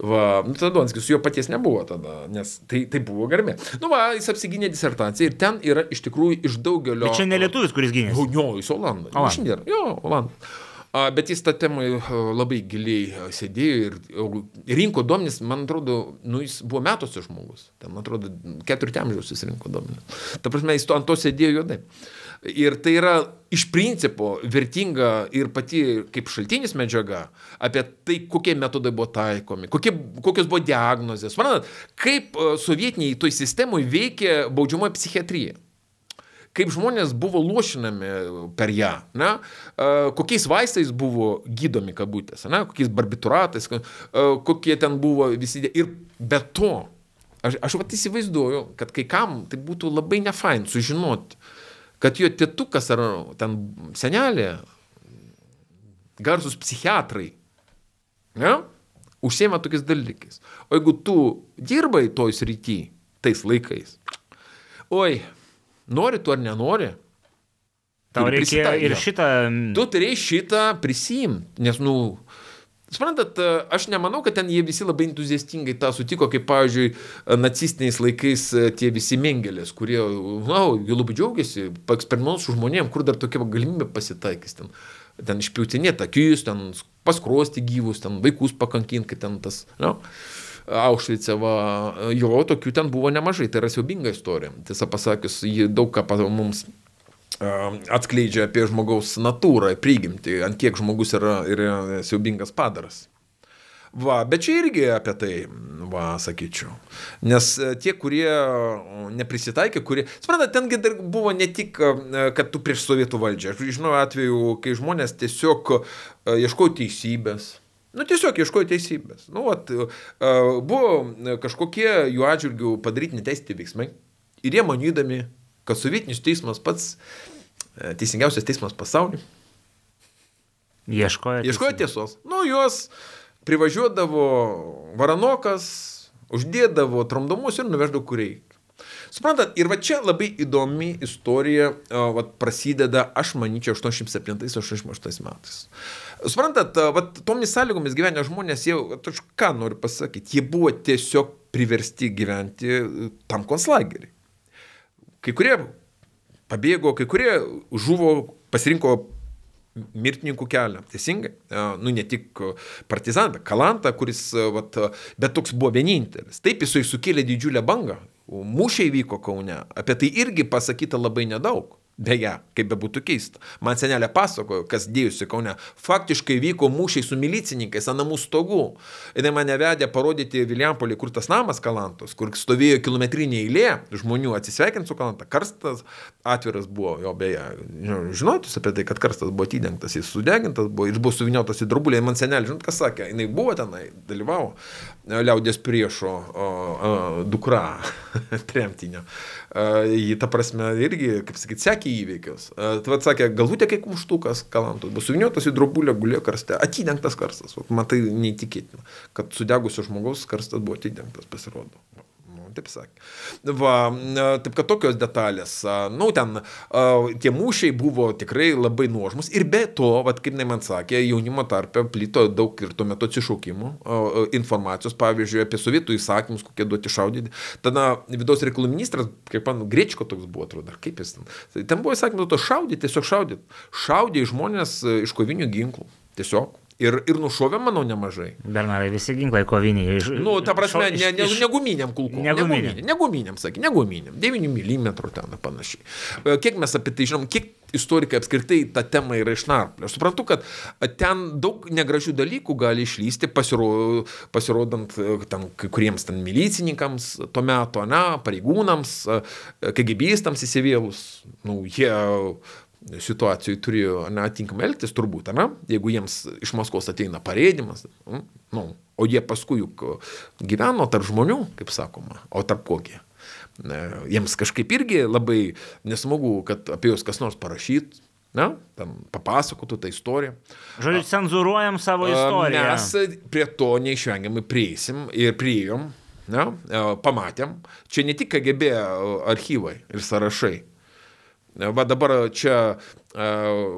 Va, nu, tada Donskis su jo paties nebuvo tada, nes tai, tai buvo garbė. Nu, va, jis apsigynė disertaciją ir ten yra iš tikrųjų iš daugelio... Bet čia ne lietuvis, kuris gynė. Jo, jo, jis Olandas. O, aš nėra. Jo, Olandas. Bet jis tą temą e, labai giliai e, sėdėjo ir rinko duomenis, man atrodo, nu, jis buvo metuose žmogus. Ten, man atrodo, ketvirtį amžiaus jis rinko duomenis. Ta prasme, jis to ant to sėdėjo juodai. Ir tai yra iš principo vertinga ir pati kaip šaltinis medžiaga apie tai, kokie metodai buvo taikomi, kokie, kokios buvo diagnozės. Manat, kaip e, sovietiniai toj sistemoje veikė baudžiamoji psichiatrija kaip žmonės buvo lošinami e, per ją, ne? E, kokiais vaistais buvo gydomi kabutėse, ne? kokiais barbituratais, e, kokie ten buvo visi. Ir be to, aš, aš pat įsivaizduoju, kad kai kam tai būtų labai nefain sužinoti, kad jo tėtukas ar ten senelė, garsus psichiatrai, ne? užsiema tokiais dalykais. O jeigu tu dirbai toj srity tais laikais, oi, Nori tu ar nenori? Tau reikėjo ir šitą. Tu turėjai šitą prisimti, nes, nu, Suprantat, aš nemanau, kad ten jie visi labai entuziastingai tą sutiko, kaip, pavyzdžiui, nacistiniais laikais e, tie visi mengelės, kurie, na, wow, jų labai džiaugiasi, paeksperimentuos su žmonėm, kur dar tokia galimybė pasitaikys ten. Ten išpjautinėti akius, ten paskrosti gyvus, ten vaikus pakankinti, ten tas, na. Nu. No. Aušvice, va, e, jo tokių ten buvo nemažai, tai yra siaubinga istorija. Tiesą pasakius, ji daug ką mums e, atskleidžia apie žmogaus natūrą, prigimtį, ant kiek žmogus yra, yra siaubingas padaras. Va, bet čia irgi apie tai, va, sakyčiau. Nes e, tie, kurie neprisitaikė, kurie... Suprantate, tengi dar buvo ne tik, kad tu prieš sovietų valdžią. Aš žinau atveju, kai žmonės tiesiog ieškojo teisybės, Nu, tiesiog ieškojo teisybės. Nu, vat, buvo kažkokie jų atžvilgių padaryti neteisti veiksmai. Ir jie manydami, kad sovietinis teismas pats e, teisingiausias teismas pasaulyje. Ieškojo, ieškojo tiesos. Nu, juos privažiuodavo varanokas, uždėdavo tromdomus ir nuveždavo kur reikia. Suprantat, ir va čia labai įdomi istorija va, prasideda, aš manyčiau, 87-88 metais. Uh, Suprantat, vat, tomis sąlygomis gyvenę žmonės, jie, aš ką noriu pasakyti, jie buvo tiesiog priversti gyventi e, tam konslagerį. Kai kurie pabėgo, kai kurie žuvo, pasirinko mirtininkų kelią. Teisingai. E, nu, ne tik partizaną, kalantą, kuris, e, vat, bet toks buvo vienintelis. Taip jisai sukėlė didžiulę bangą. Mūšiai vyko Kaune. Apie tai irgi pasakyta labai nedaug. Beje, kaip bebūtų keista, man senelė pasakojo, kas dėjusi Kaune, faktiškai vyko mūšiai su milicininkais ant namų stogų. Ir mane vedė parodyti Viljampolį, kur tas namas Kalantos, kur stovėjo kilometrinė eilė žmonių atsisveikinti su Kalanta. Karstas atviras buvo, jo beje, nu, žinot jūs apie tai, kad karstas buvo atidengtas, jis sudegintas buvo, jis buvo suviniotas į drubulį, man senelė, žinot, kas sakė, jinai buvo tenai, dalyvavo liaudės priešo o, o, dukra (laughs) tremtinio. Ji, ta prasme, irgi, kaip sakyti, sekė įvykius. Tu tai atsakė, galvutė kaip muštukas, kalantų, bus suviniotas į drobulę, gulė karste, atidengtas karstas. Matai, neįtikėtina, kad sudegusio žmogaus karstas buvo atidengtas, pasirodo man nu, taip sakė. Va, taip kad tokios detalės, nu ten tie mūšiai buvo tikrai labai nuožmus ir be to, vat, kaip jinai man sakė, jaunimo tarpe plito daug ir tuo metu atsišaukimų, informacijos, pavyzdžiui, apie sovietų įsakymus, kokie duoti šaudyti. Tada vidaus reikalų ministras, kaip man Grečko toks buvo, atrodo, ar kaip jis ten. Tai ten buvo įsakymas, to šaudyti, tiesiog šaudyti. Šaudė žmonės e, iš kovinių ginklų. Tiesiog Ir, ir nušovė, manau, nemažai. Bernarai, visi ginklai koviniai. Iš, nu, ta prasme, iš, ne, ne, iš, neguminiam kulkom. Neguminiam, neguminiam sakė, neguminiam. 9 mm ten panašiai. E, kiek mes apie tai žinom, kiek istorikai apskritai tą temą yra išnarplę. Aš suprantu, kad e, ten daug negražių dalykų gali išlysti, pasiro, pasirodant e, ten, kai kuriems ten milicininkams, tuo metu, ne, pareigūnams, kagybystams įsivėlus. Nu, jie situacijoj turėjo netinkamai elgtis turbūt, ne? jeigu jiems iš Maskvos ateina parėdimas, nu, nu, o jie paskui juk e, gyveno tarp žmonių, kaip sakoma, o tarp kokie. E, jiems kažkaip irgi labai nesmagu, kad apie juos kas nors parašyt, Na, ten papasakotų tą istoriją. Žodžiu, cenzuruojam savo e, istoriją. Mes prie to neišvengiamai prieisim ir priejom, na, pamatėm. Čia ne tik KGB archyvai ir sąrašai, Va dabar čia uh,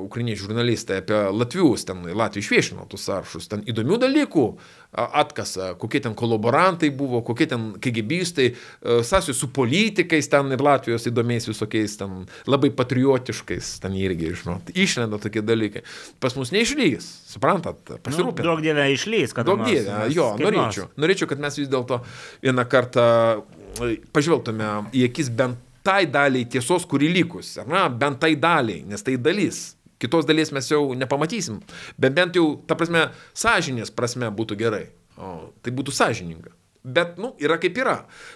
ukrainiečių žurnalistai apie Latvijus, ten Latvijai išviešino tus sąrašus, ten įdomių dalykų uh, atkasa, kokie ten kolaborantai buvo, kokie ten kegibistai, uh, e, sąsiu su politikais ten ir Latvijos įdomiais visokiais, ten labai patriotiškais, ten irgi, žinot, išlenda tokie dalykai. Pas mus neišlygis, suprantat, pasirūpinti. Nu, daug dievė išlygis, kad daug dievė, jo, norėčiau, norėčiau, kad mes vis dėlto vieną kartą e, pažvelgtume į akis bent tai daliai tiesos, kuri likus, na, bent tai daliai, nes tai dalis. Kitos dalies mes jau nepamatysim, bet bent jau, ta prasme, sąžinės prasme būtų gerai. O, tai būtų sąžininga. Bet, nu, yra kaip yra.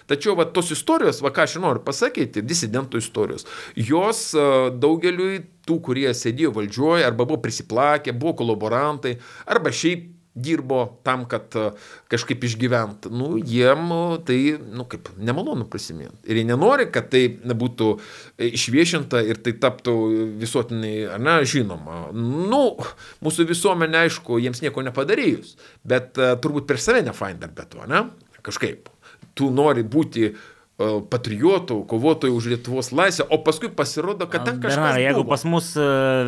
Tačiau, va, tos istorijos, va, ką aš noriu pasakyti, disidentų istorijos, jos e, daugeliui tų, kurie sėdėjo valdžioje arba buvo prisiplakę, buvo kolaborantai, arba šiaip dirbo tam, kad e, kažkaip išgyvent, nu, jiem e, tai, nu, kaip nemalonu prisiminti. Ir jie nenori, kad tai būtų išviešinta ir tai taptų visuotiniai, na, žinoma. Nu, mūsų visuomenė, aišku, jiems nieko nepadarėjus, bet e, turbūt per save nefain dar be to, ne? Kažkaip. Tu nori būti uh, patriotų, kovotojų už Lietuvos laisvę, o paskui pasirodo, kad ten kažkas. Na, jeigu buvo. pas mus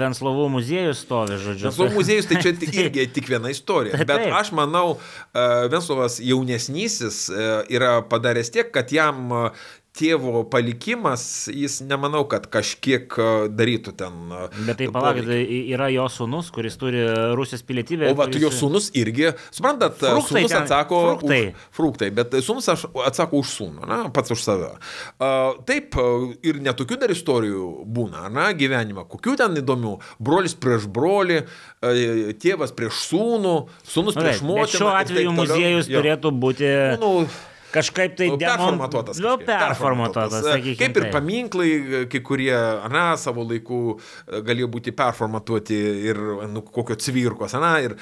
Venslovų muziejus stovi, žodžiu. Venslovų muziejus tai čia tik, irgi tik viena istorija. Bet aš manau, Venslovas jaunesnysis yra padaręs tiek, kad jam tėvo palikimas, jis nemanau, kad kažkiek e, darytų ten. E, bet tai palaukit, tai yra jo sunus, kuris turi Rusijos pilietybę. O va, kuris... jo sunus irgi, suprantat, e, fruktai sunus ten, atsako fruktai. už fruktai, bet sunus atsako už sūnų, na, pats už save. Uh, taip, ir netokių dar istorijų būna, na, gyvenime, kokių ten įdomių, brolis prieš brolį, tėvas prieš sūnų, sūnus nu prieš moterį. Šiuo atveju muziejus jo. turėtų būti... Nu, nu, kažkaip tai nu, demon... performatuotas. Nu, performatuotas, e, sakykime. Kaip ir taip. paminklai, e, kai kurie, na, savo laikų e, galėjo būti performatuoti ir nu, kokio cvirkos, na, ir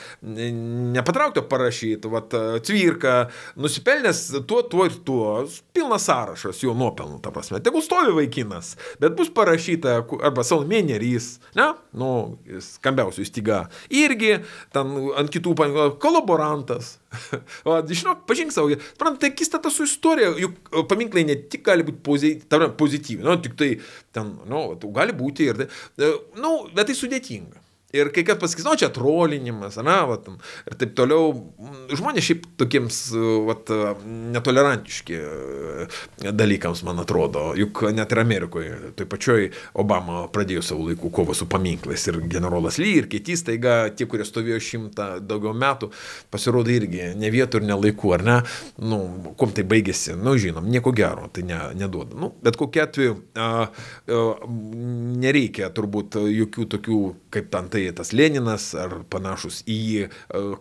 nepatraukto parašyti, va, cvirka, nusipelnęs tuo, tuo ir tuo, pilnas sąrašas jo nuopelnų, ta prasme. Tegul stovi vaikinas, bet bus parašyta, arba salmėnerys, ne, nu, skambiausių styga, irgi ten ant kitų paminklų kolaborantas. O, žinok, pažink savo, suprantate, tai akistata su istorija, juk paminklai ne tik gali būti pozityvi, nu, tik tai ten, nu, gali būti ir, tai, e, nu, bet tai sudėtinga. Ir kai kas pasakys, o čia trolinimas, na, va, ir taip toliau. Žmonės šiaip tokiems va, netolerantiški e, dalykams, man atrodo. Juk net ir Amerikoje, tai pačioj Obama pradėjo savo laikų kovą su paminklais. Ir generolas Lee, ir kiti staiga, tie, kurie stovėjo šimtą daugiau metų, pasirodo irgi ne vietų ir ne laikų, ar ne? Nu, kom tai baigėsi, nu, žinom, nieko gero, tai ne, neduoda. Nu, bet kokia atveju a, a, nereikia turbūt jokių tokių kaip tantai tas Leninas ar panašus į e,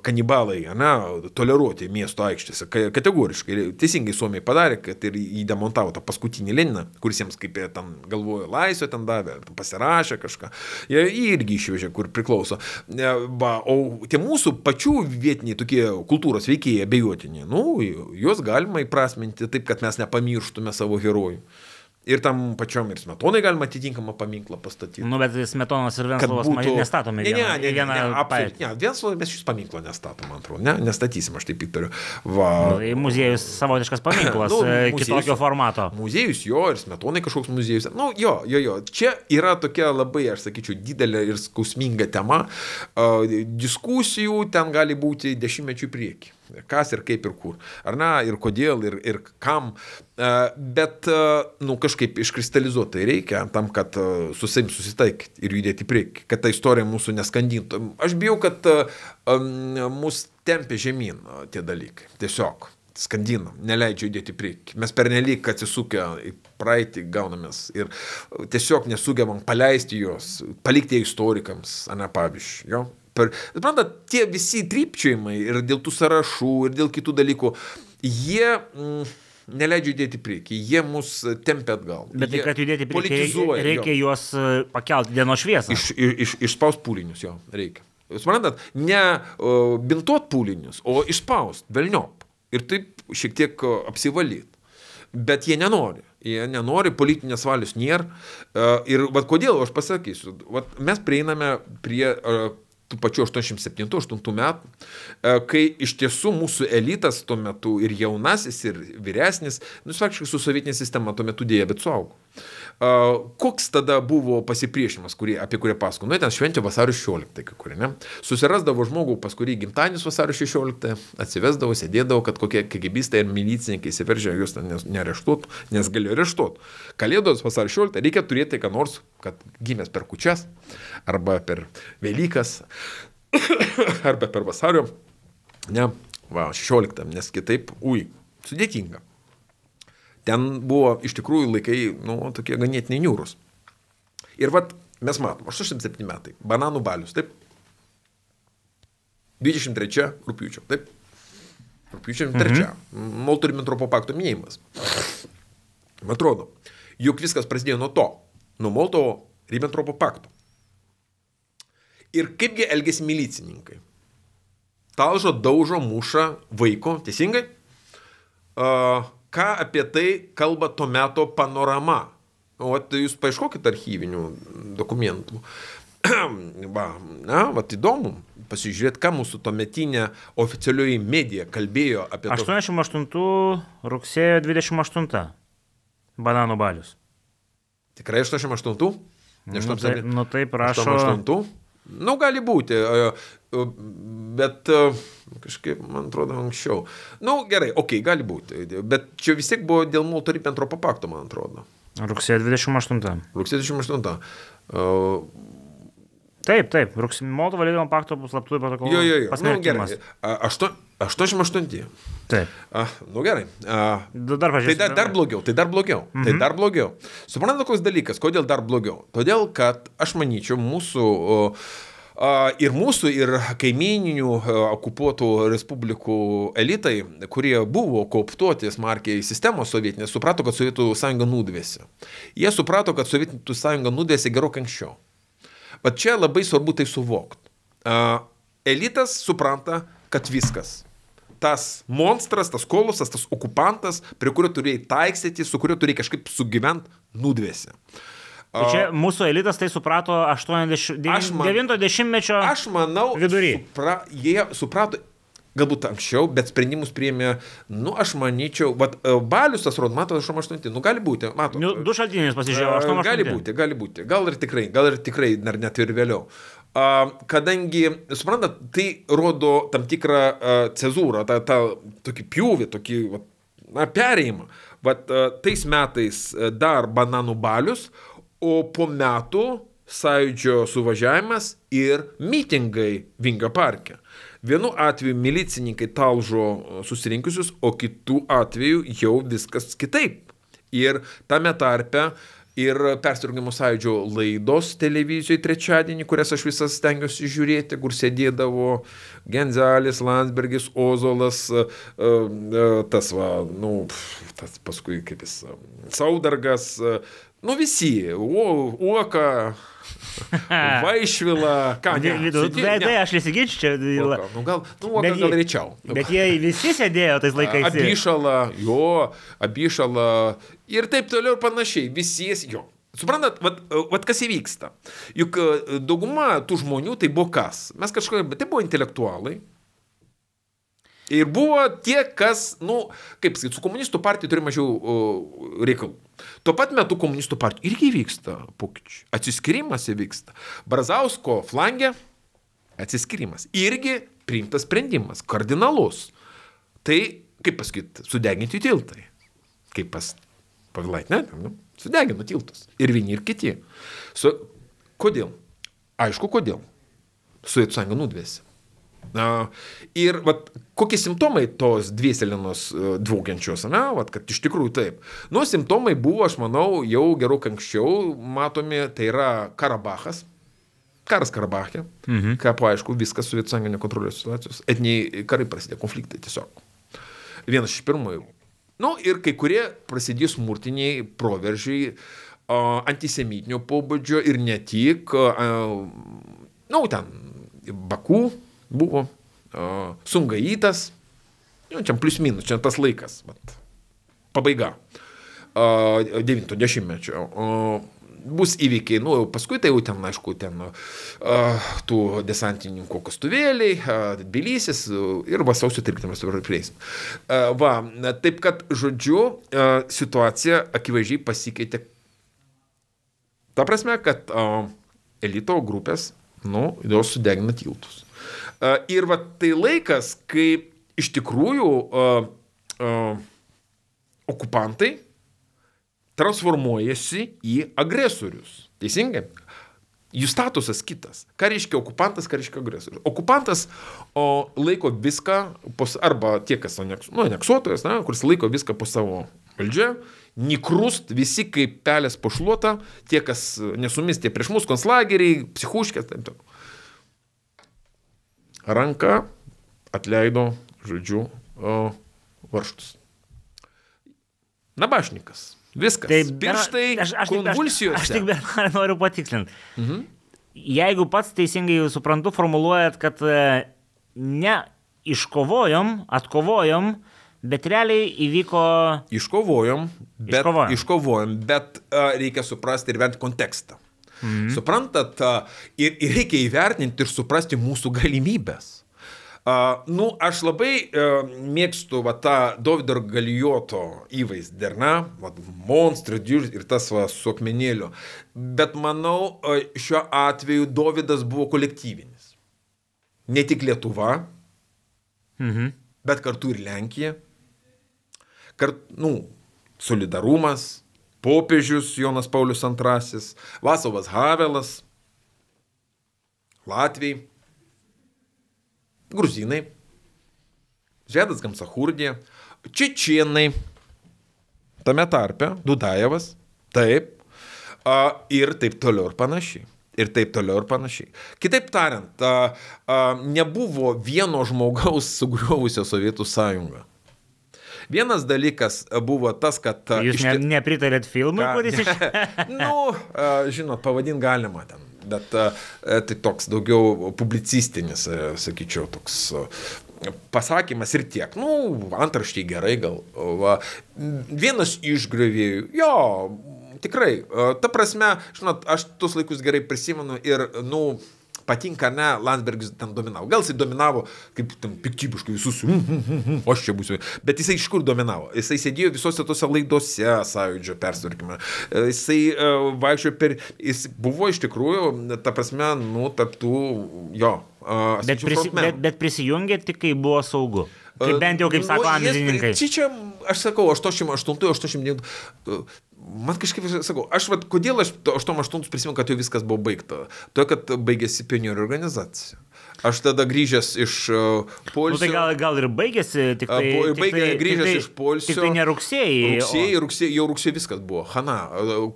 kanibalai, na, toleruoti miesto aikštėse kategoriškai. Teisingai Suomiai padarė, kad ir įdemontavo tą paskutinį Leniną, kuris jiems kaip ten galvojo laisvę ten davė, pasirašė kažką. Jie irgi išvežė, kur priklauso. E, va, o tie mūsų pačių vietiniai tokie kultūros veikėjai abejotini, nu, juos galima įprasminti taip, kad mes nepamirštume savo herojų. Ir tam pačiom ir smetonai galima atitinkamą paminklą pastatyti. Nu, bet smetonas ir Venslovas būtų... nestatomi. Ne, ne, ne, ne, absoliučiai. Ne, Venslovai mes šis paminklo nestatom, man atrodo. Ne, nestatysim, aš taip įtariu. Va. Nu, muziejus savotiškas (clears throat) paminklas, nu, e, muziejus, kitokio formato. Muziejus jo ir smetonai kažkoks muziejus. Nu, jo, jo, jo. Čia yra tokia labai, aš sakyčiau, didelė ir skausminga tema. Uh, diskusijų ten gali būti dešimtmečių prieki. Kas ir kaip ir kur. Ar ne, ir kodėl, ir, ir kam. E, bet, e, nu, kažkaip iškristalizuoti tai reikia tam, kad e, su savim susitaikyti ir judėti į priekį, kad ta istorija mūsų neskandintų. Aš bijau, kad mus tempia žemyn tie dalykai. Tiesiog skandina, neleidžia judėti į priekį. Mes pernelyg atsisukę į praeitį gaunamės ir tiesiog nesugebam paleisti jos, palikti ją istorikams, ane pavyzdžiui. Jo? per... Suprantat, tie visi trypčiojimai ir dėl tų sąrašų, ir dėl kitų dalykų, jie... Mm, neleidžia judėti priekį, jie mus tempia atgal. Bet tai, kad judėti priekį, reikia jo. juos e, pakelti dienos šviesą. Iš, iš, išspaust pūlinius jo reikia. Jūs suprantat, ne uh, bintuot pūlinius, o išspaust, velniop. Ir taip šiek tiek e, apsivalyt. Bet jie nenori. Jie nenori, politinės valios nėra. Uh, e, ir vad kodėl, aš pasakysiu, vat, mes prieiname prie uh, tų pačių 87-88 metų, e, kai iš tiesų mūsų elitas tuo metu ir jaunasis, ir vyresnis, nu, faktiškai su sovietinė sistema tuo metu dėja, bet suaugo. Koks tada buvo pasipriešinimas, kurį, apie kurį pasakau? Nu, ten šventė vasario 16, kai kurie, ne? Susirasdavo žmogų, pas kurį gimtadienis vasario 16, atsivesdavo, sėdėdavo, kad kokie kegibistai ir milicininkai įsiveržė, jūs ten nereštuot, nes galėjo reštuot. Kalėdos vasario 16 reikia turėti ką nors, kad gimęs per kučias arba per Velykas (coughs) arba per vasario, ne, va, 16, nes kitaip, ui, sudėtinga. Ten buvo iš tikrųjų laikai, nu, tokie ganėtinai niūrus. Ir vat mes matom, 87 metai, bananų balius, taip. 23 rūpiučio, taip. Rūpiučio 3. Mhm. Moltorimintropo pakto minėjimas. Man atrodo, juk viskas prasidėjo nuo to, nuo Moltovo Ribbentropo pakto. Ir kaipgi elgesi milicininkai? Talžo, daužo, muša vaiko, teisingai? Uh, ką apie tai kalba to meto panorama. O nu, tai jūs paieškokit archyvinių dokumentų. (clears throat) Va, na, va, įdomu pasižiūrėti, ką mūsų tuometinė oficialioji medija kalbėjo apie... 88 to... rugsėjo 28. Bananų balius. Tikrai 88? Nu, ne, tai- nu, tai, nu taip, prašau. 88? Nu, gali būti, bet... Uh, Kažkaip, man atrodo, anksčiau. Na, nu, gerai, okei, okay, gali būti. Bet čia vis tiek buvo dėl Moltoripentropo pakto, man atrodo. Rugsėjo 28. Rugsėjo 28. Uh, Taip, taip, Moldovo leidimo pakto slaptųjų protokolų. Jo, jo, jo. Nu, gerai. Ašto, 88. Taip. A, nu gerai. A, dar pažiūrėsiu. Tai dar, dar blogiau, tai dar blogiau. Tai mhm. Tai dar blogiau. Suprantate, koks dalykas, kodėl dar blogiau? Todėl, kad aš manyčiau, mūsų... Uh, Ir mūsų, ir kaimininių okupuotų respublikų elitai, kurie buvo kooptuoti smarkiai sistemos sovietinės, suprato, kad Sovietų sąjunga nudvėsi. Jie suprato, kad Sovietų sąjunga nudvėsi gerokai anksčiau. Bet čia labai svarbu tai suvokti. Elitas supranta, kad viskas. Tas monstras, tas kolosas, tas okupantas, prie kurio turėjai taiksėti, su kuriuo turėjai kažkaip sugyventi, nudvėsi. Uh, Tai čia mūsų elitas tai suprato 80-90-mečio man, manau, vidury. Supra, jie suprato galbūt anksčiau, bet sprendimus priėmė, nu, aš manyčiau, vat, e, balius tas rod, matot, 88, nu, gali būti, matot. Nu, du šaltinius pasižiūrėjau, 88. E, gali būti, gali būti, gal ir tikrai, gal ir tikrai, dar net ir vėliau. Kadangi, suprantat, tai rodo tam tikrą e, cezūrą, tą, tą tokį pjūvį, tokį, vat, na, perėjimą. Vat tais metais dar bananų balius, o po metų sąjūdžio suvažiavimas ir mitingai Vinga parke. Vienu atveju milicininkai talžo susirinkusius, o kitų atveju jau viskas kitaip. Ir tame tarpe ir persirgimo sąjūdžio laidos televizijoje trečiadienį, kurias aš visas stengiuosi žiūrėti, kur sėdėdavo Genzelis, Landsbergis, Ozolas, e, e, tas va, nu, tas paskui kaip jis, e, Saudargas, Nu visi, o, uoka, vaišvila, ką ne. Tai ne. aš nesiginčiu čia. Uoka, nu gal, nu, uoka bet, gal greičiau. Bet jie visi sėdėjo tais laikais. Abišala, jo, abišala ir taip toliau ir panašiai. Visies jo. Suprantat, vat, vat kas įvyksta. Juk dauguma tų žmonių tai buvo kas? Mes kažkokie, bet tai buvo intelektualai, Ir buvo tie, kas, na, nu, kaip sakyti, su komunistų partija turi mažiau uh, reikalų. Tuo pat metu komunistų partija irgi vyksta pokyčiai. Atsiskirimas įvyksta. Brazausko flangė atsiskirimas. Irgi priimtas sprendimas, kardinalus. Tai, kaip pasakyti, sudeginti tiltai. Kaip pas Pavilait, ne? Nu, sudegino tiltus. Ir vieni, ir kiti. Su, kodėl? Aišku, kodėl. Sovietų sąjunga nudvėsi. Ir vat, kokie simptomai tos dvieselinos e, dvokiančios, ne, vat, kad iš tikrųjų taip. Nu, simptomai buvo, aš manau, jau gerokai anksčiau matomi, tai yra Karabachas, karas Karabachė, mhm. ką paaišku, viskas Sovietų sąjunga nekontroliuoja situacijos, etniai karai prasidėjo, konfliktai tiesiog. Vienas iš pirmųjų. Nu, ir kai kurie prasidėjo smurtiniai proveržiai antisemitinio pobūdžio ir ne tik, na, nu, ten Baku, buvo uh, sungaitas, nu, čia plius minus, čia tas laikas, bet pabaiga uh, 90-mečio. Uh, bus įvykiai, nu, paskui tai jau ten, aišku, ten uh, tų desantininkų kostuvėliai, uh, Bilysis uh, ir va sausio 13 ir prieisim. Uh, va, taip kad, žodžiu, uh, situacija akivaizdžiai pasikeitė. Ta prasme, kad uh, elito grupės, nu, jos sudegina tiltus. E, ir va tai laikas, kai iš tikrųjų uh, uh, okupantai transformuojasi į agresorius. Teisingai? Jų statusas kitas. Ką reiškia okupantas, ką reiškia agresorius? Okupantas o, laiko viską, pos, arba tie, kas aneks, nu, aneksuotojas, na, kuris laiko viską po savo valdžia, nikrust, visi kaip pelės pašluota, tie, kas nesumis, tie prieš mus konslageriai, psichuškės, taip toliau ranka atleido, žodžiu, varštus. Nabašnikas. Viskas. Taip, pirštai, aš, aš, konvulsijos. Aš, aš tik dar (laughs) noriu patikslinti. Mhm. Jeigu pats teisingai suprantu, formuluojat, kad e, ne iškovojom, atkovojom, bet realiai įvyko. Iškovojom, bet, iškovojom. iškovojom, bet e, reikia suprasti ir bent kontekstą. Mhm. Suprantat, ir, ir reikia įvertinti ir suprasti mūsų galimybės. Uh, nu, aš labai uh, mėgstu va, tą Dovido Galijoto įvaizdį, ar ne? Monstrą ir tas va, su akmenėliu. Bet manau, uh, šiuo atveju Dovidas buvo kolektyvinis. Ne tik Lietuva, mhm. bet kartu ir Lenkija. Kart, nu, solidarumas, popiežius Jonas Paulius II, Vasovas Havelas, Latvijai, Gruzinai, Žedas Gamsahurdė, Čečienai, tame tarpe Dudajevas, taip, ir taip toliau ir panašiai. Ir taip toliau ir panašiai. Kitaip tariant, nebuvo vieno žmogaus sugriovusio Sovietų sąjungą. Vienas dalykas buvo tas, kad... E, Jūs išti... ne, nepritarėt filmui, Ka... kuris (laughs) iš... nu, e, žinot, pavadinti galima ten. Bet e, tai toks daugiau publicistinis, sakyčiau, toks pasakymas ir tiek. Nu, antraščiai gerai gal. Va. Vienas iš griovėjų, jo, tikrai. Ta prasme, žinot, aš tuos laikus gerai prisimenu ir, nu, patinka, ne, Landsbergis ten dominavo. Gal jisai dominavo kaip tam piktybiškai visus, mm, mm, mm, mm, aš čia būsiu. Bet jisai iš kur dominavo? Jisai sėdėjo visose tose laidose, sąjūdžio persitvarkime. Jisai uh, vaikščiojo per, jis buvo iš tikrųjų, ta prasme, nu, taptų jo. Uh, bet, prisi, frontman. bet, bet prisijungė tik, kai buvo saugu. Kaip e, bent jau, kaip nu, sako amžininkai. Čia čia, aš sakau, 88, 89. Man kažkaip, sakau, aš, vat, kodėl aš 88 prisimenu, kad jau viskas buvo baigta? Tuo, kad baigėsi pionierių organizacija. Aš tada grįžęs iš polsio. E, nu, tai gal, gal ir baigėsi, tik tai. Baigė, tik tai grįžęs tik tai, iš polsio. Tik tai ne rugsėjai. Rugsėjai, o... rugsėjai, jau rugsėjai viskas buvo. Hana,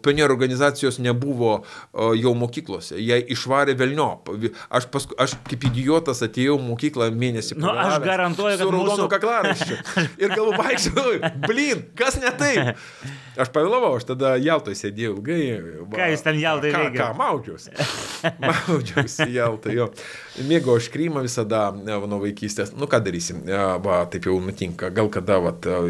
pionierių organizacijos nebuvo e, jau mokyklose. Jie išvarė velniop. Aš, paskui, aš kaip idiotas atėjau mokyklą mėnesį. Na, nu, aš garantuoju, kad. Su raudonu mūsų... kaklaraiščiu. (laughs) Ir galvoju, vaikščiu, blin, kas ne taip. Aš pavėlavau, aš tada jaltoj sėdėjau ilgai. Ką jūs ten jaltoj veikėte? Ką, ką maudžiausi. (laughs) Maudžiausi Jaltą, tai jo. Mėgo aš Krymą visada e, nuo vaikystės. Nu ką darysim, e, va, taip jau nutinka. Gal kada va, e,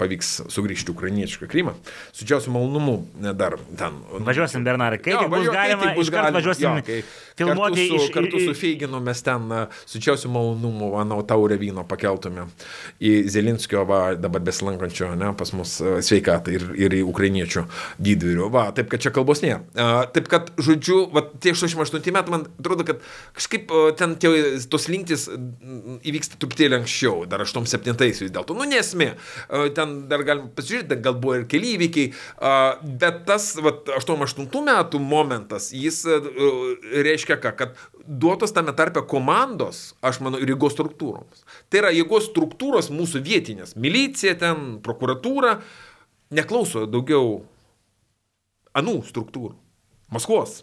pavyks sugrįžti ukrainiečių Krymą. Su didžiausiu malonumu dar ten. Važiuosim, Bernarai, kai jo, bus galima, kai bus galima. važiuosim jo, kai filmuoti. Kartu su, iš... kartu su Feiginu mes ten su didžiausiu malonumu, manau, taurę vyno pakeltume į Zelinskio, va, dabar besilankančio, ne, pas mus sveikatą ir, ir į ukrainiečių didvyrių. Va, taip kad čia kalbos nėra. Taip kad, žodžiu, va, tie 68 metai, man atrodo, kad kažkaip ten tie, tos linktis įvyksta truputėlį anksčiau, dar 87-aisiais dėl to. Nu, nesmė, ten dar galim pasižiūrėti, gal buvo ir keli įvykiai, bet tas vat, 88 metų momentas, jis e, e, reiškia ką, kad duotos tame tarpe komandos, aš manau, ir jėgos struktūroms. Tai yra jėgos struktūros mūsų vietinės, milicija ten, prokuratūra, neklauso daugiau anų struktūrų. Maskvos,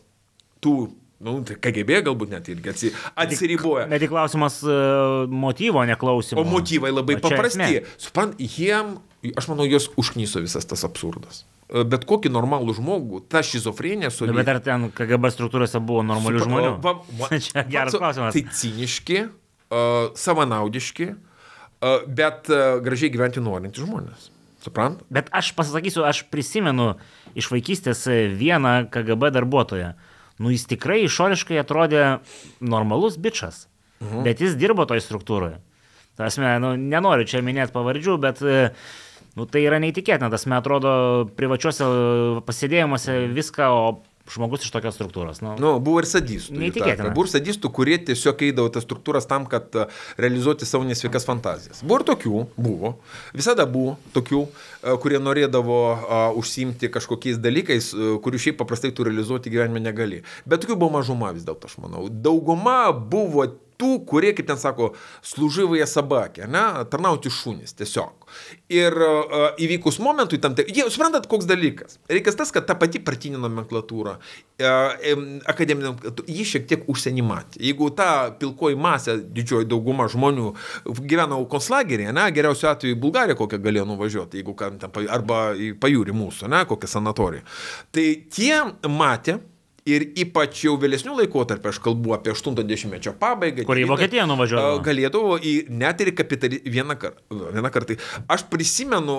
tų Nu, tai KGB galbūt net irgi atsiriboja. Bet tik klausimas uh, e, motyvo neklausimo. O motyvai labai o paprasti. Suprant, jiem, aš manau, jos užknyso visas tas absurdas e, bet kokį normalų žmogų, ta šizofrenija su... Nu, bet ar ten KGB struktūrose buvo normalių Supra... žmonių? Va, va, (laughs) Čia geras va, klausimas. Tai ciniški, uh, savanaudiški, uh, bet uh, gražiai gyventi norintys žmonės. Suprant? Bet aš pasakysiu, aš prisimenu iš vaikystės vieną KGB darbuotoją. Uh, nu jis tikrai išoriškai atrodė normalus bičias, mhm. bet jis dirbo toj struktūroje. Tasme, nu, nenoriu čia minėti pavardžių, bet e, nu, tai yra neįtikėtina, tas man atrodo privačiuose pasėdėjimuose viską, o žmogus iš tokios struktūros. Nu, nu, buvo ir sadistų. Neįtikėtina. Buvo ir sadistų, kurie tiesiog eidavo tas struktūras tam, kad e, realizuoti savo nesveikas fantazijas. Buvo ir tokių, buvo. Visada buvo tokių, e, kurie norėdavo a, e, užsimti kažkokiais dalykais, kurių šiaip paprastai tu realizuoti gyvenime negali. Bet tokių buvo mažuma vis dėlto, aš manau. Dauguma buvo tų, kurie, kaip ten sako, služyvoje sabakė, ne, tarnauti šunys tiesiog. Ir uh, įvykus momentui tam, tai, jie, suprantat, koks dalykas. Reikas tas, kad ta pati partinė nomenklatūra, uh, e, akademinė, ji šiek tiek užsienį matė. Jeigu ta pilkoji masė, didžioji dauguma žmonių gyvena konslageryje, ne, geriausiu atveju į Bulgariją kokią galėjo nuvažiuoti, jeigu kam ten, arba į pajūrį mūsų, ne, kokią sanatoriją. Tai tie matė, ir ypač jau vėlesnių laikotarpių, aš kalbu apie 80-mečio pabaigą. Kur į Vokietiją nuvažiavo? Galėdavo į, net ir kapitalį vieną, kar, vieną kartą. Aš prisimenu,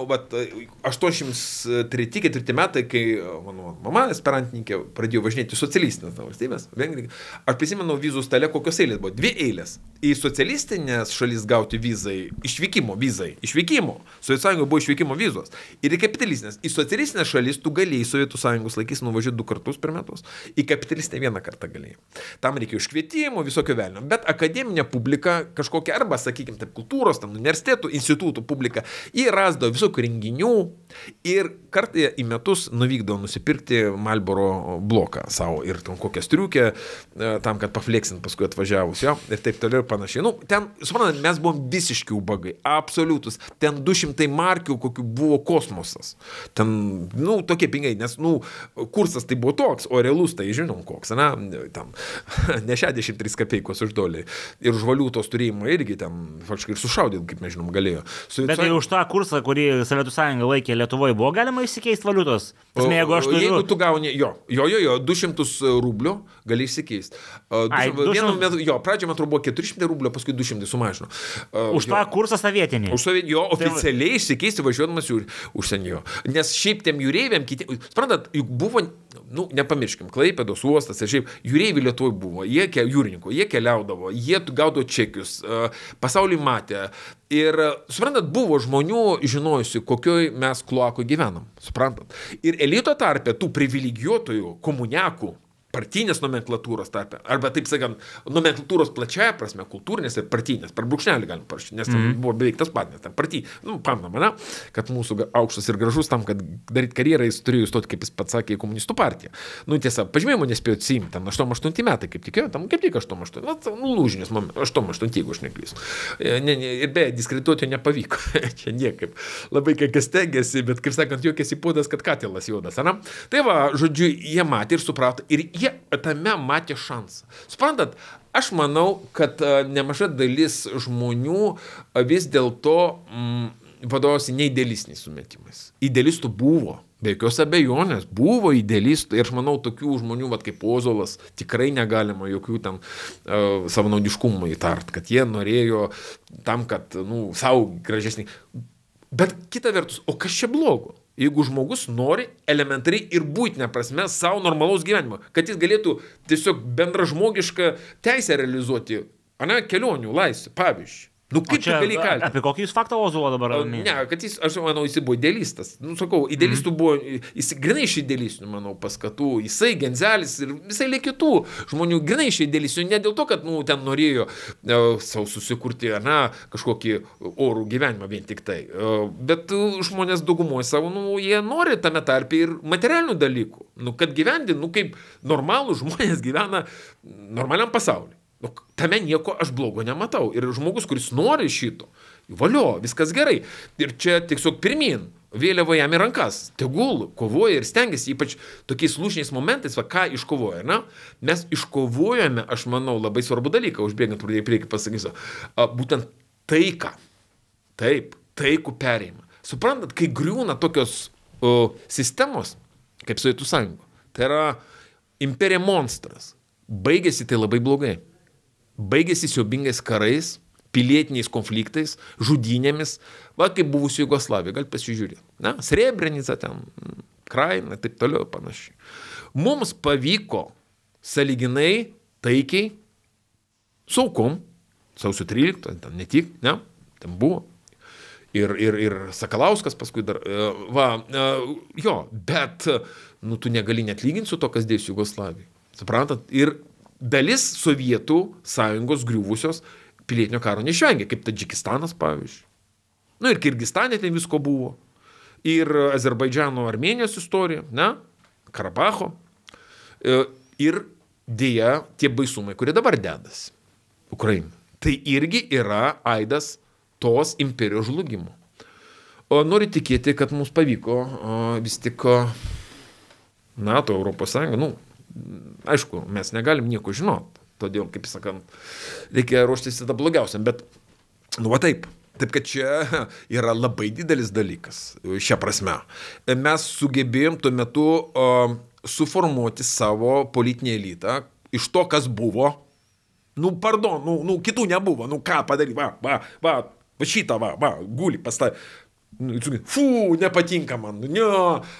83-4 metai, kai mano mama, esperantininkė, pradėjo važinėti socialistinės valstybės, Vengrija. Aš prisimenu vizų stale, kokios eilės buvo. Dvi eilės. Į socialistinės šalis gauti vizai, išvykimo vizai, išvykimo. Sovietų sąjungoje buvo išvykimo vizos. Ir į kapitalistinės. Į socialistinės šalis tu galėjai Sovietų sąjungos laikys nuvažiuoti du kartus per metus. Į kapitalistę vieną kartą galėjai. Tam reikia užkvietimo, visokio velnio. Bet akademinė publika, kažkokia arba, sakykime, taip, kultūros, tam universitetų, institutų publika, jie rasdavo visokių renginių, Ir kartą e, į metus nuvykdavo nusipirkti Malboro bloką savo ir tam kokią striukę, e, tam, kad pafleksint paskui atvažiavus jo ir taip toliau ir panašiai. Nu, ten, suprantate, mes buvom visiški ubagai, absoliutus. Ten 200 markių, kokiu buvo kosmosas. Ten, nu, tokie pinigai, nes, nu, kursas tai buvo toks, o realus tai žinom koks, na, tam, (laughs) ne 63 kapeikos už dolerį. Ir už valiutos turėjimą irgi ten, faktiškai, ir sušaudyti, kaip mes žinom, galėjo. Su, Bet tai už tą kursą, kurį Sovietų sąjunga laikė Lietuvoje buvo galima įsikeisti valiutos? Pasme, jeigu aš turiu... Jeigu tu gauni, jo, jo, jo, jo 200 e, rublių gali įsikeisti. Uh, Ai, 200... Vienu metu, jo, pradžioje man atrodo buvo 400 rublių, paskui 200 sumažino. Uh, Už jo. tą kursą savietinį. Už savietinį, jo, tai oficialiai tai... įsikeisti važiuodamas į užsienį. Nes šiaip tiem jūreiviam, kiti, suprantat, juk buvo, nu, nepamirškim, Klaipėdos uostas ir šiaip jūreivių Lietuvoje buvo, jie jūrininkų, jie keliaudavo, jie gaudavo čekius, uh, pasaulį matė, Ir suprantat, buvo žmonių žinojusių, kokioj mes kloako gyvenam. Suprantat. Ir elito tarpe tų privilegijuotojų, komuniakų, partinės nomenklatūros tarpe, arba taip sakant, nomenklatūros plačiaja prasme, kultūrinės ir partinės, per brūkšnelį galim parašyti, nes ten mm. buvo beveik tas pat, nes ten party, nu, pamna mane, kad mūsų aukštas ir gražus tam, kad daryti karjerą, jis turėjo įstoti, kaip jis pats sakė, į komunistų partiją. Nu, tiesa, pažymėjimo nespėjo atsiimti, ten 88 metai, kaip tikėjo, tam kaip tik 88, na, nu, lūžinis momentas, 88, jeigu aš neklystu. E, ne, ne, ir beje, diskredituoti jo nepavyko, (laughs) čia niekaip. Labai kiek stengiasi, bet, kaip sakant, juokėsi puodas, kad katilas juodas, ar ne? Tai va, žodžiu, jie matė ir suprato ir jie tame matė šansą. Suprantat, aš manau, kad e, nemaža dalis žmonių e, vis dėlto mm, vadovausi neidealistiniais sumetimais. Idealistų buvo. Be jokios abejonės, buvo idealistų ir aš manau, tokių žmonių, vat, kaip Ozolas, tikrai negalima jokių ten uh, savanaudiškumų įtart, kad jie norėjo tam, kad, na, nu, savo gražesnį. Bet kita vertus, o kas čia blogo? Jeigu žmogus nori elementariai ir būtinę prasme savo normalaus gyvenimo, kad jis galėtų tiesiog bendražmogišką teisę realizuoti, o ne kelionių laisvę, pavyzdžiui. Nu, kaip o čia gali kaltinti? Apie kokį jūs faktą Ozulą dabar? Ne, kad jis, aš manau, jis buvo idealistas. Nu, sakau, mhm. idealistų mm -hmm. buvo, jis grinai iš idealistų, manau, paskatų, jisai Genzelis ir visai kitų žmonių grinai iš idealistų, ne dėl to, kad, nu, ten norėjo uh, e, savo susikurti, na, kažkokį orų gyvenimą vien tik tai. Uh, bet uh, žmonės daugumoje savo, nu, jie nori tame tarpe ir materialinių dalykų. Nu, kad gyventi, nu, kaip normalų žmonės gyvena normaliam pasauliu. Nu, tame nieko aš blogo nematau. Ir žmogus, kuris nori šito, valio, viskas gerai. Ir čia tiesiog pirmin. Vėliava jam į rankas, tegul kovoja ir stengiasi, ypač tokiais lūžiniais momentais, va, ką iškovoja, na, mes iškovojame, aš manau, labai svarbų dalyką, užbėgant pradėjai prieki pasakysiu, būtent taiką, taip, taikų perėjimą. Suprantat, kai griūna tokios o, sistemos, kaip Sovietų sąjunga, tai yra imperija monstras, baigėsi tai labai blogai baigėsi siaubingais karais, pilietiniais konfliktais, žudynėmis, va kaip buvusi Jugoslavija, gal pasižiūrėti. Na, Srebrenica ten, Kraina ir taip toliau panašiai. Mums pavyko saliginai, taikiai, saukom, sausio 13, ten ne tik, ne, ten buvo. Ir, ir, ir Sakalauskas paskui dar, e, va, e, jo, bet, e, nu, tu negali net lyginti su to, kas dėsi Jugoslavijai. Suprantat? Ir dalis Sovietų sąjungos griuvusios pilietinio karo neišvengė, kaip Tadžikistanas pavyzdžiui. Na nu, ir Kirgistane ten visko buvo. Ir Azerbaidžiano Armenijos istorija, ne? Karabacho. E, ir dėja tie baisumai, kurie dabar dedasi Ukrainai. Tai irgi yra aidas tos imperijos žlugimo. O noriu tikėti, kad mums pavyko o, vis tik NATO, Europos Sąjunga, nu, Aišku, mes negalim nieko žinot, todėl, kaip sakant, reikia ruoštis tada blogiausiam, bet, nu, va taip. Taip kad čia (laughs) yra labai didelis dalykas, šią prasme. Mes sugebėjom tuo metu uh, suformuoti savo politinį elitą iš to, kas buvo. Nu, pardon, nu, nu kitų nebuvo, nu ką padaryti, va, va, va, va šitą, va, va, guli, pastai. Nu, Fū, nepatinka man, ne, nu,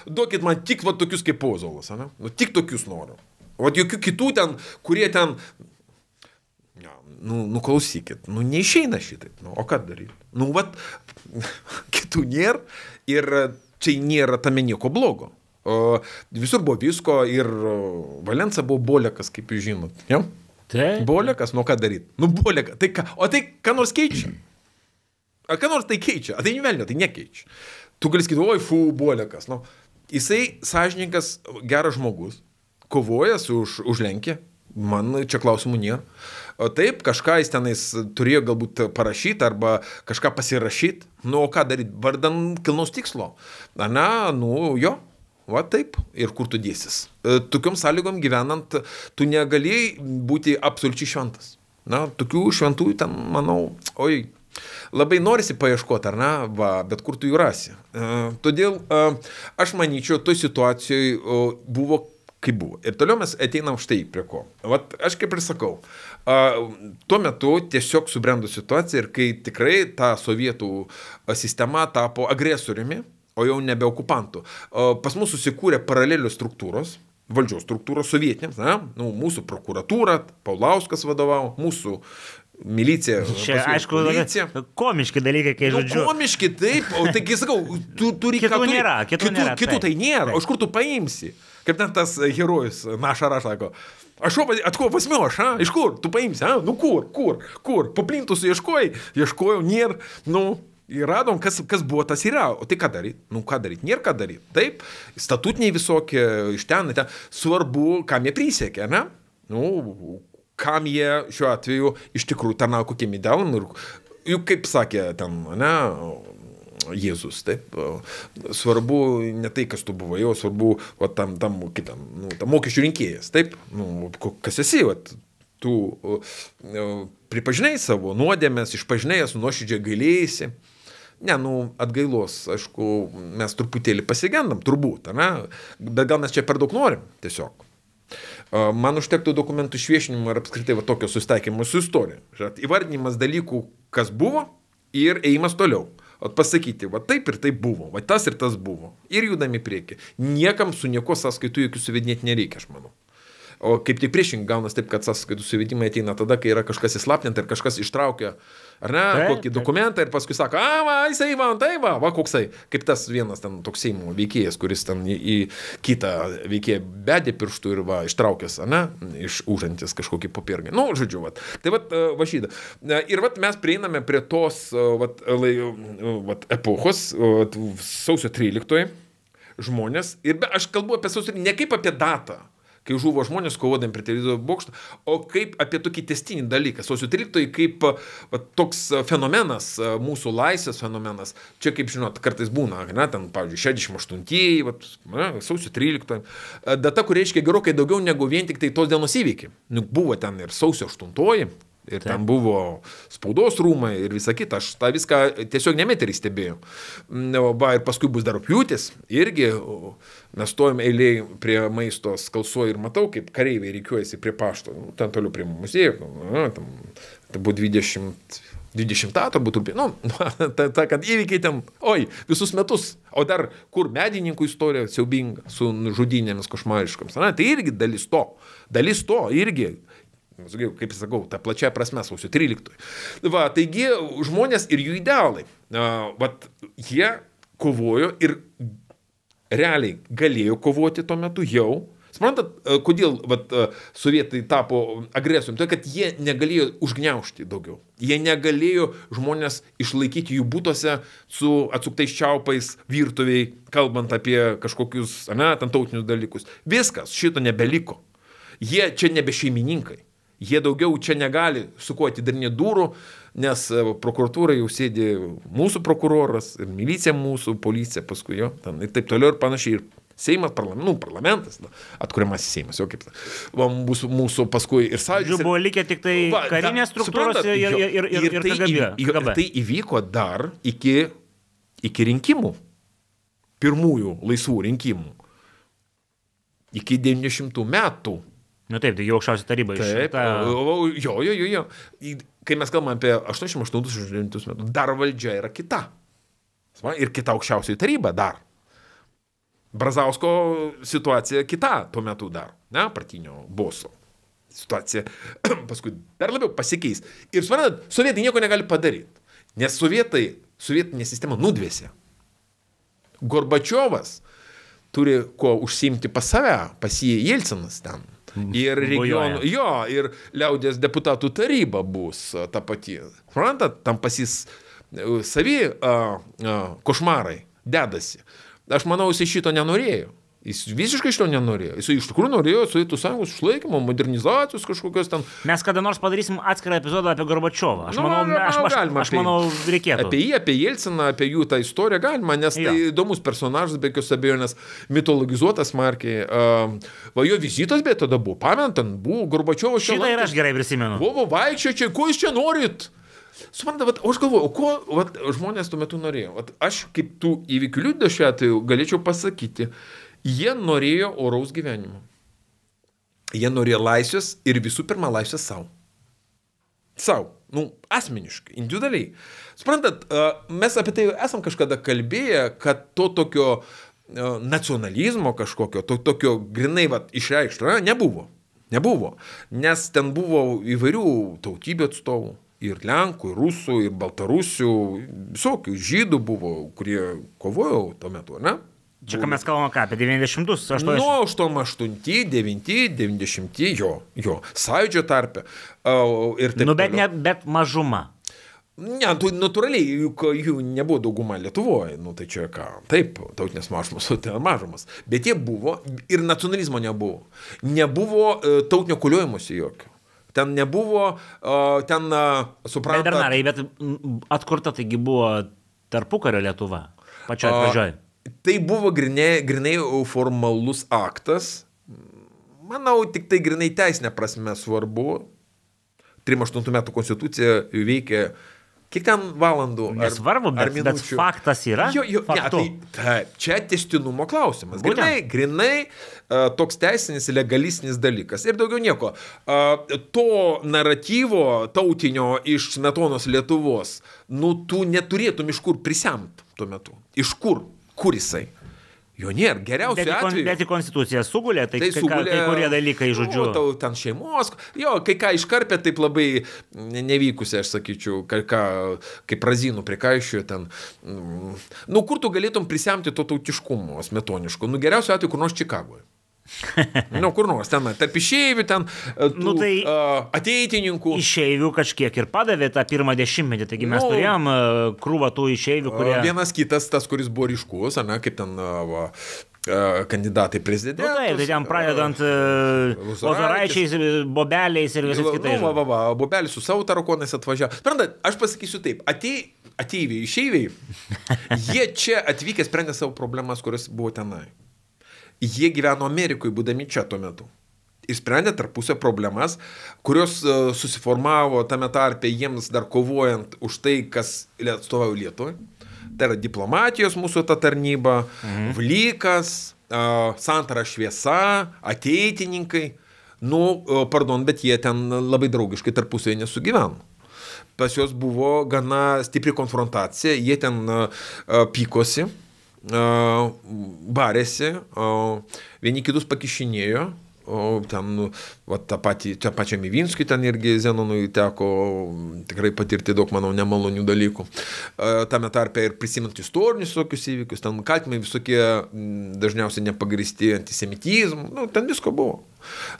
duokit man tik va tokius kaip pozolas, ne? Nu, tik tokius noriu. O jokių kitų ten, kurie ten... Nu, nu klausykit, nu neišeina šitaip, nu, o ką daryti? Nu, vat, (laughs) kitų nėra ir čia nėra tame nieko blogo. O, visur buvo visko ir Valensa buvo bolekas, kaip jūs žinot. Ja? Taip. Bolekas, nu ką daryti? Nu, bolekas. Tai ką, o tai ką nors keičia? Ar ką nors tai keičia? A, tai nevelnio, tai nekeičia. Tu gali sakyti, oi, fu, bolekas. Nu, jisai sąžininkas, geras žmogus kovojęs už, už Lenkiją. Man čia klausimų nėra. Taip, kažką jis tenais turėjo galbūt parašyti arba kažką pasirašyti. Nu, o ką daryti? Vardan kilnaus tikslo. Na, nu, jo. Va taip, ir kur tu dėsis. E, tokiom sąlygom gyvenant, tu negalėjai būti absoliučiai šventas. Na, tokių šventųjų ten, manau, oi, labai norisi paieškoti, ar ne, va, bet kur tu jų rasi. E, todėl e, aš manyčiau, toj situacijoje buvo kaip buvo. Ir toliau mes ateinam štai prie ko. Vat aš kaip ir sakau, a, tuo metu tiesiog subrendo situacija ir kai tikrai ta sovietų sistema tapo agresoriumi, o jau nebe okupantų, a, pas mus susikūrė paralelios struktūros, valdžios struktūros sovietiniams, na, nu, mūsų prokuratūra, Paulauskas vadovavo, mūsų Milicija. Čia, paskui, aišku, milicija. komiški dalykai, kai nu, žodžiu. Komiški, taip, o taigi sakau, tu (laughs) turi kitų ką, turi, nėra, kitų, kitų, nėra, kitų tai nėra, taip. o iš kur tu paimsi? Kaip ten tas herojus, našara, sako, aš ko, at ko pasmioš, a? iš kur tu paimsi, a? nu kur, kur, kur, paplintus ieškojai, ieškojau, nėra, nu, Ir radom, kas, kas buvo, tas yra. O tai ką daryti? Nu, ką daryti? Nėra ką daryti. Taip, statutiniai visokie iš ten, ten. Svarbu, kam jie prisiekė, ne? Nu, kam jie šiuo atveju iš tikrųjų tarnauja kokiem idealam nu ir juk kaip sakė ten, ne, Jėzus, taip. Svarbu ne tai, kas tu buvai, o svarbu va, tam, tam, kitam, nu, tam mokesčių rinkėjas, taip. Nu, kas esi, va, tu pripažinai savo nuodėmės, išpažinėjęs, nuoširdžiai gailėjai. Ne, nu, atgailos, aišku, mes truputėlį pasigendam, turbūt, ne? bet gal mes čia per daug norim, tiesiog. Man užtektų dokumentų išviešinimo ir apskritai va, tokio susitaikymo su istorija. Įvardinimas dalykų, kas buvo ir eimas toliau. O pasakyti, va taip ir taip buvo, va tas ir tas buvo. Ir judami prieki. Niekam su nieko sąskaitų jokių suvedinėti nereikia, aš manau. O kaip tik priešingai gaunas taip, kad sąskaitų suvedimai ateina tada, kai yra kažkas įslaptinta ir kažkas ištraukia, ar ne, taip, kokį taip. dokumentą ir paskui sako, a, va, jisai, man, tai va, va, koksai. Kaip tas vienas ten toks Seimo veikėjas, kuris ten į, į kitą veikėją bedė pirštų ir va, ištraukęs, ar ne, iš užantis kažkokį papirgą. Nu, žodžiu, va. Tai va, e, va šyda. E, ir va, mes prieiname prie tos, e, va, lai, va epochos, va, sausio 13 žmonės, ir be, aš kalbu apie sausio, ne kaip apie datą kai žuvo žmonės kovodami prie televizijos bokšto, o kaip apie tokį testinį dalyką. Sausio 13 kaip va, toks fenomenas, mūsų laisvės fenomenas, čia kaip žinot, kartais būna, ne, ten, pavyzdžiui, 68-ieji, sausio 13, data, kur reiškia gerokai daugiau negu vien tik tai tos dienos įvykiai. Juk nu, buvo ten ir sausio 8-oji, Ir Taip. ten buvo spaudos rūmai ir visa kita. Aš tą viską tiesiog nemeterį stebėjau. Va, ir paskui bus dar pjūtis. Irgi mes stojame eiliai prie maisto skalsuoju ir matau, kaip kareiviai reikiuojasi prie pašto. Nu, ten toliau prie muziejų. Nu, tam, tai buvo 20. 20-tą turbūt rūpė. Nu, (laughs) ta, ta, kad įvykiai ten, oi, visus metus. O dar kur medininkų istorija siaubinga, su žudinėmis košmariškoms. Na, tai irgi dalis to. Dalis to irgi kaip sakau, tą plačią prasme sausio 13. Va, taigi žmonės ir jų idealai, va, jie kovojo ir realiai galėjo kovoti tuo metu jau. Suprantat, e, kodėl vat, e, sovietai tapo agresoriumi? Todėl, kad jie negalėjo užgneušti daugiau. Jie negalėjo žmonės išlaikyti jų būtose su atsuktais čiaupais, virtuviai, kalbant apie kažkokius, ne, ten tautinius dalykus. Viskas, šito nebeliko. Jie čia nebe šeimininkai. Jie daugiau čia negali su kuo atidarinėti durų, nes e, prokuratūra jau sėdi mūsų prokuroras ir milicija mūsų, policija paskui jo, ten, ir taip toliau ir panašiai. Ir Seimas, parlament, nu, parlamentas, nu, atkuriamasis Seimas, jau kaip va, mūsų, mūsų paskui ir sąjūdžio. Buvo likę tik tai va, karinės struktūros suprantat, ir, ir, ir, ir, ir, tai kagabė, įv, ir, ir tai įvyko dar iki, iki rinkimų, pirmųjų laisvų rinkimų, iki 90 metų Nu taip, tai jau aukščiausia taryba iš šitą. Jo, jo, jo, jo. Kai mes kalbame apie 88-89 metų, dar valdžia yra kita. Ir kita aukščiausioji taryba dar. Brazausko situacija kita tuo metu dar, ne, partinio boso. Situacija (clears throat) paskui dar labiau pasikeis. Ir suprantat, sovietai nieko negali padaryti. Nes sovietai, sovietinė sistema nudvėsė. Gorbačiovas turi kuo užsimti pas save, pas jį Jelcinas ten Ir regionų, jo, ir liaudės deputatų taryba bus ta pati. Suprantat, tam pasis e, savi a, a, košmarai dedasi. Aš manau, jis iš šito nenorėjo. Jis visiškai iš to nenorėjo. Jis iš tikrųjų norėjo Sovietų sąjungos išlaikymo, modernizacijos kažkokios ten. Mes kada nors padarysim atskirą epizodą apie Gorbačiovą. Aš, nu, manau, aš, aš, galima, aš, aš tai manau, reikėtų. Apie jį, apie Jelciną, apie jų tą istoriją galima, nes tai jo. tai įdomus personažas, be jokios abejonės, mitologizuotas markiai. Va jo vizitas, bet tada buvo, pamenant, ten buvo Gorbačiovo šiandien. Tai ir aš gerai prisimenu. Buvo vaikščiočiai, ko jūs čia norit? Suprantate, aš galvoju, o ko vat, žmonės tuo metu norėjo? Vat, aš kaip tų įvykių liūdėšė atveju galėčiau pasakyti, uh, Jie norėjo oraus gyvenimo. Jie norėjo laisvės ir visų pirma laisvės savo. Savo, nu, asmeniškai, individualiai. Suprantat, mes apie tai esam kažkada kalbėję, kad to tokio nacionalizmo kažkokio, to, tokio grinai va, išreikšto, nebuvo. Nebuvo. Nes ten buvo įvairių tautybių atstovų. Ir Lenkų, ir Rusų, ir Baltarusių, visokių žydų buvo, kurie kovojo tuo metu, ne? Čia ką mes kalbame ką, apie 90-us, 80-us? Nu, 88-i, 9-i, 90-i, jo, jo, sąjūdžio tarpe. Uh, ir taip. Nu, bet, toliau. ne, bet mažuma. Ne, tu natūraliai, juk jų nebuvo dauguma Lietuvoje, nu tai čia ką, taip, tautinės mažumos, tai mažumas, bet jie buvo ir nacionalizmo nebuvo. Nebuvo e, tautinio kuliuojimuose jokio. Ten nebuvo, e, ten, e, suprantate. Bet, Bernarai, bet atkurta taigi buvo tarpukario Lietuva, pačioje pradžioje tai buvo grinai, grinai formalus aktas. Manau, tik tai grinai teisinė prasme svarbu. 38 metų konstitucija veikia kiek ten valandų? Nesvarbu, bet, ar bet faktas yra. Jo, jo, faktu. ne, tai, ta, čia testinumo klausimas. Grinai, grinai uh, toks teisinis, legalistinis dalykas. Ir daugiau nieko. Uh, to naratyvo tautinio iš smetonos Lietuvos, nu, tu neturėtum iš kur prisimt tuo metu. Iš kur? kur jisai? Jo nėra, geriausiu bet atveju. Bet į konstituciją sugulė, tai, tai, sugulė, kai, kai kurie dalykai, nu, žodžiu. Nu, tau ten šeimos, jo, kai ką iškarpė, taip labai nevykusi, aš sakyčiau, kai ką, kaip razinų prikaišiojo ten. Mm, nu, kur tu galėtum prisemti to tautiškumo, smetoniško? Nu, geriausiu atveju, kur nors Čikagoje. (laughs) nu, kur nors ten, tarp išėjų, ten e, tų, nu, tai uh, ateitininkų. Išėjų kažkiek ir padavė tą pirmą dešimtmetį, taigi mes nu, turėjom uh, krūvą tų išėjų, kurie... Uh, vienas kitas, tas, kuris buvo ryškus, ar ne, kaip ten uh, va, kandidatai prezidentai. Nu, taip, tai ten pradedant Lozoraičiais, Bobeliais ir visais kitais. Nu, va, va, va, Bobelis su savo tarakonais atvažiavo. Sprendat, aš pasakysiu taip, atei, ateiviai, išeiviai, (laughs) jie čia atvykę sprendė savo problemas, kurios buvo tenai jie gyveno Amerikoje, būdami čia tuo metu. Ir sprendė tarpusio problemas, kurios e, susiformavo tame tarpe jiems dar kovojant už tai, kas atstovauja Lietuvai. Tai yra diplomatijos mūsų ta tarnyba, mhm. Vlykas, e, Santara šviesa, ateitininkai. Nu, e, pardon, bet jie ten labai draugiškai tarpusavėje nesugyveno pas juos buvo gana stipri konfrontacija, jie ten uh, pykosi, barėsi, vieni kitus pakišinėjo, O ten, va, tą, patį, tą pačią Mivinskį ten irgi Zenonui teko tikrai patirti daug, manau, nemalonių dalykų. E, tame tarpe ir prisimint istorinius tokius įvykius, ten kaltinimai visokie dažniausiai nepagristi antisemitizmu, nu, ten visko buvo.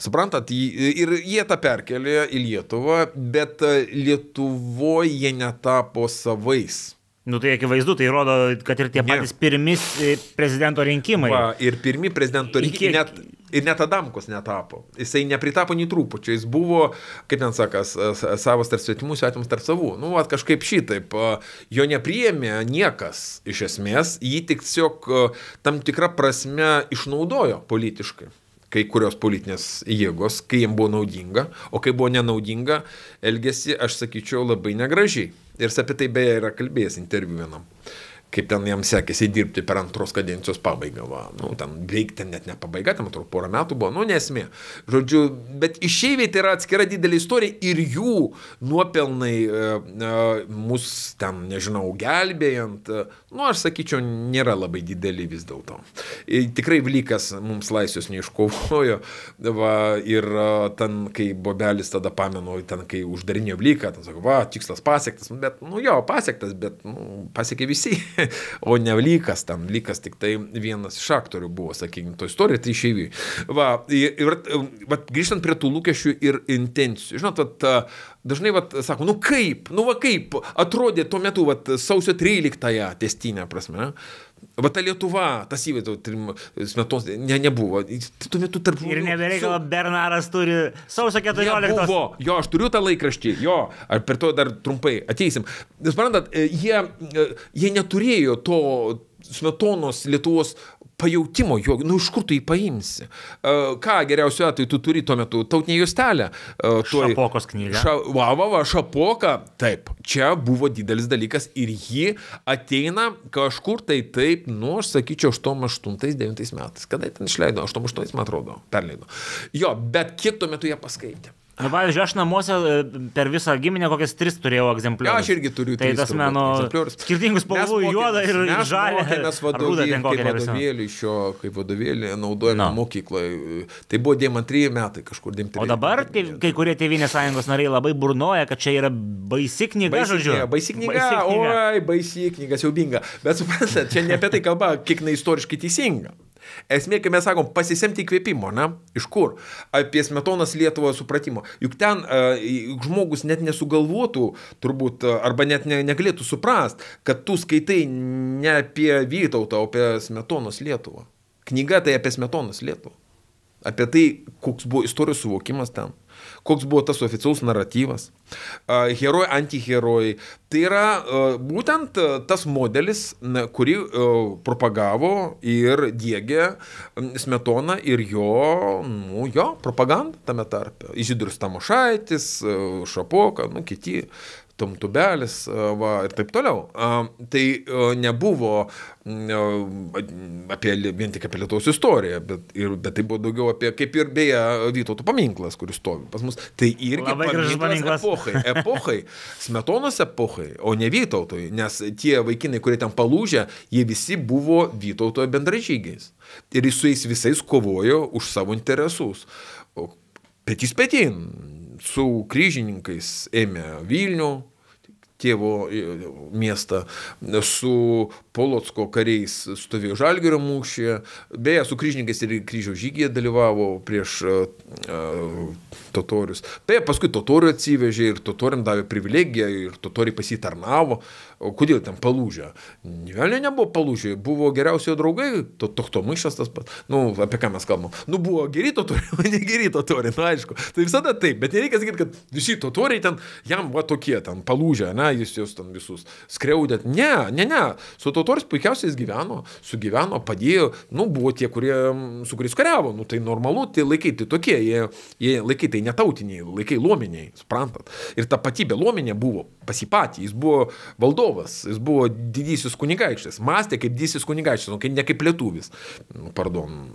Suprantat, ir jie tą perkelė į Lietuvą, bet Lietuvoje jie netapo savais. Nu tai akivaizdu, tai rodo, kad ir tie patys ne. pirmis e, prezidento rinkimai. Va, ir pirmi prezidento rinkimai. Kiek... Net, ir net Adamkus netapo. Jisai nepritapo nei trūpučio. Jis buvo, kaip ten sakas, savas tarp svetimų, svetimus tarp savų. Nu, at, kažkaip šitaip. Jo nepriėmė niekas iš esmės. Jį tik tiesiog tam tikrą prasme išnaudojo politiškai kai kurios politinės jėgos, kai jiems buvo naudinga, o kai buvo nenaudinga, elgesi, aš sakyčiau, labai negražiai. Ir jis apie tai beje yra kalbėjęs interviu vienam kaip ten jam sekėsi dirbti per antros kadencijos pabaigą. Va. Nu, ten beveik ten net ne pabaiga, tam atrodo, porą metų buvo, nu nesmė. Žodžiu, bet išeiviai tai yra atskira didelė istorija ir jų nuopelnai e, e, mus ten, nežinau, gelbėjant, e, nu aš sakyčiau, nėra labai dideli vis dėlto. E, tikrai Vlykas mums laisvės neiškovojo va, ir e, ten, kai Bobelis tada pamenu, ten, kai uždarinėjo Vlyką, ten sako, va, tikslas pasiektas, bet, nu jo, pasiektas, bet nu, pasiekė visi. (laughs) (laughs) o ne lykas ten, lykas tik tai vienas iš aktorių buvo, sakykime, to istorija, tai išėjai. Va, ir, ir um, va, grįžtant prie tų lūkesčių ir intencijų. Žinot, at, dažnai vat, sako, nu kaip, nu va kaip atrodė tuo metu vat, sausio 13-ąją testinę prasme. Ne? Va ta Lietuva, tas įvaizdų trim smetos ne, nebuvo. Tuo metu tarp žmonių. Ir nebereikalo, su... Bernaras turi sausio 14. Buvo, jo, aš turiu tą laikraštį, jo, ar per to dar trumpai ateisim. Jūs suprantat, e, jie, e, jie neturėjo to smetonos Lietuvos pajautimo, jo, nu iš kur tu jį paimsi. E, ką geriausiu atveju tu turi tuo metu? Tautinė justelė. E, tuoj, šapokos knyga. Ša, va, va, va, šapoka. Taip, čia buvo didelis dalykas ir ji ateina kažkur tai taip, nu, aš sakyčiau, 88-9 metais. Kada ten išleido? 88, man atrodo, perleido. Jo, bet kiek tuo metu jie paskaitė? Na, nu, pavyzdžiui, aš namuose e, per visą giminę kokias tris turėjau egzempliorius. Ja, aš irgi turiu tai, tris meno, skirtingus spalvų, juodą ir žalią. Mes vadovėlį šio, kaip vadovėlį naudojame no. mokykloje. Tai buvo 93 metai kažkur 93. O dabar kai, tai kai kurie Tevinės sąjungos nariai labai burnoja, kad čia yra baisi knyga, baisi žodžiu. Knyga, baisi knyga, baisi knyga. oi, baisi knyga, siaubinga. Bet suprantate, čia ne apie tai kalba, kiek jinai istoriškai teisinga. Esmė, kai mes sakom, pasisemti įkvėpimo, na, iš kur? Apie smetonas Lietuvoje supratimo. Juk ten e, juk žmogus net nesugalvotų, turbūt, e, arba net ne, negalėtų suprast, kad tu skaitai ne apie Vytautą, o apie smetonas Lietuvą. Knyga tai apie smetonas Lietuvą. Apie tai, koks buvo istorijos suvokimas ten koks buvo tas oficialus naratyvas, herojai, antiherojai. Tai yra būtent tas modelis, kurį propagavo ir dėgė Smetona ir jo, nu, jo propaganda tame tarpe. Žydrus Tamošaitis, Šapoka, nu, kiti Tom tubelis e, va, ir taip toliau. E, tai e, nebuvo apie, vien tik apie Lietuvos istoriją, bet, ir, bet tai buvo daugiau apie, kaip ir beje, Vytauto paminklas, kuris stovi pas mus. Tai irgi labai gražus paminklas. Epochai, epochai, smetonos epochai, o ne Vytautoj, nes tie vaikinai, kurie ten palūžė, jie visi buvo Vytautojo bendražygiais. Ir jis su jais visais kovojo už savo interesus. Petys petin, su kryžininkais ėmė Vilnių, tėvo e, miestą, su Polotsko kariais stovėjo Žalgirio mūšyje, beje, su kryžininkais ir kryžiaus žygyje dalyvavo prieš uh, totorius. Tai paskui totorių atsivežė ir totoriam davė privilegiją ir totoriai pasitarnavo. O kodėl ten palūžė? Nivelė nebuvo palūžė, buvo geriausiojo draugai, to, toktomaišas tas pats. Nu, apie ką mes kalbam. Nu, buvo geri totoriai, (laughs) o ne geri totoriai, nu aišku. Tai visada taip, bet nereikia sakyti, kad visi totoriai ten, jam va tokie ten palūžė, ne, jis juos ten visus skriaudėt. Ne, ne, ne. Su totoriais puikiausiai jis gyveno, sugyveno, padėjo. Nu, buvo tie, kurie, su kuriais kariavo. Nu, tai normalu, tie laikai tai tokie, jie, jie laikai tai laikai netautiniai, laikai luominiai, suprantat. Ir tapatybė luominė buvo pasipatį, jis buvo valdovas, jis buvo didysis kunigaikštis, mąstė kaip didysis kunigaikštis, nu, kai ne kaip lietuvis. Nu, pardon,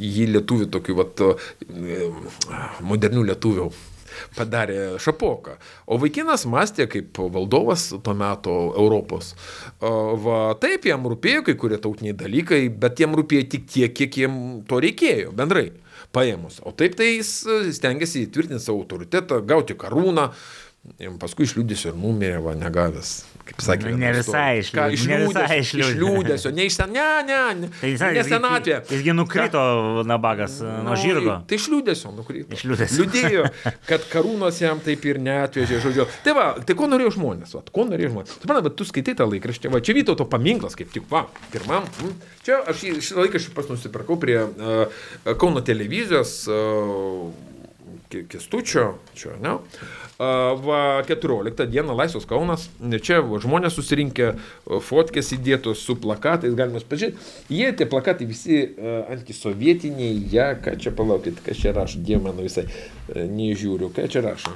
jį lietuvių tokių, vat, e, modernių lietuvių padarė šapoką. O vaikinas mąstė kaip valdovas tuo metu Europos. Va, taip, jam rūpėjo kai kurie tautiniai dalykai, bet jam rūpėjo tik tiek, kiek jam to reikėjo bendrai paėmus. O taip tai jis e, stengiasi įtvirtinti savo autoritetą, gauti karūną, paskui iš liūdės ir numirė, va, negavęs kaip sakė. Ne visai iš, iš, iš liūdėsio, ne iš ten, ne, ne, ne, tai jis, ne senatvė. Jisgi nukrito nabagas nuo no, žirgo. Tai iš liūdėsio nukrito. Iš liūdėsio. Liūdėjo, (laughs) kad karūnos jam taip ir neatvežė, žodžiu. Tai va, tai ko norėjo žmonės, va, ko norėjo žmonės. Suprantate, bet tu skaitai tą laikraštį, va, čia Vyto to paminklas kaip tik, va, pirmam. Hm. Čia aš šitą laikraštį pas nusipirkau prie uh, Kauno televizijos. Uh, e, Kestučio, čia, ne? va, 14 dieną Laisvas Kaunas, čia va, žmonės susirinkę, fotkės įdėtos su plakatais, galima pažiūrėti, jie tie plakatai visi antisovietiniai, ja, ką čia palaukit, kas čia rašo, die mano visai, nežiūriu, ką čia rašo.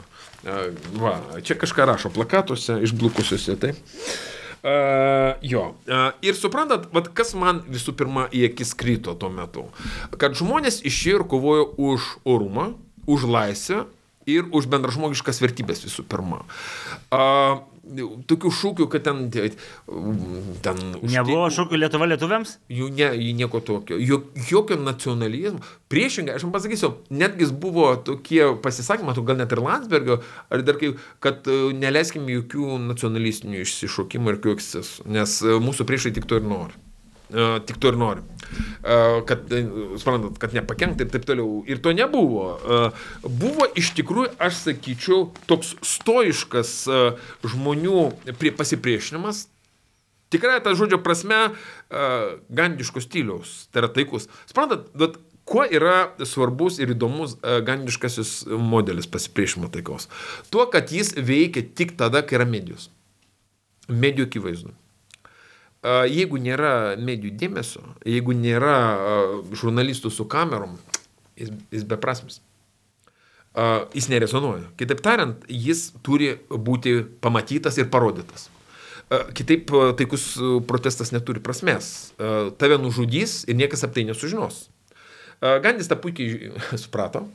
Va, čia kažką rašo plakatuose, išblukusiuose, tai. Uh, jo. Uh, ir suprantat, vat, kas man visų pirma į akis krito tuo metu. Kad žmonės išėjo ir kovojo už orumą, už laisvę, ir už bendražmogiškas vertybės visų pirma. A, tokių šūkių, kad ten... Tai, ten Nebuvo šūkių Lietuva lietuviams? Jų, ne, jų nieko tokio. Jok, jokio nacionalizmo. Priešingai, aš jums pasakysiu, netgi buvo tokie pasisakymai, tu gal net ir Landsbergio, ar dar kaip, kad e, neleiskime jokių nacionalistinių išsišokimų ir jokių ekscesų, nes e, mūsų priešai tik to ir nori tik to ir noriu. Kad, suprantat, kad nepakenkti ir taip toliau. Ir to nebuvo. Buvo iš tikrųjų, aš sakyčiau, toks stoiškas žmonių pasipriešinimas. Tikrai tą žodžio prasme, gandiško stiliaus, tai yra taikus. Suprantat, bet kuo yra svarbus ir įdomus gandiškasis modelis pasipriešinimo taikos? Tuo, kad jis veikia tik tada, kai yra medijos. Medijų akivaizdu jeigu nėra medijų dėmesio, jeigu nėra žurnalistų su kamerom, jis, jis beprasmis. Jis nerezonuoja. Kitaip tariant, jis turi būti pamatytas ir parodytas. Kitaip taikus protestas neturi prasmės. Tave nužudys ir niekas apie tai nesužinos. Gandis tą puikiai (laughs) suprato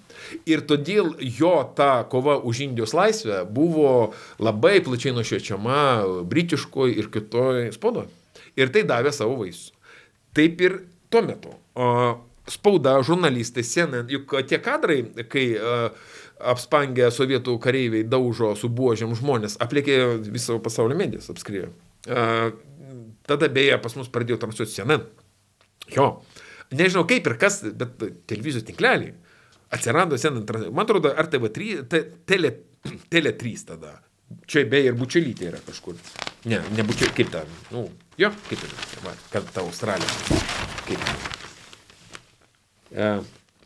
ir todėl jo ta kova už Indijos laisvę buvo labai plačiai nušviečiama britiškoje ir kitoje spaudoje. Ir tai davė savo vaisių. Taip ir tuo metu. O, spauda, žurnalistai, CNN, juk e, tie kadrai, kai uh, apspangę sovietų kareiviai daužo su buožiam žmonės, apliekė viso pasaulio medijas, apskriejo. Uh, tada beje pas mus pradėjo tamsuoti CNN. Jo. Nežinau kaip ir kas, bet televizijos tinkleliai atsirado CNN. Man atrodo, ar TV3, te, tele, (clears throat) tele 3 tada. Čia beje ir bučelytė yra kažkur. Uh, Ne, nebūčiau kaip ta. Nu, jo, kaip ta. Va, kad ta Australija. Kaip. E,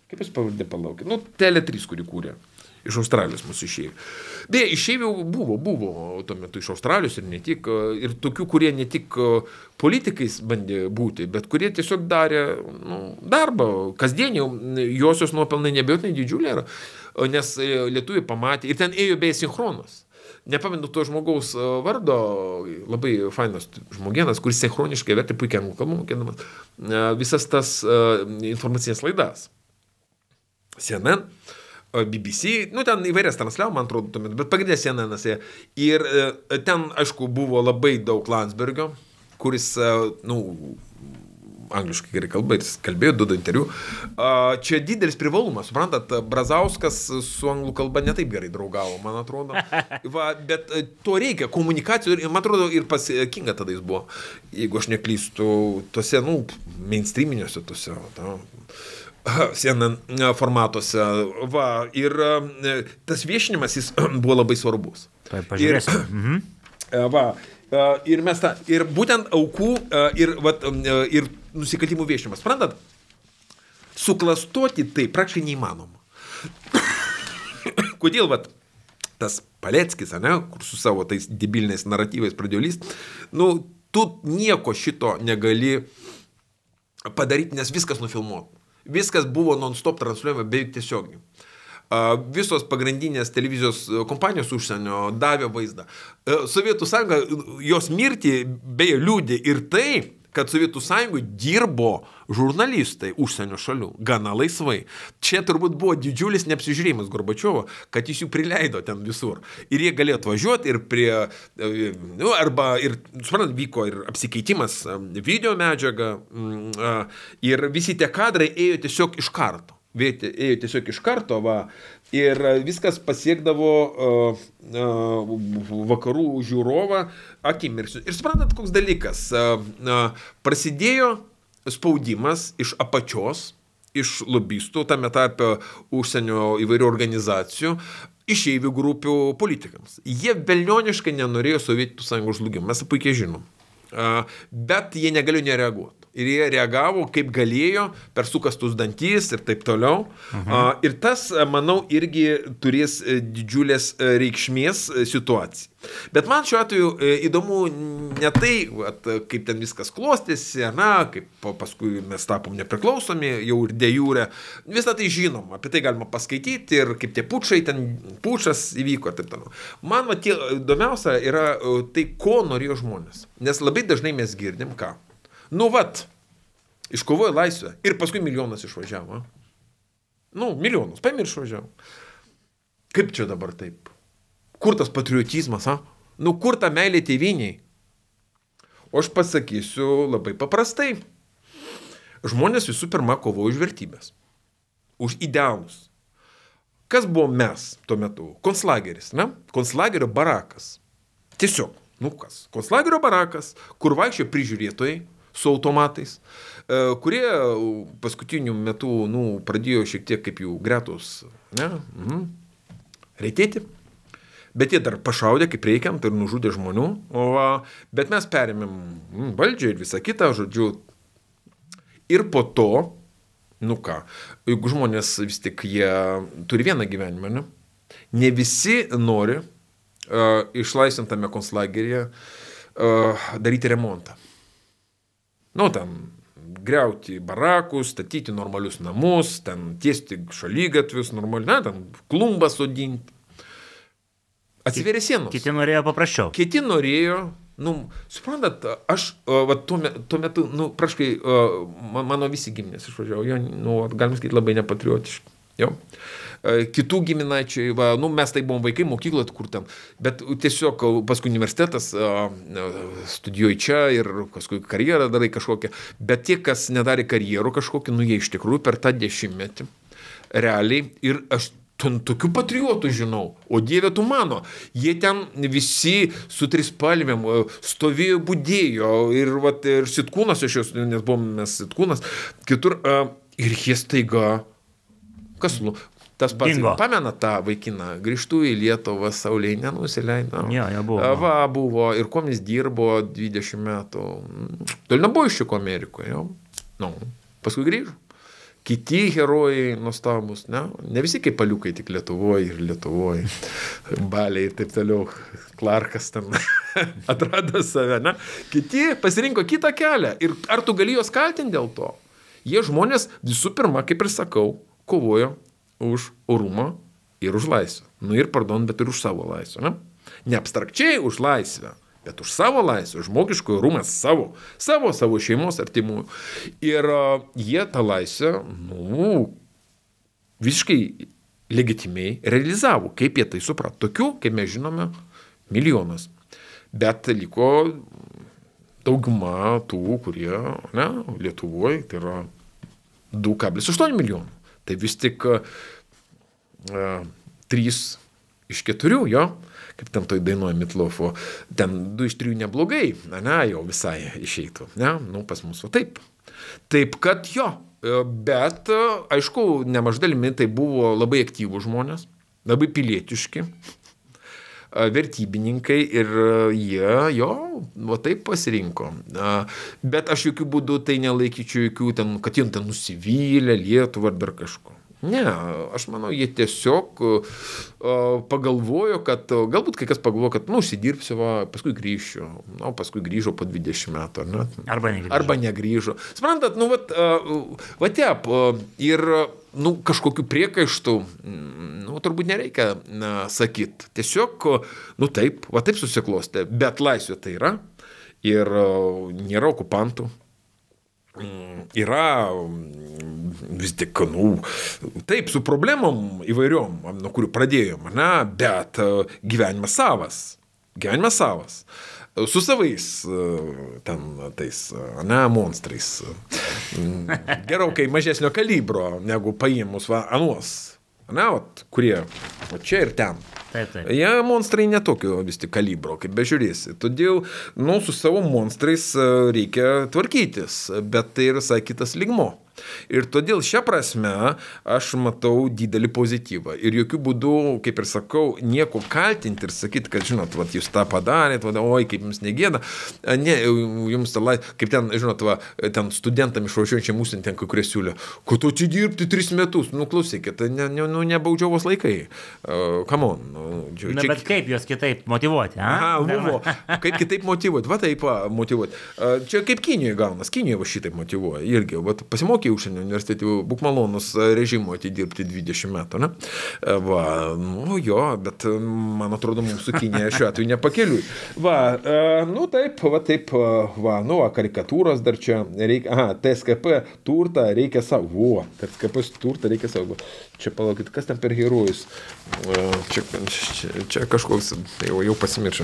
kaip jis pavadė palaukė? Nu, Tele3, kurį kūrė. Iš Australijos mūsų išėjo. Beje, išėjo buvo, buvo tuo metu iš Australijos ir ne tik. E, ir tokių, kurie ne tik e, politikais bandė būti, bet kurie tiesiog darė nu, darbą. Kasdienį josios nuopelnai nebejotinai didžiulė yra. Nes e, lietuviai pamatė. Ir ten ėjo beje sinchronas nepamenu to žmogaus e, vardo, labai fainas žmogienas, kuris sinchroniškai vertė puikiai anglų kalbą mokėdamas e, visas tas e, informacinės laidas. CNN. BBC, nu ten įvairias transliavo, man atrodo, tuomet, bet pagrindinė CNN. -ose. Ir ten, aišku, buvo labai daug Landsbergio, kuris, nu, angliškai gerai kalba ir jis kalbėjo, duoda interviu. Čia didelis privalumas, suprantat, Brazauskas su anglų kalba netaip gerai draugavo, man atrodo. (laughs) Va, bet e, to reikia, komunikacijų, ir, man atrodo, ir pasiekinga tada jis buvo, jeigu aš neklystu, tose, nu, mainstreaminiuose, tose, ta, CNN formatuose. Va, ir e, tas viešinimas jis (clears throat) buvo labai svarbus. Taip, pažiūrėsim. Ir, (clears throat) mhm. E, va, ir mes tą, ir būtent aukų, ir, va, ir nusikaltimų viešinimas. Sprendat, suklastoti tai praktiškai neįmanoma. (coughs) Kodėl, vat, tas Paleckis, ne, kur su savo tais debiliniais naratyvais pradėlys, nu, tu nieko šito negali padaryti, nes viskas nufilmuota. Viskas buvo non-stop transliuojama beveik tiesiogiai. Visos pagrindinės televizijos e, kompanijos užsienio davė vaizdą. E, Sovietų sąjunga jos mirtį beje liūdė ir tai, kad Sovietų sąjungoje dirbo žurnalistai užsienio šalių gana laisvai. Čia turbūt buvo didžiulis neapsižiūrėjimas Gorbačiovo, kad jis jų prileido ten visur. Ir jie galėjo atvažiuoti ir prie, nu, arba, ir, suprantant, vyko ir apsikeitimas video medžiaga, mm, ir visi tie kadrai ėjo tiesiog iš karto. Vėti, ėjo tiesiog iš karto, va, ir e, viskas pasiekdavo uh, uh, vakarų žiūrovą akimirksniu. Ir suprantat, koks dalykas. Uh, prasidėjo spaudimas iš apačios, iš lobistų, tame tarpe užsienio įvairių organizacijų, išeivių grupių politikams. Jie belnioniškai nenorėjo Sovietų sąjungos žlugimo, mes puikiai žinom. Bet jie negalėjo nereaguoti. Ir jie reagavo kaip galėjo, per sukastus dantys ir taip toliau. Mhm. Ir tas, manau, irgi turės e, didžiulės e, reikšmės e, situacijai. Bet man šiuo atveju įdomu ne tai, at, kaip ten viskas klostėsi, na, kaip paskui mes tapom nepriklausomi, jau ir dėjūrė. Visą tai žinom, apie tai galima paskaityti ir kaip tie pučiai, ten pučas įvyko ir taip toliau. Man va, tie, įdomiausia yra tai, ko norėjo žmonės. Nes labai dažnai mes girdim ką nu vat, iškovojo laisvę ir paskui milijonas išvažiavo. Nu, milijonus, pamiršo važiavo. Kaip čia dabar taip? Kur tas patriotizmas, a? Nu, kur ta meilė tėviniai? O aš pasakysiu labai paprastai. Žmonės visų pirma kovojo už vertybės, už idealus. Kas buvo mes tuo metu? Konslageris, ne? Konslagerio barakas. Tiesiog, nu kas? Konslagerio barakas, kur vaikščiojo prižiūrėtojai, su automatais, e, kurie paskutiniu metu nu, pradėjo šiek tiek kaip jų gretus ne, mhm, reitėti. Bet jie dar pašaudė kaip reikiam, tai ir nužudė žmonių. O, bet mes perėmėm mhm, valdžią ir visą kitą, žodžiu. Ir po to, nu ką, juk žmonės vis tik jie turi vieną gyvenimą, ne? Ne visi nori uh, išlaisvintame konslageryje uh, e, daryti remontą nu ten greuti barakus, statyti normalius namus, ten tiesti šalygatvius, normaliai, na, ten klumbą sodinti. Atsiveria sienos. Kiti norėjo paprasčiau. Kiti norėjo, nu, suprantat, aš e, va, tuo, metu, tuo metu, nu, praškai, e, mano visi giminės išvažiavo, jo, nu, galim sakyti, labai nepatriotiški. Jo. Uh, E, kitų giminaičių, e, va, nu, mes tai buvom vaikai mokykloje, kur ten, bet tiesiog e, paskui universitetas studijuoji čia ir paskui karjerą darai kažkokią, bet tie, kas nedarė karjerų kažkokią, nu jie iš tikrųjų per tą dešimtmetį realiai ir aš ten tokių patriotų žinau, o dieve tu mano, jie ten visi su trispalvėm stovėjo, būdėjo ir, vat, ir sitkūnas, aš jos, nes buvome mes sitkūnas, kitur, ir jie staiga, kas, nu, Tas pats, Dingo. pamenat tą vaikiną, grįžtų į Lietuvą, sauliai nenusileido. Ne, ja, ja buvo. Va, buvo ir kuom jis dirbo 20 metų. Tol nebuvo iš šiko Amerikoje, jo. Nu, paskui grįžo. Kiti herojai nuostabus, ne? Ne visi kaip paliukai, tik Lietuvoje ir Lietuvoje. (laughs) Baliai ir taip toliau. Klarkas ten (laughs) atrado save, ne? Kiti pasirinko kitą kelią. Ir ar tu gali juos kaltinti dėl to? Jie žmonės visų pirma, kaip ir sakau, kovojo už orumą ir už laisvę. Nu ir, pardon, bet ir už savo laisvę. Ne, ne abstrakčiai už laisvę, bet už savo laisvę, žmogiškojo rūmas savo, savo, savo šeimos artimųjų. Ir jie tą laisvę, nu, visiškai legitimiai realizavo, kaip jie tai suprato. Tokių, kaip mes žinome, milijonas. Bet liko dauguma tų, kurie, ne, Lietuvoje, tai yra 2,8 milijonų. Tai vis tik uh, trys iš keturių jo, kaip ten toj dainuoja Mitlofo, ten du iš trijų neblogai, na, ne, jau visai išeitų, ne, nu, pas mus va taip. Taip kad jo, e, bet, e, aišku, nemaždalimi tai buvo labai aktyvų žmonės, labai pilietiški, vertybininkai ir jie jo, va taip pasirinko. Bet aš jokių būdų tai nelaikyčiau, jokių ten, kad jie ten nusivylę Lietuvą ar dar kažko. Ne, aš manau, jie tiesiog e, e, pagalvojo, kad e, galbūt kai kas pagalvojo, kad, nu, užsidirbsiu, va, paskui grįšiu. Na, paskui grįžo po 20 metų, ar ne? Arba negrįžo. Arba negrįžo. Sprendat, nu, vat, vat, tep, ir, nu, kažkokiu priekaištu, mm, nu, turbūt nereikia sakyti. Tiesiog, nu, taip, va taip susiklosti, bet laisvė tai yra ir nėra okupantų yra vis tik, nu, taip, su problemom įvairiom, nuo kurių pradėjom, ne, bet gyvenimas savas. Gyvenimas savas. Su savais ten tais, ne, monstrais. Gerokai mažesnio kalibro negu paėmus va, anuos. Ne, vat, kurie va čia ir ten. Taip, taip. Jie ja, monstrai netokio vis tik kalibro, kaip bežiūrėsi. Todėl, nu, su savo monstrais e, reikia tvarkytis, bet tai yra visai kitas ligmo. Ir todėl šią prasme aš matau didelį pozityvą. Ir jokių būdų, kaip ir sakau, nieko kaltinti ir sakyti, kad, žinot, va, jūs tą padarėte, va, oi, kaip jums negėda. E, ne, e, jums ta lai, kaip ten, žinot, va, ten studentam išvažiuojančiam užsienį ten kai kurie siūlė, kuo tu čia dirbti tris metus, nu klausykit, tai ne, ne, nu, nebaudžiavos laikai. Kamon, uh, Čia, Na, čia... bet kaip juos kitaip motivuoti? A? Aha, buvo. (laughs) Kaip kitaip motivuoti? Va taip motivuoti. Čia kaip Kinijoje gaunas. Kinijoje va šitaip motivuoja. Irgi, va, pasimokė užsienio universitetų, būk malonus režimo atidirbti 20 metų. Ne? Va, nu jo, bet man atrodo, mūsų Kinija šiuo atveju nepakeliui. Va, nu taip, va taip, va, nu, va, karikatūros dar čia reikia. Aha, TSKP turtą reikia savo. Vo, TSKP turtą reikia savo. Čia palaukit, kas ten per herojus? E, čia, čia, čia kažkoks, jau, jau pasimiršau.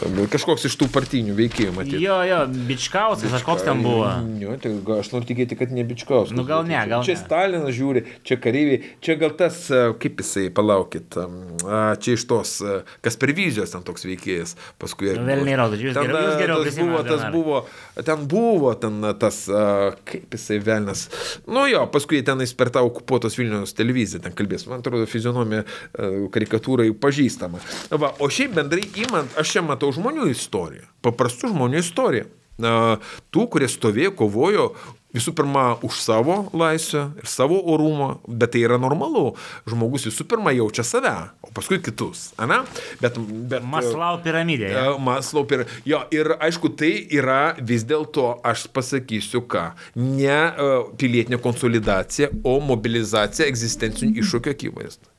E, kažkoks iš tų partinių veikėjų matyti. Jo, jo, bičkauskas, kažkoks ten buvo. Jo, tai aš noriu tikėti, kad ne bičkauskas. Nu gal ne, gal. Čia, čia Stalinas žiūri, čia kareiviai, čia gal tas, e, kaip jisai, palaukit, čia iš tos, kas per vizijos ten toks veikėjas, paskui. Nu, Vėl neįrodo, jūs, ten, geriau, jūs geriau prisimenu. Tas buvo, tas buvo, ten buvo ten tas, kaip jisai, velnas. Nu jo, paskui tenais per tą okupuotos Vilnius televiziją televizija ten kalbės. Man atrodo, fizionomija e, karikatūrai pažįstama. Va, o šiaip bendrai įmant, aš čia matau žmonių istoriją, paprastų žmonių istoriją. Tų, kurie stovėjo, kovojo Visų pirma, už savo laisvę ir savo orumą, bet tai yra normalu. Žmogus visų pirma jaučia save, o paskui kitus. Ana? Bet, bet, Maslau e, piramidė. Ja. E, Maslau piramidė. Jo, ir aišku, tai yra vis dėlto, aš pasakysiu ką, ne uh, pilietinė konsolidacija, o mobilizacija egzistencinių iššūkio akivaizdu.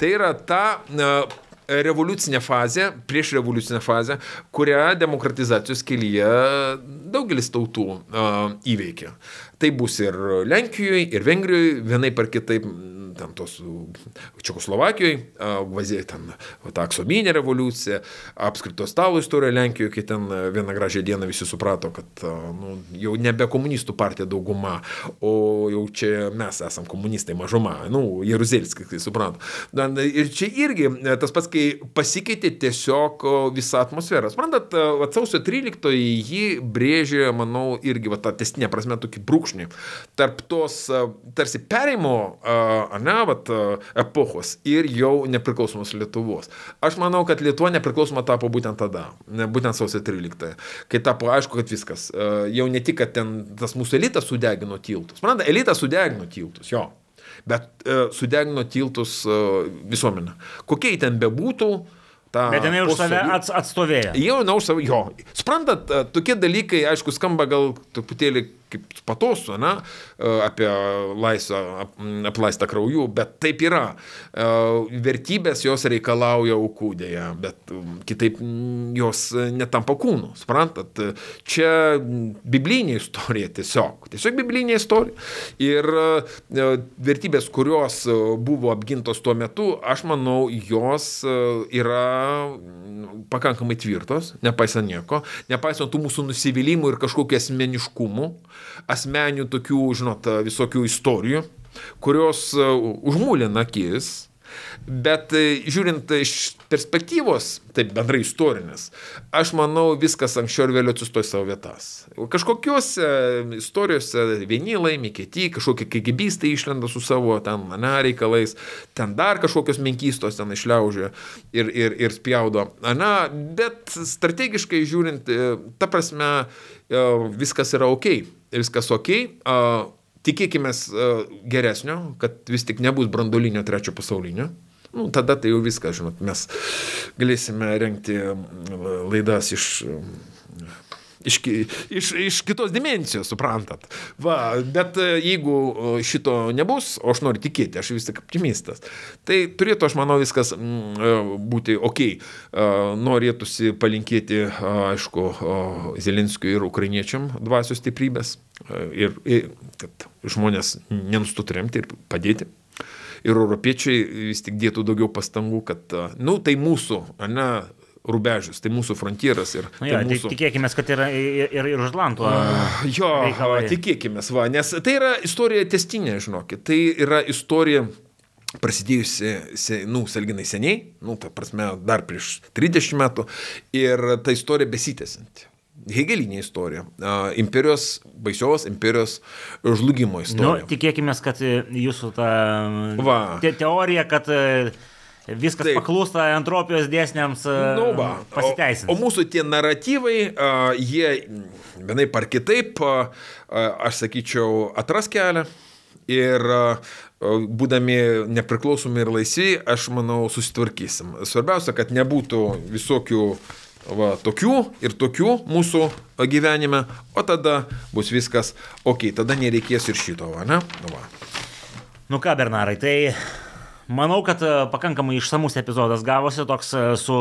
Tai yra ta uh, revoliucinę fazę, prieš revoliucinę fazę, kurią demokratizacijos kelyje daugelis tautų uh, įveikė. Tai bus ir Lenkijoje, ir Vengrijoje, vienai par kitaip, ten tos Čekoslovakijoje, vazė ten ta aksominė revoliucija, apskrito stalo istorija Lenkijoje, kai ten vieną gražią dieną visi suprato, kad nu, jau nebe komunistų partija dauguma, o jau čia mes esam komunistai mažuma, nu, Jeruzėlis, kai tai suprato. Ir čia irgi e, tas pats, kai pasikeitė tiesiog visa atmosfera. Suprantat, sausio 13-oji ji brėžė, manau, irgi va, tą testinę prasme tokį brūkšnį brūkšnį tarp tos tarsi perimo ne, vat, epochos ir jau nepriklausomos Lietuvos. Aš manau, kad Lietuva nepriklausoma tapo būtent tada, būtent sausio 13, kai tapo aišku, kad viskas. Jau ne tik, kad ten tas mūsų elitas sudegino tiltus. Man, elitas sudegino tiltus, jo. Bet e, sudegino tiltus e, visuomenę. Kokie ten bebūtų, tą. Bet jinai už save ats, atstovėjo. Jau, na, už save, jo. Suprantat, e, tokie dalykai, aišku, skamba gal truputėlį kaip patosų, ne, e, apie laisvą, aplaistą krauju, bet taip yra. E, vertybės jos reikalauja aukūdėje, bet e, kitaip jos netampa kūnu, suprantat? Čia biblinė istorija tiesiog, tiesiog biblinė istorija. Ir vertybės, kurios buvo apgintos tuo metu, aš manau, jos yra pakankamai tvirtos, nepaisant nieko, nepaisant tų mūsų nusivylimų ir kažkokių asmeniškumų, asmenių tokių, žinot, visokių istorijų, kurios e, užmūlina akis. Bet e, žiūrint iš perspektyvos, taip bendrai istorinės, aš manau, viskas anksčiau ir vėliau atsistoja savo vietas. Kažkokiuose istorijose vieni laimi, kiti, kažkokie kagibistai išlenda su savo ten ne, reikalais, ten dar kažkokios menkystos ten išliaužia ir, ir, ir spjaudo. Na, bet strategiškai žiūrint, e, ta prasme, viskas yra ok viskas ok. Uh, tikėkime uh, geresnio, kad vis tik nebus brandolinio trečio pasaulinio. Nu, tada tai jau viskas, žinot, mes galėsime renkti laidas iš iš, iš, iš kitos dimensijos, suprantat. Va, bet e, jeigu e, šito nebus, o aš noriu tikėti, aš vis tik optimistas, tai turėtų, aš manau, viskas mm, e, būti ok. Norėtųsi palinkėti, aišku, Zelenskijui ir ukrainiečiam dvasios stiprybės ir, ir kad žmonės nenustotų remti ir padėti ir europiečiai vis tik dėtų daugiau pastangų, kad, na, nu, tai mūsų, ne, rubežius, tai mūsų frontieras ir... Na, tai jo, tai mūsų... Tikėkime, kad yra ir, ir, ir už Atlanto. Uh, jo, reikalai. tikėkime, va, nes tai yra istorija testinė, žinokit, tai yra istorija prasidėjusi, nu, salginai seniai, nu, ta prasme, dar prieš 30 metų ir ta istorija besitęsinti. Hegelinė istorija, imperijos, baisios imperijos žlugimo nu, istorija. Nu, tikėkime, kad e, jūsų ta Va. te teorija, kad e, Viskas Taip. paklūsta entropijos dėsniams. E, nu, va. pasiteisins. O, o mūsų tie naratyvai, uh, jie vienaip ar kitaip, uh, aš sakyčiau, atras kelią. Ir būdami nepriklausomi ir laisvi, aš manau, susitvarkysim. Svarbiausia, kad nebūtų visokių va, tokių ir tokių mūsų gyvenime, o tada bus viskas ok, tada nereikės ir šito, va, ne? Nu, va. nu ką, Bernarai, tai Manau, kad e, pakankamai išsamus epizodas gavosi, toks e, su,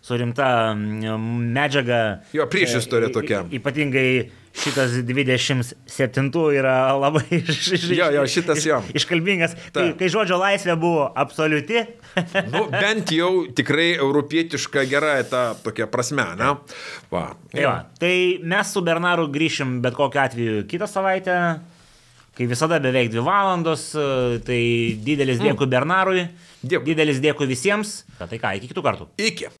su rimta medžiaga. Jo priešistorė e, tokia. Ypatingai šitas 27 yra (laughs) labai iš, iš, jo, jo, šitas, jo. Iš, iškalbingas. Ta. Kai, kai žodžio laisvė buvo absoliuti. (laughs) nu, bent jau tikrai europietiška gerąją tą tokią prasme, ne? Va. Jo. Jo. Tai mes su Bernaru grįšim bet kokiu atveju kitą savaitę. Kai visada beveik dvi valandos, e, tai didelis dėkui mm. Bernarui, Dėkui. didelis dėkui visiems. Tai ką, iki kitų kartų. Iki.